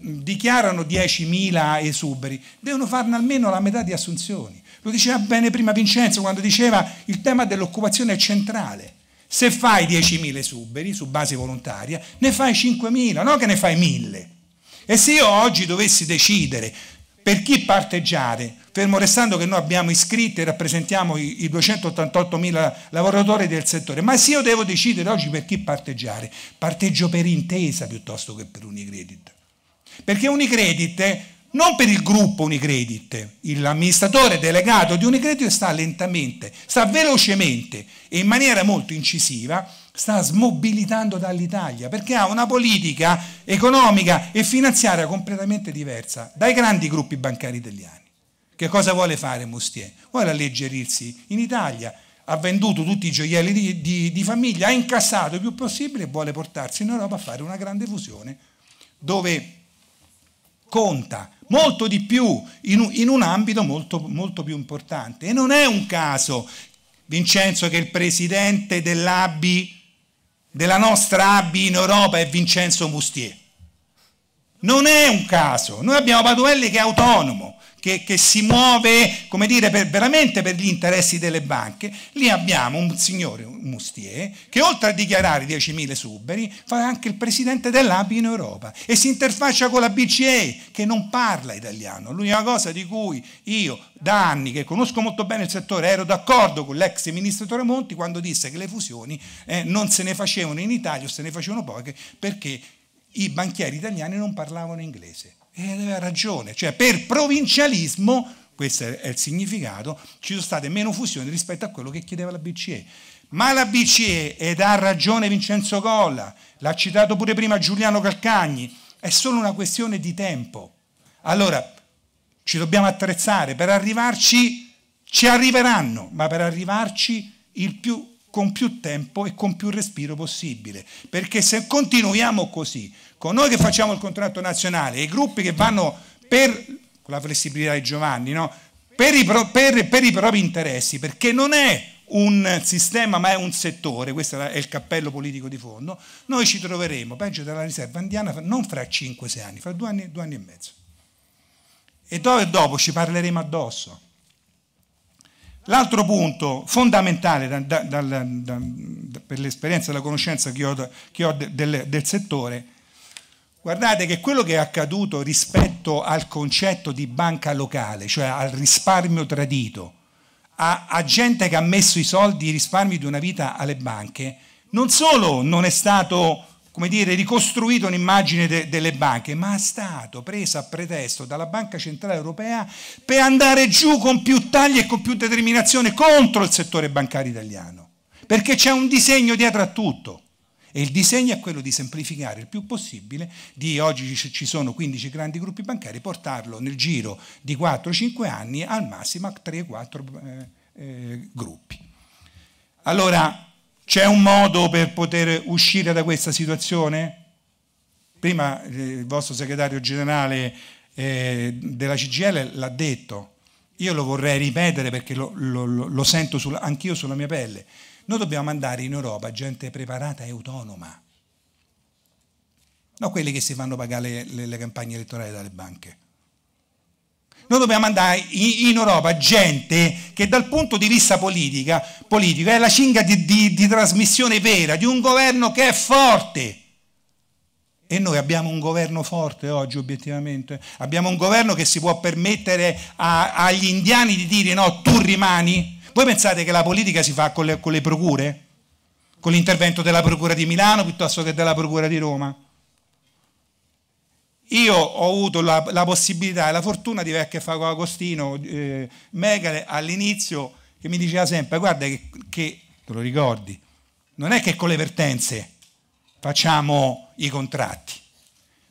dichiarano 10.000 esuberi, devono farne almeno la metà di assunzioni. Lo diceva bene prima Vincenzo quando diceva il tema dell'occupazione è centrale. Se fai 10.000 esuberi su base volontaria, ne fai 5.000, non che ne fai 1.000. E se io oggi dovessi decidere per chi parteggiare, fermo restando che noi abbiamo iscritti e rappresentiamo i, 288.000 lavoratori del settore, ma se io devo decidere oggi per chi parteggiare, parteggio per intesa piuttosto che per Unicredit. Perché Unicredit, non per il gruppo Unicredit, l'amministratore delegato di Unicredit sta lentamente, sta velocemente e in maniera molto incisiva, sta smobilitando dall'Italia perché ha una politica economica e finanziaria completamente diversa dai grandi gruppi bancari italiani. Che cosa vuole fare Mustier? Vuole alleggerirsi in Italia, ha venduto tutti i gioielli di, di, di, famiglia, ha incassato il più possibile e vuole portarsi in Europa a fare una grande fusione dove conta molto di più in, in un, ambito molto, molto più importante. E non è un caso, Vincenzo, che il presidente dell'ABI, della nostra ABI in Europa è Vincenzo Mustier. Non è un caso, noi abbiamo Paduelli che è autonomo, che, che, si muove come dire, per, veramente per gli interessi delle banche, lì abbiamo un signore, un Mustier, che oltre a dichiarare 10.000 suberi fa anche il presidente dell'API in Europa e si interfaccia con la BCE che non parla italiano. L'unica cosa di cui io da anni che conosco molto bene il settore ero d'accordo con l'ex ministro Tremonti quando disse che le fusioni eh, non se ne facevano in Italia o se ne facevano poche perché i banchieri italiani non parlavano inglese. Eh, e aveva ragione, cioè per provincialismo, questo è il significato, ci sono state meno fusioni rispetto a quello che chiedeva la BCE. Ma la BCE, ed ha ragione Vincenzo Colla, l'ha citato pure prima Giuliano Calcagni, è solo una questione di tempo. Allora, ci dobbiamo attrezzare, per arrivarci ci arriveranno, ma per arrivarci più, con più tempo e con più respiro possibile, perché se continuiamo così, con ecco, noi che facciamo il contratto nazionale, e i gruppi che vanno per, con la flessibilità di Giovanni, no? per, i pro, per, per i propri interessi, perché non è un sistema ma è un settore, questo è il cappello politico di fondo, noi ci troveremo, peggio della riserva indiana, non fra 5-6 anni, fra 2 anni, anni e mezzo. E dopo dopo ci parleremo addosso. L'altro punto fondamentale da, da, da, per l'esperienza e la conoscenza che ho, che ho del, del settore Guardate che quello che è accaduto rispetto al concetto di banca locale, cioè al risparmio tradito, a, a gente che ha messo i soldi, i risparmi di una vita alle banche, non solo non è stato come dire, ricostruito un'immagine de, delle banche, ma è stato preso a pretesto dalla Banca Centrale Europea per andare giù con più tagli e con più determinazione contro il settore bancario italiano, perché c'è un disegno dietro a tutto. E il disegno è quello di semplificare il più possibile, di oggi ci sono 15 grandi gruppi bancari, portarlo nel giro di 4-5 anni al massimo a 3-4 eh, eh, gruppi. Allora, c'è un modo per poter uscire da questa situazione? Prima eh, il vostro segretario generale eh, della CGL l'ha detto, io lo vorrei ripetere perché lo, lo, lo sento sul, anch'io sulla mia pelle. Noi dobbiamo mandare in Europa gente preparata e autonoma, non quelli che si fanno pagare le, le, campagne elettorali dalle banche. Noi dobbiamo mandare in, Europa gente che dal punto di vista politica, politico è la cinghia di, di, di trasmissione vera di un governo che è forte. E noi abbiamo un governo forte oggi, obiettivamente. Abbiamo un governo che si può permettere a, agli indiani di dire no, tu rimani, voi pensate che la politica si fa con le, con le procure? Con l'intervento della procura di Milano piuttosto che della procura di Roma? Io ho avuto la, la possibilità e la fortuna di avere a che fare con Agostino eh, Megale all'inizio che mi diceva sempre, guarda che, che, te lo ricordi, non è che con le vertenze facciamo i contratti.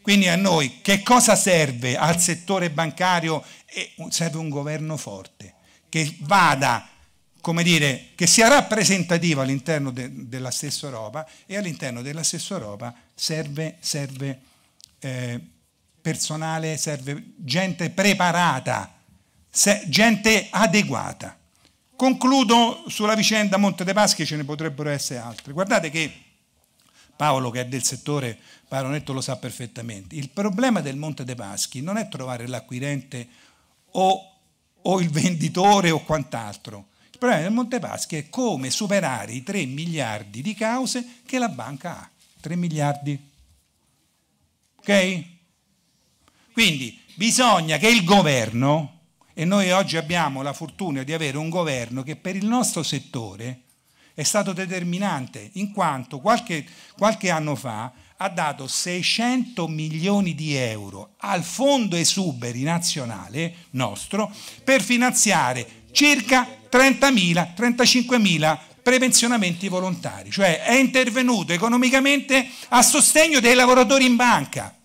Quindi a noi che cosa serve al settore bancario? E serve un governo forte che vada come dire, che sia rappresentativa all'interno de, della stessa Europa e all'interno della stessa Europa serve, serve eh, personale, serve gente preparata, se, gente adeguata. Concludo sulla vicenda Monte dei Paschi, ce ne potrebbero essere altre. Guardate che Paolo, che è del settore, Paolo lo sa perfettamente, il problema del Monte dei Paschi non è trovare l'acquirente o, o il venditore o quant'altro, il problema del Monte Paschi è come superare i 3 miliardi di cause che la banca ha. 3 miliardi. Ok? Quindi bisogna che il governo, e noi oggi abbiamo la fortuna di avere un governo che per il nostro settore è stato determinante, in quanto qualche, qualche anno fa ha dato 600 milioni di euro al fondo esuberi nazionale nostro per finanziare circa 30.000, 35.000 prepensionamenti volontari, cioè è intervenuto economicamente a sostegno dei lavoratori in banca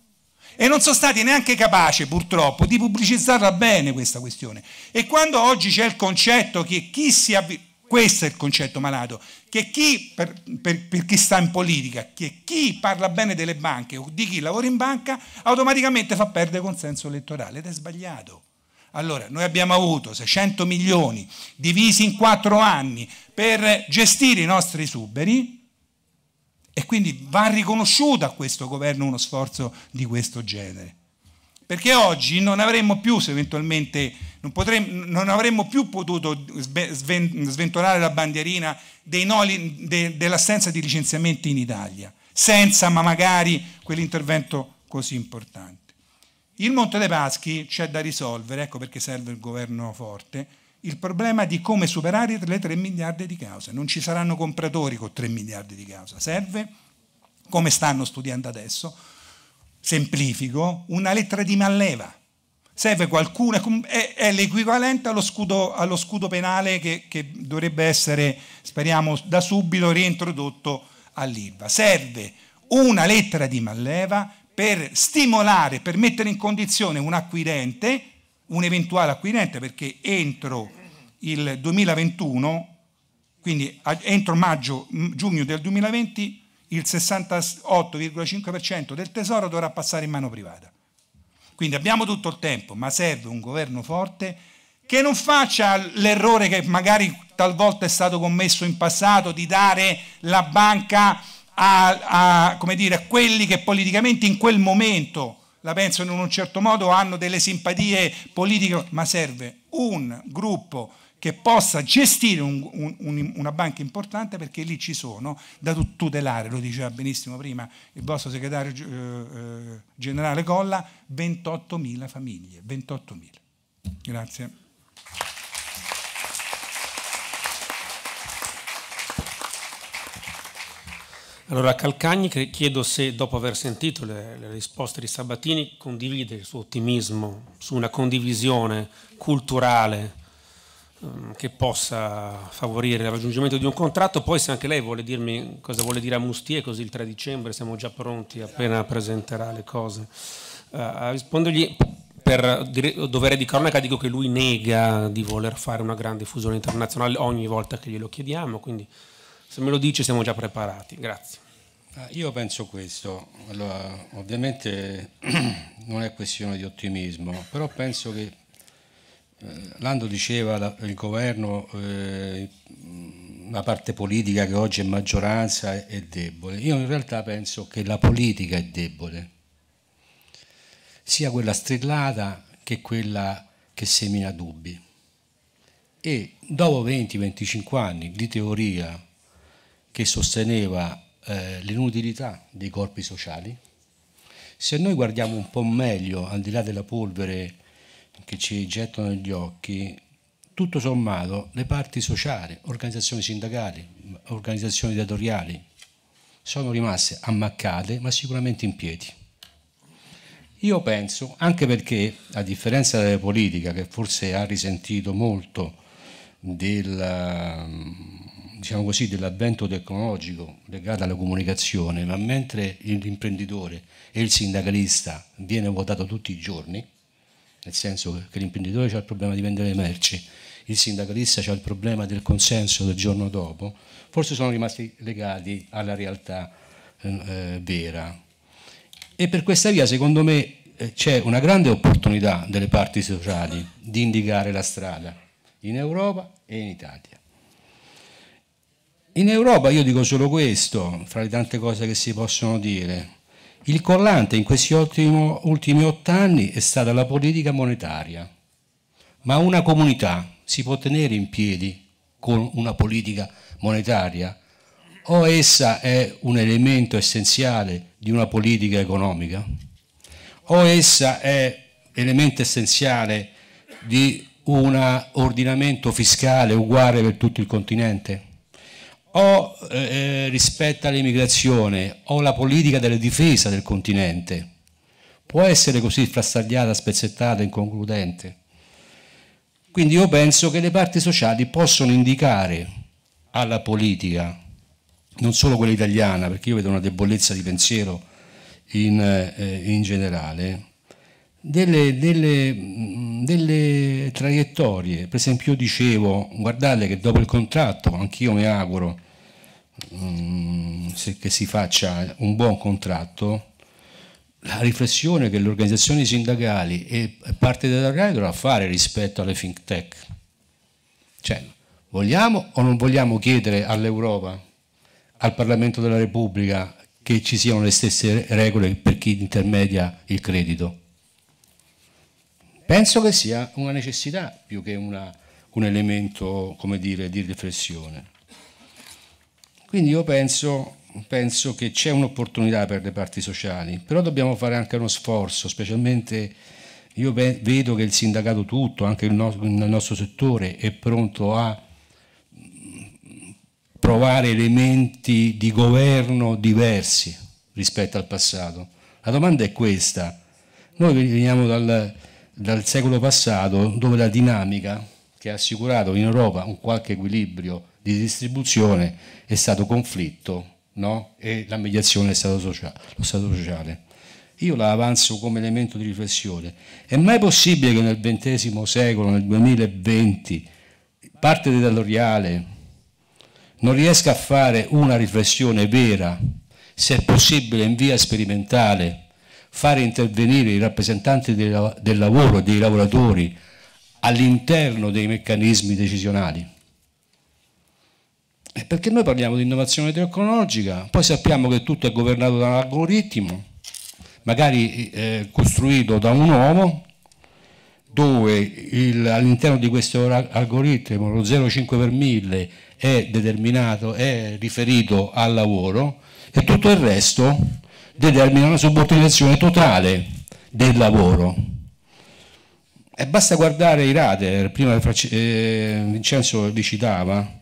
e non sono stati neanche capaci purtroppo di pubblicizzarla bene questa questione. E quando oggi c'è il concetto che chi si avvicina questo è il concetto malato, che chi, per, per, per, chi sta in politica, che chi parla bene delle banche o di chi lavora in banca, automaticamente fa perdere consenso elettorale ed è sbagliato. Allora, noi abbiamo avuto 600 milioni divisi in quattro anni per gestire i nostri esuberi e quindi va riconosciuto a questo governo uno sforzo di questo genere. Perché oggi non avremmo più, se eventualmente, non, potremmo, non avremmo più potuto sventolare la bandierina de, dell'assenza di licenziamenti in Italia, senza ma magari quell'intervento così importante. Il Monte dei Paschi c'è da risolvere, ecco perché serve il governo forte, il problema di come superare le 3 miliardi di cause. Non ci saranno compratori con 3 miliardi di cause. Serve, come stanno studiando adesso, semplifico, una lettera di malleva. Serve qualcuno, è, è l'equivalente allo scudo, allo scudo penale che, che dovrebbe essere, speriamo, da subito reintrodotto all'IVA. Serve una lettera di malleva per stimolare, per mettere in condizione un acquirente, un eventuale acquirente, perché entro il 2021, quindi entro maggio, giugno del 2020, il 68,5% del tesoro dovrà passare in mano privata. Quindi abbiamo tutto il tempo, ma serve un governo forte che non faccia l'errore che magari talvolta è stato commesso in passato di dare la banca a, a come dire, quelli che politicamente in quel momento la pensano in un certo modo, hanno delle simpatie politiche, ma serve un gruppo che possa gestire un, un, un, una banca importante perché lì ci sono da tutelare, lo diceva benissimo prima il vostro segretario eh, eh generale Colla, 28.000 famiglie, 28.000. Grazie. Allora, Calcagni chiedo se dopo aver sentito le, le, risposte di Sabatini condivide il suo ottimismo su una condivisione culturale um, che possa favorire il raggiungimento di un contratto, poi se anche lei vuole dirmi cosa vuole dire a Mustie, così il 3 dicembre siamo già pronti appena presenterà le cose. Uh, a rispondergli per dire, dovere di cronaca dico che lui nega di voler fare una grande fusione internazionale ogni volta che glielo chiediamo, quindi se me lo dice siamo già preparati. Grazie. Ah, io penso questo, allora, ovviamente non è questione di ottimismo, però penso che eh, Lando diceva la, il governo, eh, parte politica che oggi è maggioranza è, è debole, io in realtà penso che la politica è debole, sia quella strillata che quella che semina dubbi. E dopo 20-25 anni di teoria che sosteneva eh, l'inutilità dei corpi sociali, se noi guardiamo un po' meglio, al di là della polvere che ci gettano negli occhi, tutto sommato le parti sociali, organizzazioni sindacali, organizzazioni datoriali, sono rimaste ammaccate ma sicuramente in piedi. Io penso, anche perché a differenza della politica che forse ha risentito molto della diciamo così, dell'avvento tecnologico legato alla comunicazione, ma mentre l'imprenditore e il sindacalista viene votato tutti i giorni, nel senso che l'imprenditore ha il problema di vendere merci, il sindacalista ha il problema del consenso del giorno dopo, forse sono rimasti legati alla realtà eh, eh vera. E per questa via, secondo me, eh, c'è una grande opportunità delle parti sociali di indicare la strada in Europa e in Italia. In Europa io dico solo questo, fra le tante cose che si possono dire. Il collante in questi ultimo, ultimi otto anni è stata la politica monetaria, ma una comunità si può tenere in piedi con una politica monetaria o essa è un elemento essenziale di una politica economica o essa è elemento essenziale di un ordinamento fiscale uguale per tutto il continente? o eh, eh, rispetta l'immigrazione o la politica della difesa del continente. Può essere così frastagliata, spezzettata, inconcludente. Quindi io penso che le parti sociali possono indicare alla politica, non solo quella italiana, perché io vedo una debolezza di pensiero in, eh, in generale, delle, delle, delle, traiettorie. Per esempio, io dicevo, guardate che dopo il contratto, anch'io mi auguro Mm, che si faccia un buon contratto, la riflessione che le organizzazioni sindacali e parte della RAI dovrà fare rispetto alle think tech. Cioè, vogliamo o non vogliamo chiedere all'Europa, al Parlamento della Repubblica, che ci siano le stesse regole per chi intermedia il credito? Penso che sia una necessità più che una, un elemento, come dire, di riflessione. Quindi io penso, penso che c'è un'opportunità per le parti sociali, però dobbiamo fare anche uno sforzo, specialmente io vedo che il sindacato tutto, anche il nostro, nel nostro settore, è pronto a provare elementi di governo diversi rispetto al passato. La domanda è questa. Noi veniamo dal, dal secolo passato dove la dinamica che ha assicurato in Europa un qualche equilibrio di distribuzione è stato conflitto no? e la mediazione è stato sociale, lo Stato sociale. Io la avanzo come elemento di riflessione. È mai possibile che nel XX secolo, nel 2020, parte dell'Oriale non riesca a fare una riflessione vera, se è possibile in via sperimentale fare intervenire i rappresentanti del lavoro e dei lavoratori all'interno dei meccanismi decisionali? Perché noi parliamo di innovazione tecnologica, poi sappiamo che tutto è governato da un algoritmo, magari eh, costruito da un uomo, dove all'interno di questo algoritmo lo 0,5 per 1000 è determinato, è riferito al lavoro e tutto il resto determina una subordinazione totale del lavoro. E basta guardare i rate, prima eh, Vincenzo li citava,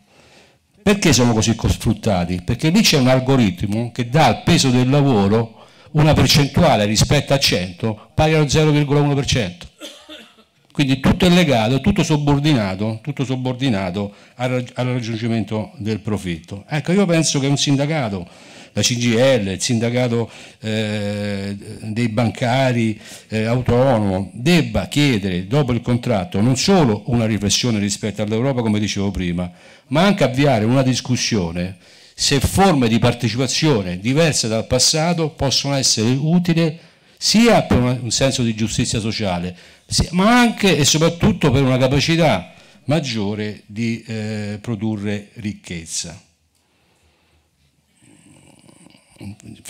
perché sono così sfruttati? Perché lì c'è un algoritmo che dà al peso del lavoro una percentuale rispetto a 100 pari allo 0,1%. Quindi tutto è legato, tutto subordinato, tutto subordinato al raggiungimento del profitto. Ecco, io penso che un sindacato la CGL, il sindacato eh, dei bancari eh, autonomo, debba chiedere dopo il contratto non solo una riflessione rispetto all'Europa, come dicevo prima, ma anche avviare una discussione se forme di partecipazione diverse dal passato possono essere utili sia per un senso di giustizia sociale, ma anche e soprattutto per una capacità maggiore di eh, produrre ricchezza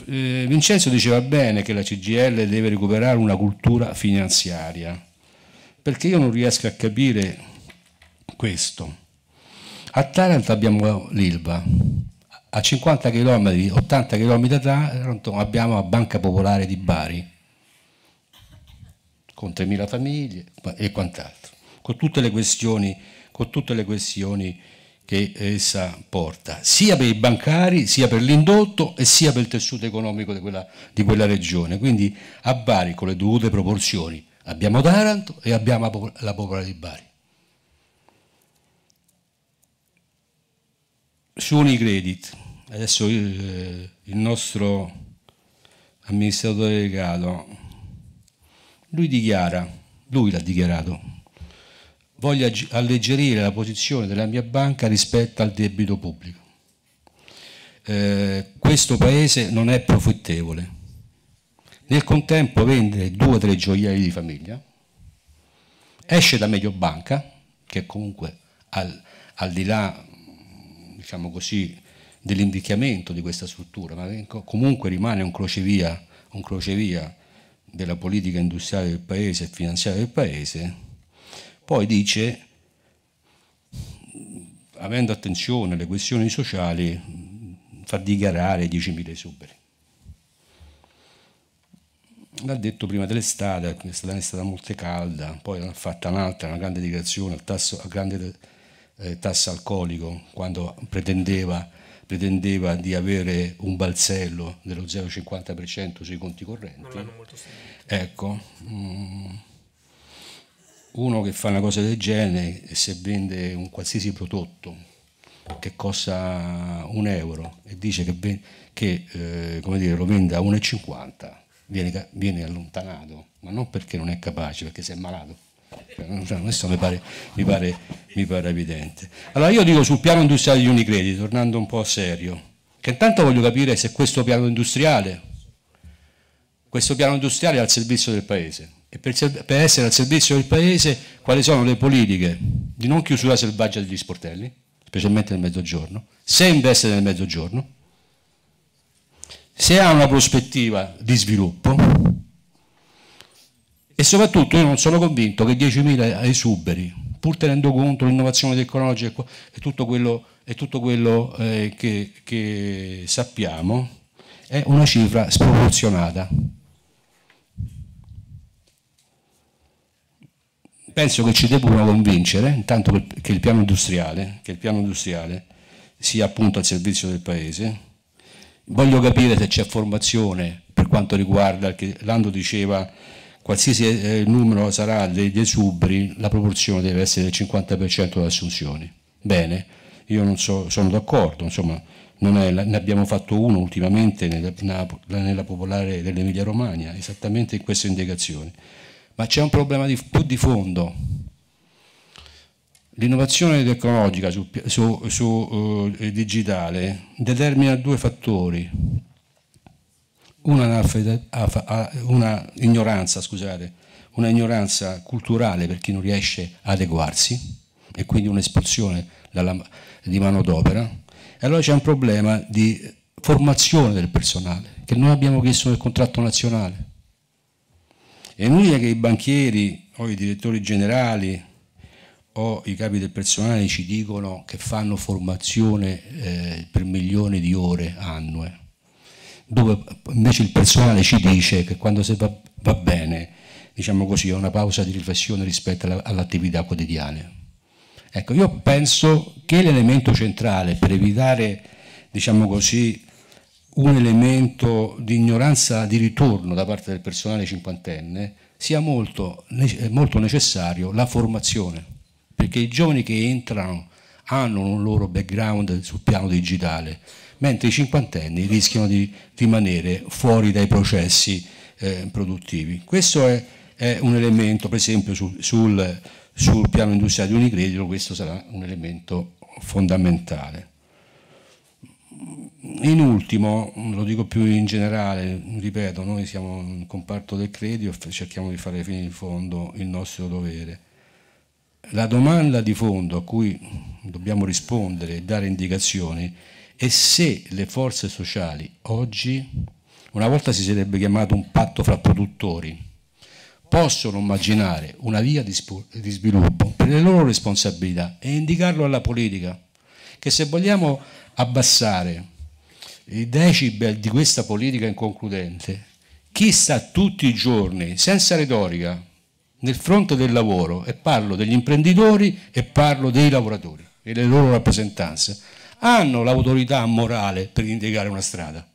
eh, Vincenzo diceva bene che la CGL deve recuperare una cultura finanziaria, perché io non riesco a capire questo. A Taranto abbiamo l'Ilva, a 50 km, 80 km da Taranto abbiamo la Banca Popolare di Bari, con 3.000 famiglie e quant'altro, con tutte le questioni, con tutte le questioni che essa porta, sia per i bancari, sia per l'indotto e sia per il tessuto economico di quella, di quella regione. Quindi a Bari, con le dovute proporzioni, abbiamo Taranto e abbiamo la Popola di Bari. Su Unicredit, adesso il, eh, il nostro amministratore delegato, lui dichiara, lui l'ha dichiarato, voglio alleggerire la posizione della mia banca rispetto al debito pubblico. Eh, questo paese non è profittevole. Nel contempo vende due o tre gioielli di famiglia, esce da Mediobanca, che comunque al, al di là diciamo così, dell'invecchiamento di questa struttura, ma comunque rimane un crocevia, un crocevia della politica industriale del paese e finanziaria del paese, poi dice, avendo attenzione alle questioni sociali, fa dichiarare 10.000 esuberi. L'ha detto prima dell'estate, l'estate è stata molto calda, poi ha fatto un'altra, una grande dichiarazione al tasso, al grande, eh, tasso alcolico, quando pretendeva, pretendeva, di avere un balzello dello 0,50% sui conti correnti. Non l'hanno molto sentito. Ecco. Mm, uno che fa una cosa del genere e se vende un qualsiasi prodotto che costa un euro e dice che, che eh, dire, lo vende a 1,50 viene, viene, allontanato, ma non perché non è capace, perché si è malato. Cioè, questo mi pare, mi, pare, mi pare evidente. Allora io dico sul piano industriale di Unicredit, tornando un po' a serio, che intanto voglio capire se questo piano industriale, questo piano industriale è al servizio del Paese e per, per essere al servizio del Paese quali sono le politiche di non chiusura selvaggia degli sportelli, specialmente nel mezzogiorno, se investe nel mezzogiorno, se ha una prospettiva di sviluppo e soprattutto io non sono convinto che 10.000 esuberi, pur tenendo conto l'innovazione tecnologica e tutto quello, e tutto quello eh, che, che sappiamo, è una cifra sproporzionata. penso che ci debbano convincere, intanto che il piano industriale, che il piano industriale sia appunto al servizio del Paese. Voglio capire se c'è formazione per quanto riguarda, che Lando diceva, qualsiasi eh, numero sarà degli esubri, la proporzione deve essere del 50% di assunzioni. Bene, io non so, sono d'accordo, insomma, è, ne abbiamo fatto uno ultimamente nella, nella Popolare dell'Emilia Romagna, esattamente in queste indicazioni ma c'è un problema di, più di fondo. L'innovazione tecnologica sul su, su, uh, digitale determina due fattori. Una, una, ignoranza, scusate, una ignoranza culturale per chi non riesce ad adeguarsi e quindi un'espulsione di manodopera. E allora c'è un problema di formazione del personale, che noi abbiamo chiesto nel contratto nazionale. È inutile che i banchieri o i direttori generali o i capi del personale ci dicono che fanno formazione eh, per milioni di ore annue, dove invece il personale ci dice che quando va, va, bene, diciamo così, è una pausa di riflessione rispetto all'attività quotidiana. Ecco, io penso che l'elemento centrale per evitare, diciamo così, un elemento di ignoranza di ritorno da parte del personale cinquantenne sia molto, eh, molto necessario la formazione, perché i giovani che entrano hanno un loro background sul piano digitale, mentre i cinquantenni rischiano di rimanere fuori dai processi eh, produttivi. Questo è, è, un elemento, per esempio su, sul, sul, piano industriale di Unicredito, questo sarà un elemento fondamentale in ultimo, lo dico più in generale, ripeto, noi siamo un comparto del credito e cerchiamo di fare fino in fondo il nostro dovere. La domanda di fondo a cui dobbiamo rispondere e dare indicazioni è se le forze sociali oggi, una volta si sarebbe chiamato un patto fra produttori, possono immaginare una via di, sviluppo per le loro responsabilità e indicarlo alla politica, che se vogliamo abbassare i decibel di questa politica inconcludente, chi sta tutti i giorni, senza retorica, nel fronte del lavoro, e parlo degli imprenditori e parlo dei lavoratori e delle loro rappresentanze, hanno l'autorità morale per indicare una strada.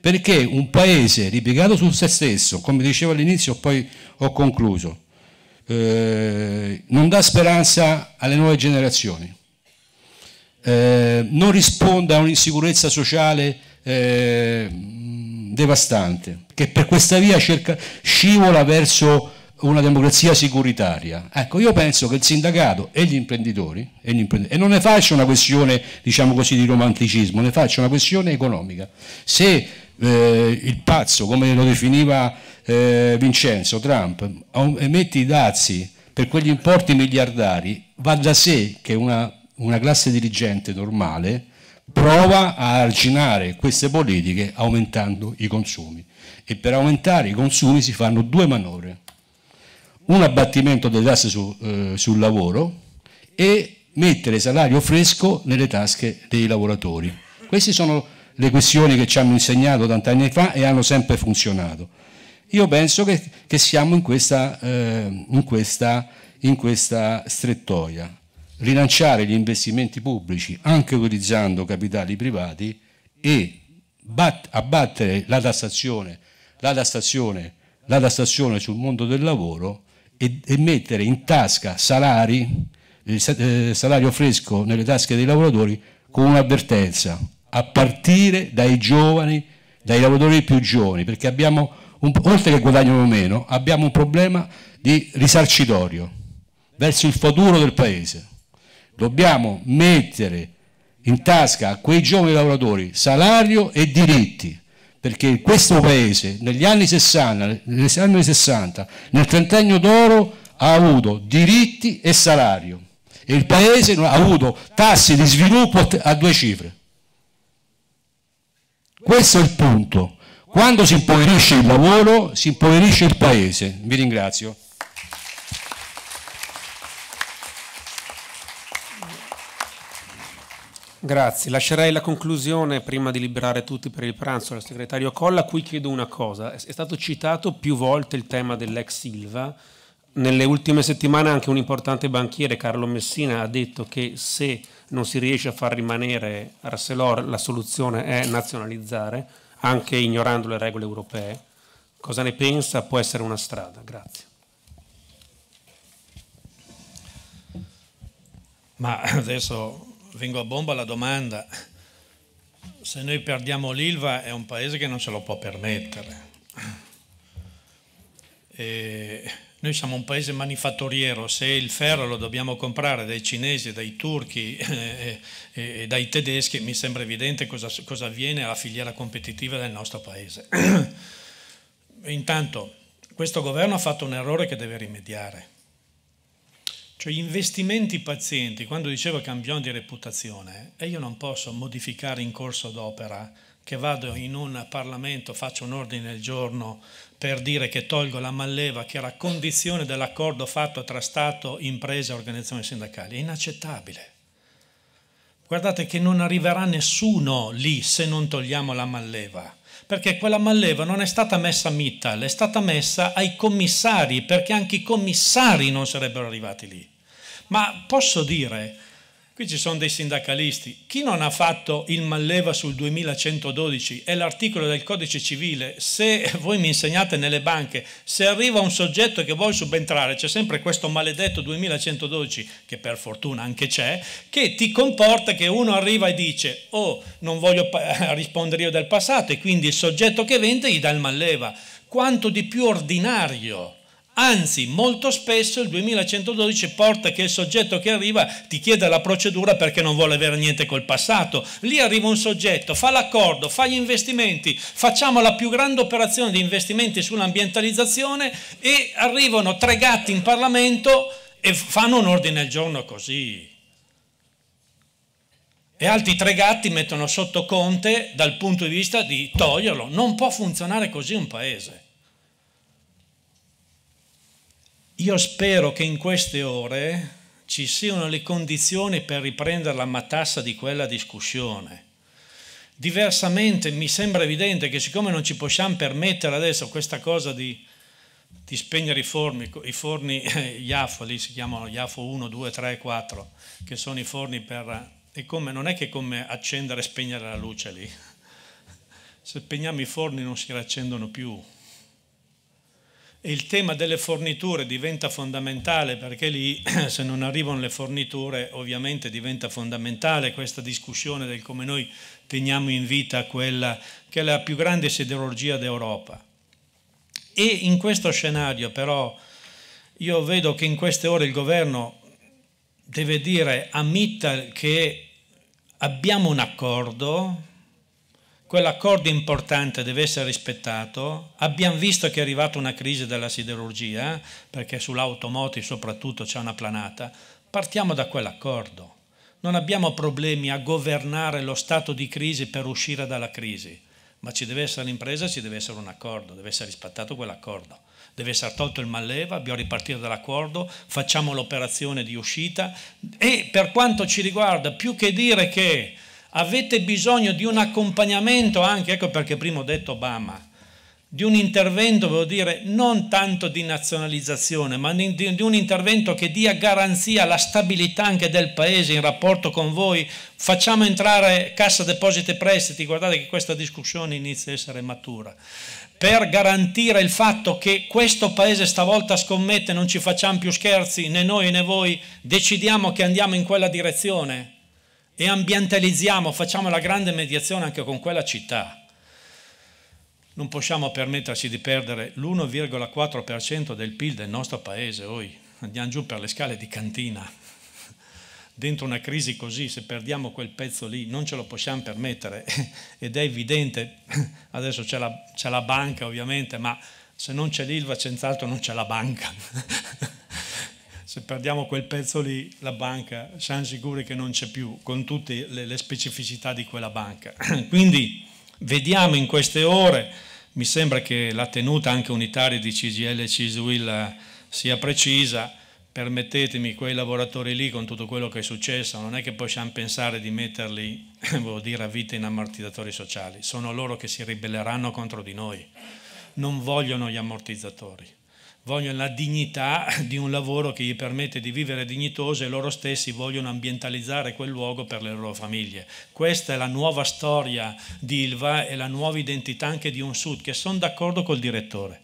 Perché un paese ripiegato su se stesso, come dicevo all'inizio, poi ho concluso, eh, non dà speranza alle nuove generazioni, eh, non risponde a un'insicurezza sociale eh, devastante, che per questa via cerca, scivola verso una democrazia sicuritaria. Ecco, io penso che il sindacato e gli imprenditori, e, gli imprenditori, e non ne faccio una questione, diciamo così, di romanticismo, ne faccio una questione economica. Se eh, il pazzo, come lo definiva eh, Vincenzo Trump, emette i dazi per quegli importi miliardari, va da sé che una, una classe dirigente normale prova a arginare queste politiche aumentando i consumi e per aumentare i consumi si fanno due manovre, un abbattimento delle tasse su, eh, sul lavoro e mettere salario fresco nelle tasche dei lavoratori. Queste sono le questioni che ci hanno insegnato tant'anni fa e hanno sempre funzionato. Io penso che, che siamo in questa, eh, in questa, in questa strettoia rilanciare gli investimenti pubblici anche utilizzando capitali privati e abbattere la tassazione, la tassazione, la tassazione sul mondo del lavoro e, e mettere in tasca salari, eh, eh, salario fresco nelle tasche dei lavoratori con un'avvertenza, a partire dai giovani, dai lavoratori più giovani, perché abbiamo, un, oltre che guadagnano meno, abbiamo un problema di risarcitorio verso il futuro del Paese dobbiamo mettere in tasca a quei giovani lavoratori salario e diritti perché questo paese negli anni 60, negli anni 60 nel trentennio d'oro ha avuto diritti e salario e il paese ha avuto tassi di sviluppo a due cifre questo è il punto quando si impoverisce il lavoro si impoverisce il paese vi ringrazio Grazie, lascerei la conclusione prima di liberare tutti per il pranzo al segretario Colla, Qui chiedo una cosa. È stato citato più volte il tema dell'ex Silva, nelle ultime settimane anche un importante banchiere, Carlo Messina, ha detto che se non si riesce a far rimanere Arcelor la soluzione è nazionalizzare, anche ignorando le regole europee. Cosa ne pensa? Può essere una strada. Grazie. Ma adesso vengo a bomba alla domanda. Se noi perdiamo l'Ilva è un paese che non se lo può permettere. E noi siamo un paese manifatturiero, se il ferro lo dobbiamo comprare dai cinesi, dai turchi e, eh, e, eh, e dai tedeschi, mi sembra evidente cosa, cosa avviene alla filiera competitiva del nostro paese. Intanto questo governo ha fatto un errore che deve rimediare cioè gli investimenti pazienti, quando dicevo campione di reputazione, e io non posso modificare in corso d'opera che vado in un Parlamento, faccio un ordine del giorno per dire che tolgo la malleva che era condizione dell'accordo fatto tra Stato, imprese e organizzazioni sindacali. È inaccettabile. Guardate che non arriverà nessuno lì se non togliamo la malleva perché quella malleva non è stata messa a Mittal, è stata messa ai commissari, perché anche i commissari non sarebbero arrivati lì. Ma posso dire Qui ci sono dei sindacalisti. Chi non ha fatto il malleva sul 2112 è l'articolo del codice civile. Se voi mi insegnate nelle banche, se arriva un soggetto che vuole subentrare, c'è sempre questo maledetto 2112, che per fortuna anche c'è, che ti comporta che uno arriva e dice oh non voglio rispondere io del passato e quindi il soggetto che vende gli dà il malleva. Quanto di più ordinario Anzi, molto spesso il 2112 porta che il soggetto che arriva ti chieda la procedura perché non vuole avere niente col passato. Lì arriva un soggetto, fa l'accordo, fa gli investimenti, facciamo la più grande operazione di investimenti sull'ambientalizzazione e arrivano tre gatti in Parlamento e fanno un ordine al giorno così. E altri tre gatti mettono sotto Conte dal punto di vista di toglierlo. Non può funzionare così un paese. Io spero che in queste ore ci siano le condizioni per riprendere la matassa di quella discussione. Diversamente mi sembra evidente che siccome non ci possiamo permettere adesso questa cosa di, di spegnere i forni, i forni Iafo, lì si chiamano Iafo 1, 2, 3, 4, che sono i forni per... E come, non è che come accendere e spegnere la luce lì. Se spegniamo i forni non si riaccendono più il tema delle forniture diventa fondamentale perché lì se non arrivano le forniture ovviamente diventa fondamentale questa discussione del come noi teniamo in vita quella che è la più grande siderurgia d'Europa. E in questo scenario però io vedo che in queste ore il governo deve dire a Mittal che abbiamo un accordo quell'accordo importante deve essere rispettato. Abbiamo visto che è arrivata una crisi della siderurgia, perché sull'automotive soprattutto c'è una planata. Partiamo da quell'accordo. Non abbiamo problemi a governare lo stato di crisi per uscire dalla crisi, ma ci deve essere un'impresa, ci deve essere un accordo, deve essere rispettato quell'accordo. Deve essere tolto il malleva, dobbiamo ripartire dall'accordo, facciamo l'operazione di uscita e per quanto ci riguarda, più che dire che avete bisogno di un accompagnamento anche, ecco perché prima ho detto Obama, di un intervento, voglio dire, non tanto di nazionalizzazione, ma di, di, un intervento che dia garanzia alla stabilità anche del Paese in rapporto con voi. Facciamo entrare Cassa Depositi e Prestiti, guardate che questa discussione inizia a essere matura, per garantire il fatto che questo Paese stavolta scommette, non ci facciamo più scherzi né noi né voi, decidiamo che andiamo in quella direzione e ambientalizziamo, facciamo la grande mediazione anche con quella città. Non possiamo permetterci di perdere l'1,4% del PIL del nostro paese, oi. andiamo giù per le scale di cantina. Dentro una crisi così, se perdiamo quel pezzo lì, non ce lo possiamo permettere. Ed è evidente, adesso c'è la, la, banca ovviamente, ma se non c'è l'ILVA, senz'altro non c'è la banca se perdiamo quel pezzo lì, la banca, siamo sicuri che non c'è più, con tutte le, le specificità di quella banca. Quindi vediamo in queste ore, mi sembra che la tenuta anche unitaria di CGL e CISWIL eh, sia precisa, permettetemi, quei lavoratori lì con tutto quello che è successo, non è che possiamo pensare di metterli, dire, a vita in ammortizzatori sociali, sono loro che si ribelleranno contro di noi, non vogliono gli ammortizzatori vogliono la dignità di un lavoro che gli permette di vivere dignitoso e loro stessi vogliono ambientalizzare quel luogo per le loro famiglie. Questa è la nuova storia di Ilva e la nuova identità anche di un Sud, che sono d'accordo col direttore.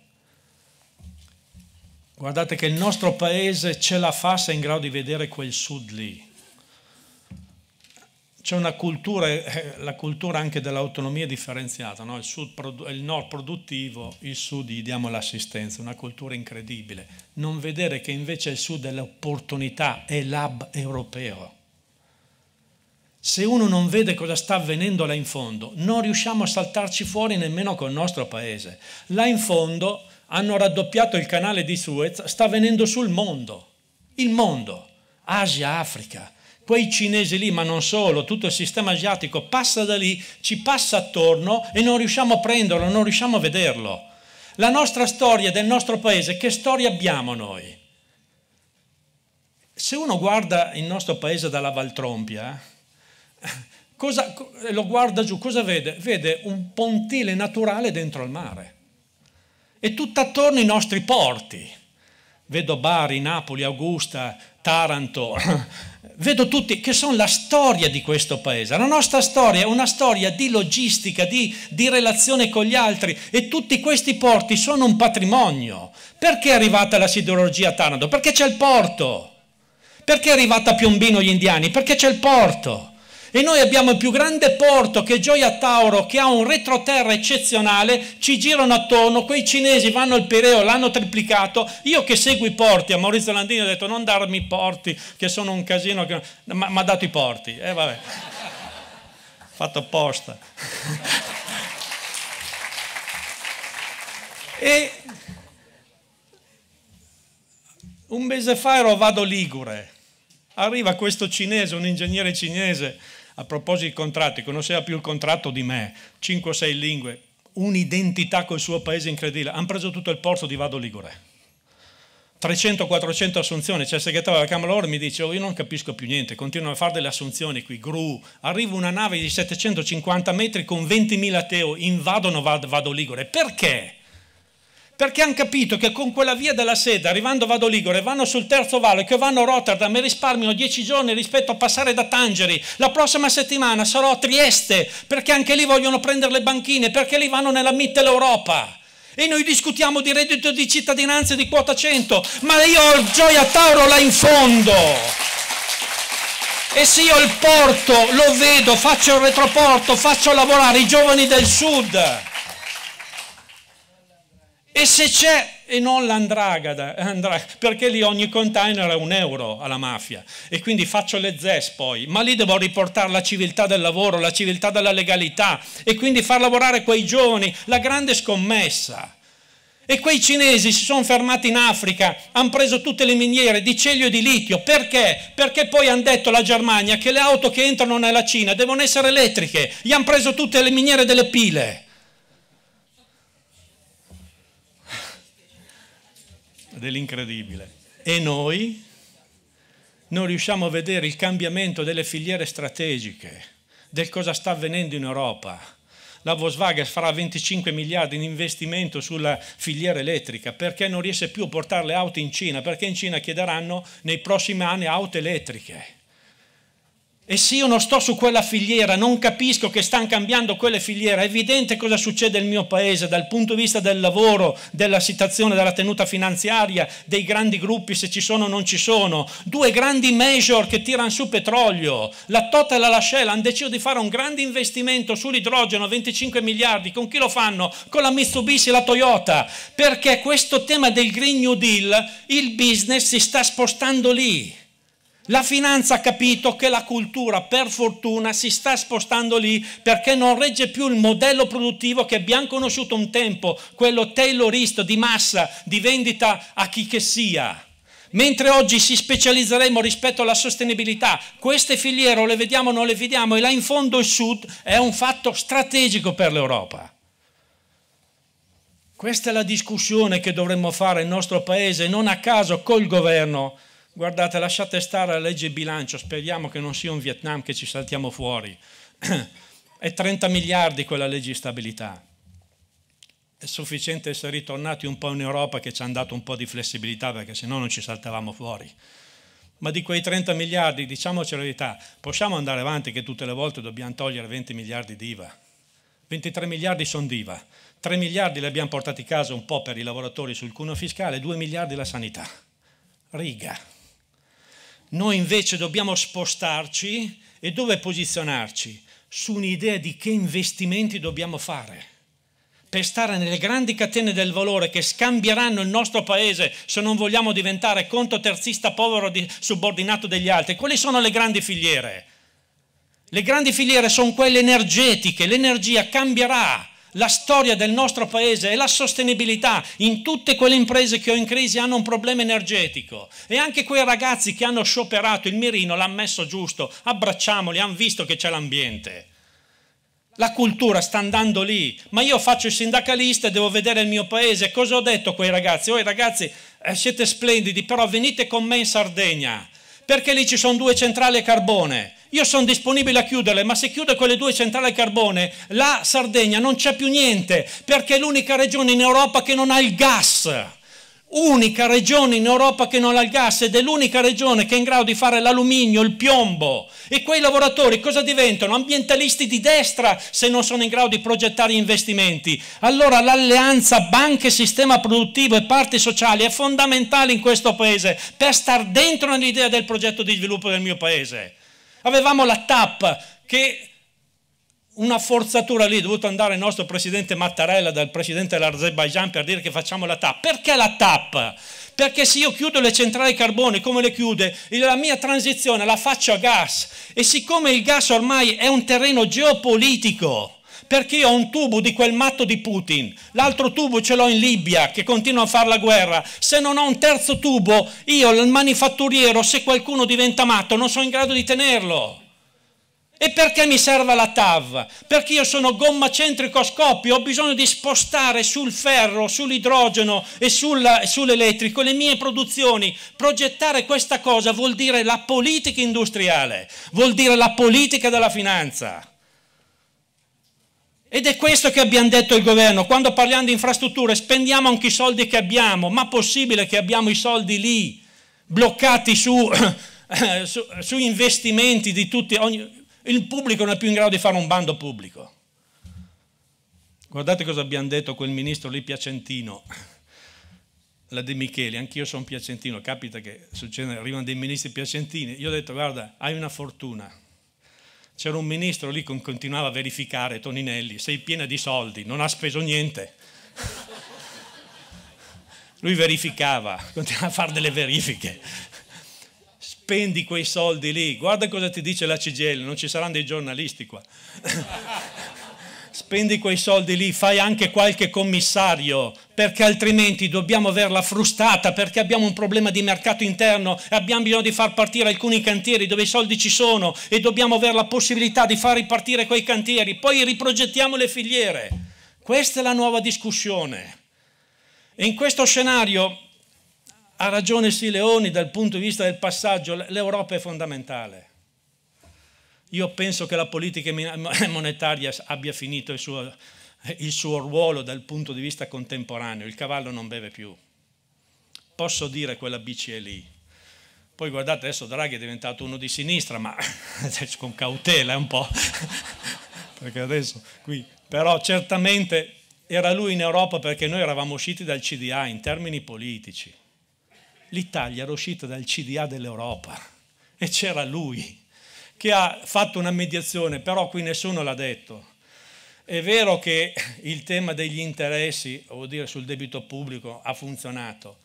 Guardate che il nostro paese ce la fa se è in grado di vedere quel Sud lì, c'è una cultura, eh, la cultura anche dell'autonomia differenziata, no? il, sud, il nord produttivo, il sud gli diamo l'assistenza, una cultura incredibile. Non vedere che invece il sud è l'opportunità, è l'hub europeo. Se uno non vede cosa sta avvenendo là in fondo, non riusciamo a saltarci fuori nemmeno col nostro paese. Là in fondo hanno raddoppiato il canale di Suez, sta venendo sul mondo, il mondo, Asia, Africa quei cinesi lì, ma non solo, tutto il sistema asiatico passa da lì, ci passa attorno e non riusciamo a prenderlo, non riusciamo a vederlo. La nostra storia del nostro paese, che storia abbiamo noi? Se uno guarda il nostro paese dalla Valtrompia, eh, cosa, lo guarda giù, cosa vede? Vede un pontile naturale dentro al mare e tutt'attorno i nostri porti. Vedo Bari, Napoli, Augusta, Taranto, vedo tutti che sono la storia di questo paese. La nostra storia è una storia di logistica, di, di, relazione con gli altri e tutti questi porti sono un patrimonio. Perché è arrivata la siderurgia a Taranto? Perché c'è il porto. Perché è arrivata a Piombino gli indiani? Perché c'è il porto. E noi abbiamo il più grande porto che è Gioia Tauro, che ha un retroterra eccezionale, ci girano attorno, quei cinesi vanno al Pireo, l'hanno triplicato. Io che seguo i porti, a Maurizio Landini ho detto non darmi i porti, che sono un casino, che... ma ha dato i porti. E eh, vabbè, fatto apposta. e un mese fa ero Vado Ligure, arriva questo cinese, un ingegnere cinese, a proposito di contratti, conosceva più il contratto di me, 5-6 lingue, un'identità col suo paese incredibile. Hanno preso tutto il porto di Vado Ligure. 300-400 assunzioni, c'è il segretario della Camera Loro mi dice oh, io non capisco più niente, continuano a fare delle assunzioni qui, gru, arriva una nave di 750 metri con 20.000 teo, invadono Vado Ligure, perché? perché hanno capito che con quella via della seta, arrivando Vado Ligure, vanno sul terzo vallo, che vanno a Rotterdam e risparmiano dieci giorni rispetto a passare da Tangeri. La prossima settimana sarò a Trieste, perché anche lì vogliono prendere le banchine, perché lì vanno nella Mitteleuropa. E noi discutiamo di reddito di cittadinanza e di quota 100, ma io ho il Gioia Tauro là in fondo. E se io il porto lo vedo, faccio il retroporto, faccio lavorare i giovani del sud. E se c'è, e non l'andragada, eh, perché lì ogni container è un euro alla mafia. E quindi faccio le zes poi, ma lì devo riportare la civiltà del lavoro, la civiltà della legalità, e quindi far lavorare quei giovani, la grande scommessa. E quei cinesi si sono fermati in Africa, hanno preso tutte le miniere di celio e di litio. Perché? Perché poi hanno detto alla Germania che le auto che entrano nella Cina devono essere elettriche. Gli hanno preso tutte le miniere delle pile. dell'incredibile. E noi non riusciamo a vedere il cambiamento delle filiere strategiche, del cosa sta avvenendo in Europa. La Volkswagen farà 25 miliardi in investimento sulla filiera elettrica perché non riesce più a portare le auto in Cina, perché in Cina chiederanno nei prossimi anni auto elettriche e se io non sto su quella filiera, non capisco che stanno cambiando quelle filiere, è evidente cosa succede nel mio paese dal punto di vista del lavoro, della situazione, della tenuta finanziaria, dei grandi gruppi, se ci sono o non ci sono. Due grandi major che tirano su petrolio, la Total e la Lascella, hanno deciso di fare un grande investimento sull'idrogeno, 25 miliardi, con chi lo fanno? Con la Mitsubishi e la Toyota, perché questo tema del Green New Deal, il business si sta spostando lì la finanza ha capito che la cultura, per fortuna, si sta spostando lì perché non regge più il modello produttivo che abbiamo conosciuto un tempo, quello tailorista di massa, di vendita a chi che sia. Mentre oggi ci specializzeremo rispetto alla sostenibilità, queste filiere o le vediamo o non le vediamo e là in fondo il Sud è un fatto strategico per l'Europa. Questa è la discussione che dovremmo fare nel nostro Paese, non a caso col governo Guardate, lasciate stare la legge bilancio, speriamo che non sia un Vietnam che ci saltiamo fuori. È 30 miliardi quella legge di stabilità. È sufficiente essere ritornati un po' in Europa che ci hanno dato un po' di flessibilità perché se no non ci saltavamo fuori. Ma di quei 30 miliardi, diciamoci la verità, possiamo andare avanti che tutte le volte dobbiamo togliere 20 miliardi di IVA. 23 miliardi sono d'IVA, 3 miliardi li abbiamo portati a casa un po' per i lavoratori sul cuneo fiscale, 2 miliardi la sanità. Riga, noi invece dobbiamo spostarci e dove posizionarci? Su un'idea di che investimenti dobbiamo fare per stare nelle grandi catene del valore che scambieranno il nostro paese se non vogliamo diventare conto terzista povero subordinato degli altri. Quali sono le grandi filiere? Le grandi filiere sono quelle energetiche, l'energia cambierà la storia del nostro paese e la sostenibilità in tutte quelle imprese che ho in crisi hanno un problema energetico e anche quei ragazzi che hanno scioperato il mirino l'hanno messo giusto, abbracciamoli, hanno visto che c'è l'ambiente. La cultura sta andando lì, ma io faccio il sindacalista e devo vedere il mio paese. Cosa ho detto a quei ragazzi? Oi ragazzi, eh, siete splendidi, però venite con me in Sardegna, perché lì ci sono due centrali a carbone io sono disponibile a chiuderle, ma se chiude quelle due centrali a carbone, la Sardegna non c'è più niente, perché è l'unica regione in Europa che non ha il gas unica regione in Europa che non ha il gas ed è l'unica regione che è in grado di fare l'alluminio, il piombo. E quei lavoratori cosa diventano? Ambientalisti di destra se non sono in grado di progettare investimenti. Allora l'alleanza banche, sistema produttivo e parti sociali è fondamentale in questo paese per star dentro nell'idea del progetto di sviluppo del mio paese. Avevamo la TAP che una forzatura lì, è dovuto andare il nostro presidente Mattarella dal presidente dell'Azerbaijan per dire che facciamo la TAP. Perché la TAP? Perché se io chiudo le centrali carbone, come le chiude? La mia transizione la faccio a gas e siccome il gas ormai è un terreno geopolitico, perché io ho un tubo di quel matto di Putin, l'altro tubo ce l'ho in Libia che continua a fare la guerra, se non ho un terzo tubo io, il manifatturiero, se qualcuno diventa matto non sono in grado di tenerlo. E perché mi serve la TAV? Perché io sono gomma centrico a scoppio, ho bisogno di spostare sul ferro, sull'idrogeno e sulla, sull'elettrico le mie produzioni. Progettare questa cosa vuol dire la politica industriale, vuol dire la politica della finanza. Ed è questo che abbiamo detto il governo, quando parliamo di infrastrutture spendiamo anche i soldi che abbiamo, ma è possibile che abbiamo i soldi lì, bloccati su, su, su investimenti di tutti, ogni, il pubblico non è più in grado di fare un bando pubblico. Guardate cosa abbiamo detto a quel ministro lì piacentino, la De Micheli, anch'io sono piacentino, capita che succede, arrivano dei ministri piacentini, io ho detto guarda hai una fortuna, c'era un ministro lì che continuava a verificare, Toninelli, sei piena di soldi, non ha speso niente. Lui verificava, continuava a fare delle verifiche. Spendi quei soldi lì, guarda cosa ti dice la CGL, non ci saranno dei giornalisti qua spendi quei soldi lì, fai anche qualche commissario, perché altrimenti dobbiamo averla frustata, perché abbiamo un problema di mercato interno e abbiamo bisogno di far partire alcuni cantieri dove i soldi ci sono e dobbiamo avere la possibilità di far ripartire quei cantieri, poi riprogettiamo le filiere. Questa è la nuova discussione. E in questo scenario ha ragione Sileoni dal punto di vista del passaggio, l'Europa è fondamentale io penso che la politica monetaria abbia finito il suo, il suo ruolo dal punto di vista contemporaneo, il cavallo non beve più. Posso dire quella BCE lì. Poi guardate, adesso Draghi è diventato uno di sinistra, ma con cautela un po', perché adesso qui... Però certamente era lui in Europa perché noi eravamo usciti dal CDA in termini politici. L'Italia era uscita dal CDA dell'Europa e c'era lui che ha fatto una mediazione, però qui nessuno l'ha detto. È vero che il tema degli interessi, o dire sul debito pubblico, ha funzionato,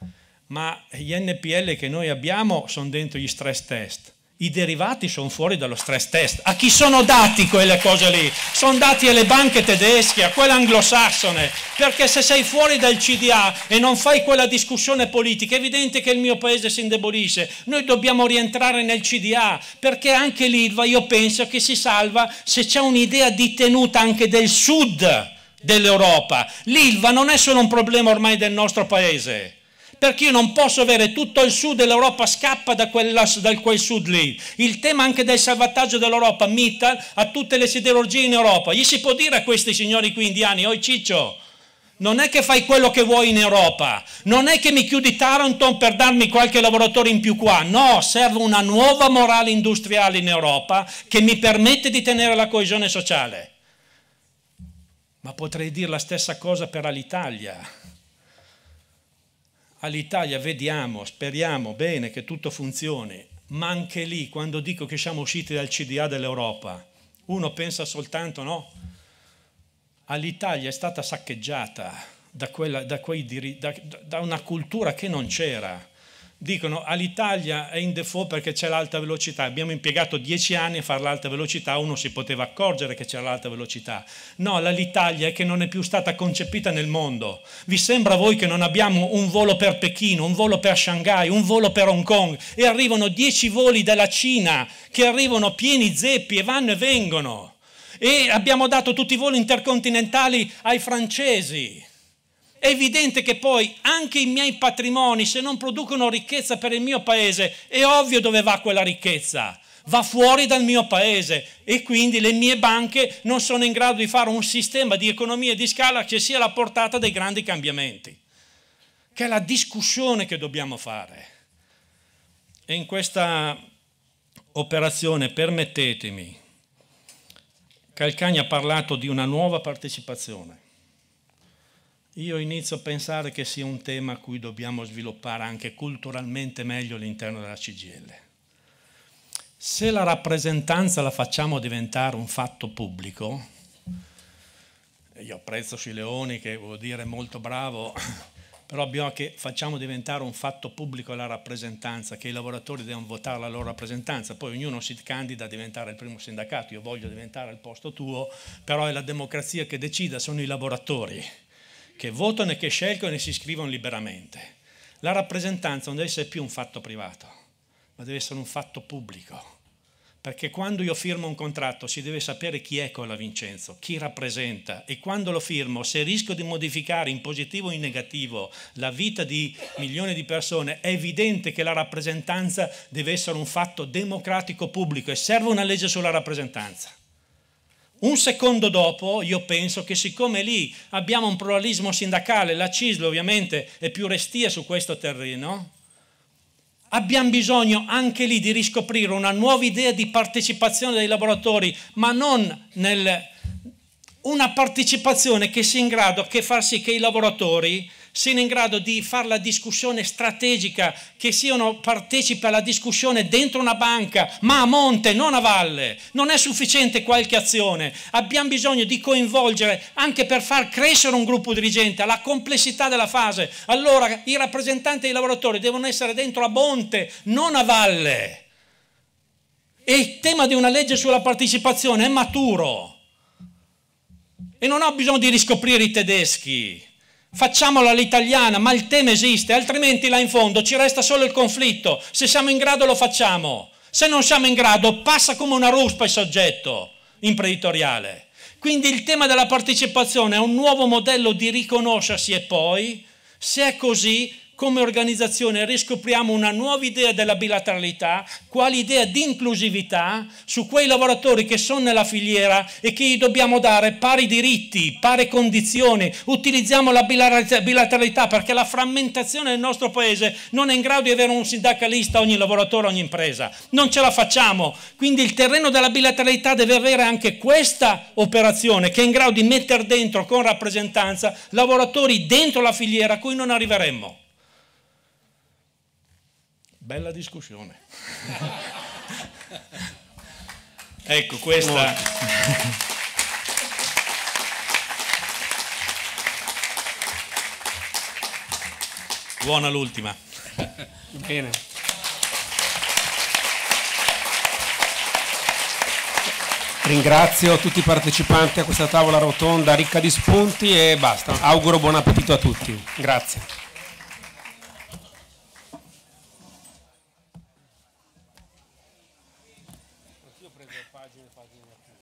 ma gli NPL che noi abbiamo sono dentro gli stress test i derivati sono fuori dallo stress test. A chi sono dati quelle cose lì? Sono dati alle banche tedesche, a quelle anglosassone, perché se sei fuori dal CDA e non fai quella discussione politica, è evidente che il mio paese si indebolisce. Noi dobbiamo rientrare nel CDA, perché anche l'ILVA io penso che si salva se c'è un'idea di tenuta anche del sud dell'Europa. L'ILVA non è solo un problema ormai del nostro paese perché io non posso avere tutto il sud dell'Europa scappa da, quella, da, quel sud lì. Il tema anche del salvataggio dell'Europa, Mittal, ha tutte le siderurgie in Europa. Gli si può dire a questi signori qui indiani, oi ciccio, non è che fai quello che vuoi in Europa, non è che mi chiudi Taranto per darmi qualche lavoratore in più qua, no, serve una nuova morale industriale in Europa che mi permette di tenere la coesione sociale. Ma potrei dire la stessa cosa per l'Italia all'Italia vediamo, speriamo bene che tutto funzioni, ma anche lì quando dico che siamo usciti dal CDA dell'Europa, uno pensa soltanto no, all'Italia è stata saccheggiata da, quella, da, diri, da, da una cultura che non c'era, dicono all'Italia è in default perché c'è l'alta velocità, abbiamo impiegato dieci anni a fare l'alta velocità, uno si poteva accorgere che c'era l'alta velocità. No, l'Italia è che non è più stata concepita nel mondo. Vi sembra a voi che non abbiamo un volo per Pechino, un volo per Shanghai, un volo per Hong Kong e arrivano dieci voli dalla Cina che arrivano pieni zeppi e vanno e vengono. E abbiamo dato tutti i voli intercontinentali ai francesi è evidente che poi anche i miei patrimoni, se non producono ricchezza per il mio paese, è ovvio dove va quella ricchezza. Va fuori dal mio paese e quindi le mie banche non sono in grado di fare un sistema di economia di scala che sia la portata dei grandi cambiamenti, che è la discussione che dobbiamo fare. E in questa operazione, permettetemi, Calcagni ha parlato di una nuova partecipazione io inizio a pensare che sia un tema a cui dobbiamo sviluppare anche culturalmente meglio all'interno della CGL. Se la rappresentanza la facciamo diventare un fatto pubblico, io apprezzo Scileoni che vuol dire molto bravo, però abbiamo che facciamo diventare un fatto pubblico la rappresentanza, che i lavoratori devono votare la loro rappresentanza, poi ognuno si candida a diventare il primo sindacato, io voglio diventare il posto tuo, però è la democrazia che decida, sono i lavoratori che votano e che scelgono e si iscrivono liberamente. La rappresentanza non deve essere più un fatto privato, ma deve essere un fatto pubblico. Perché quando io firmo un contratto si deve sapere chi è Cola Vincenzo, chi rappresenta e quando lo firmo, se rischio di modificare in positivo o in negativo la vita di milioni di persone, è evidente che la rappresentanza deve essere un fatto democratico pubblico e serve una legge sulla rappresentanza. Un secondo dopo, io penso che siccome lì abbiamo un pluralismo sindacale, la CISL ovviamente è più restia su questo terreno, abbiamo bisogno anche lì di riscoprire una nuova idea di partecipazione dei lavoratori, ma non nel, una partecipazione che sia in grado di far sì che i lavoratori siano in grado di fare la discussione strategica, che siano partecipi alla discussione dentro una banca, ma a monte, non a valle. Non è sufficiente qualche azione, abbiamo bisogno di coinvolgere anche per far crescere un gruppo dirigente, la complessità della fase. Allora i rappresentanti dei lavoratori devono essere dentro a monte, non a valle. E il tema di una legge sulla partecipazione è maturo. E non ho bisogno di riscoprire i tedeschi Facciamolo all'italiana, ma il tema esiste, altrimenti là in fondo ci resta solo il conflitto. Se siamo in grado lo facciamo, se non siamo in grado passa come una ruspa il soggetto imprenditoriale. Quindi il tema della partecipazione è un nuovo modello di riconoscersi e poi, se è così, come organizzazione riscopriamo una nuova idea della bilateralità, quale idea di inclusività su quei lavoratori che sono nella filiera e che gli dobbiamo dare pari diritti, pari condizioni. Utilizziamo la bilateralità perché la frammentazione del nostro paese non è in grado di avere un sindacalista, ogni lavoratore, ogni impresa. Non ce la facciamo. Quindi il terreno della bilateralità deve avere anche questa operazione che è in grado di mettere dentro con rappresentanza lavoratori dentro la filiera a cui non arriveremmo. Bella discussione. ecco, questa... Buona l'ultima. Bene. Ringrazio tutti i partecipanti a questa tavola rotonda ricca di spunti e basta. Auguro buon appetito a tutti. Grazie.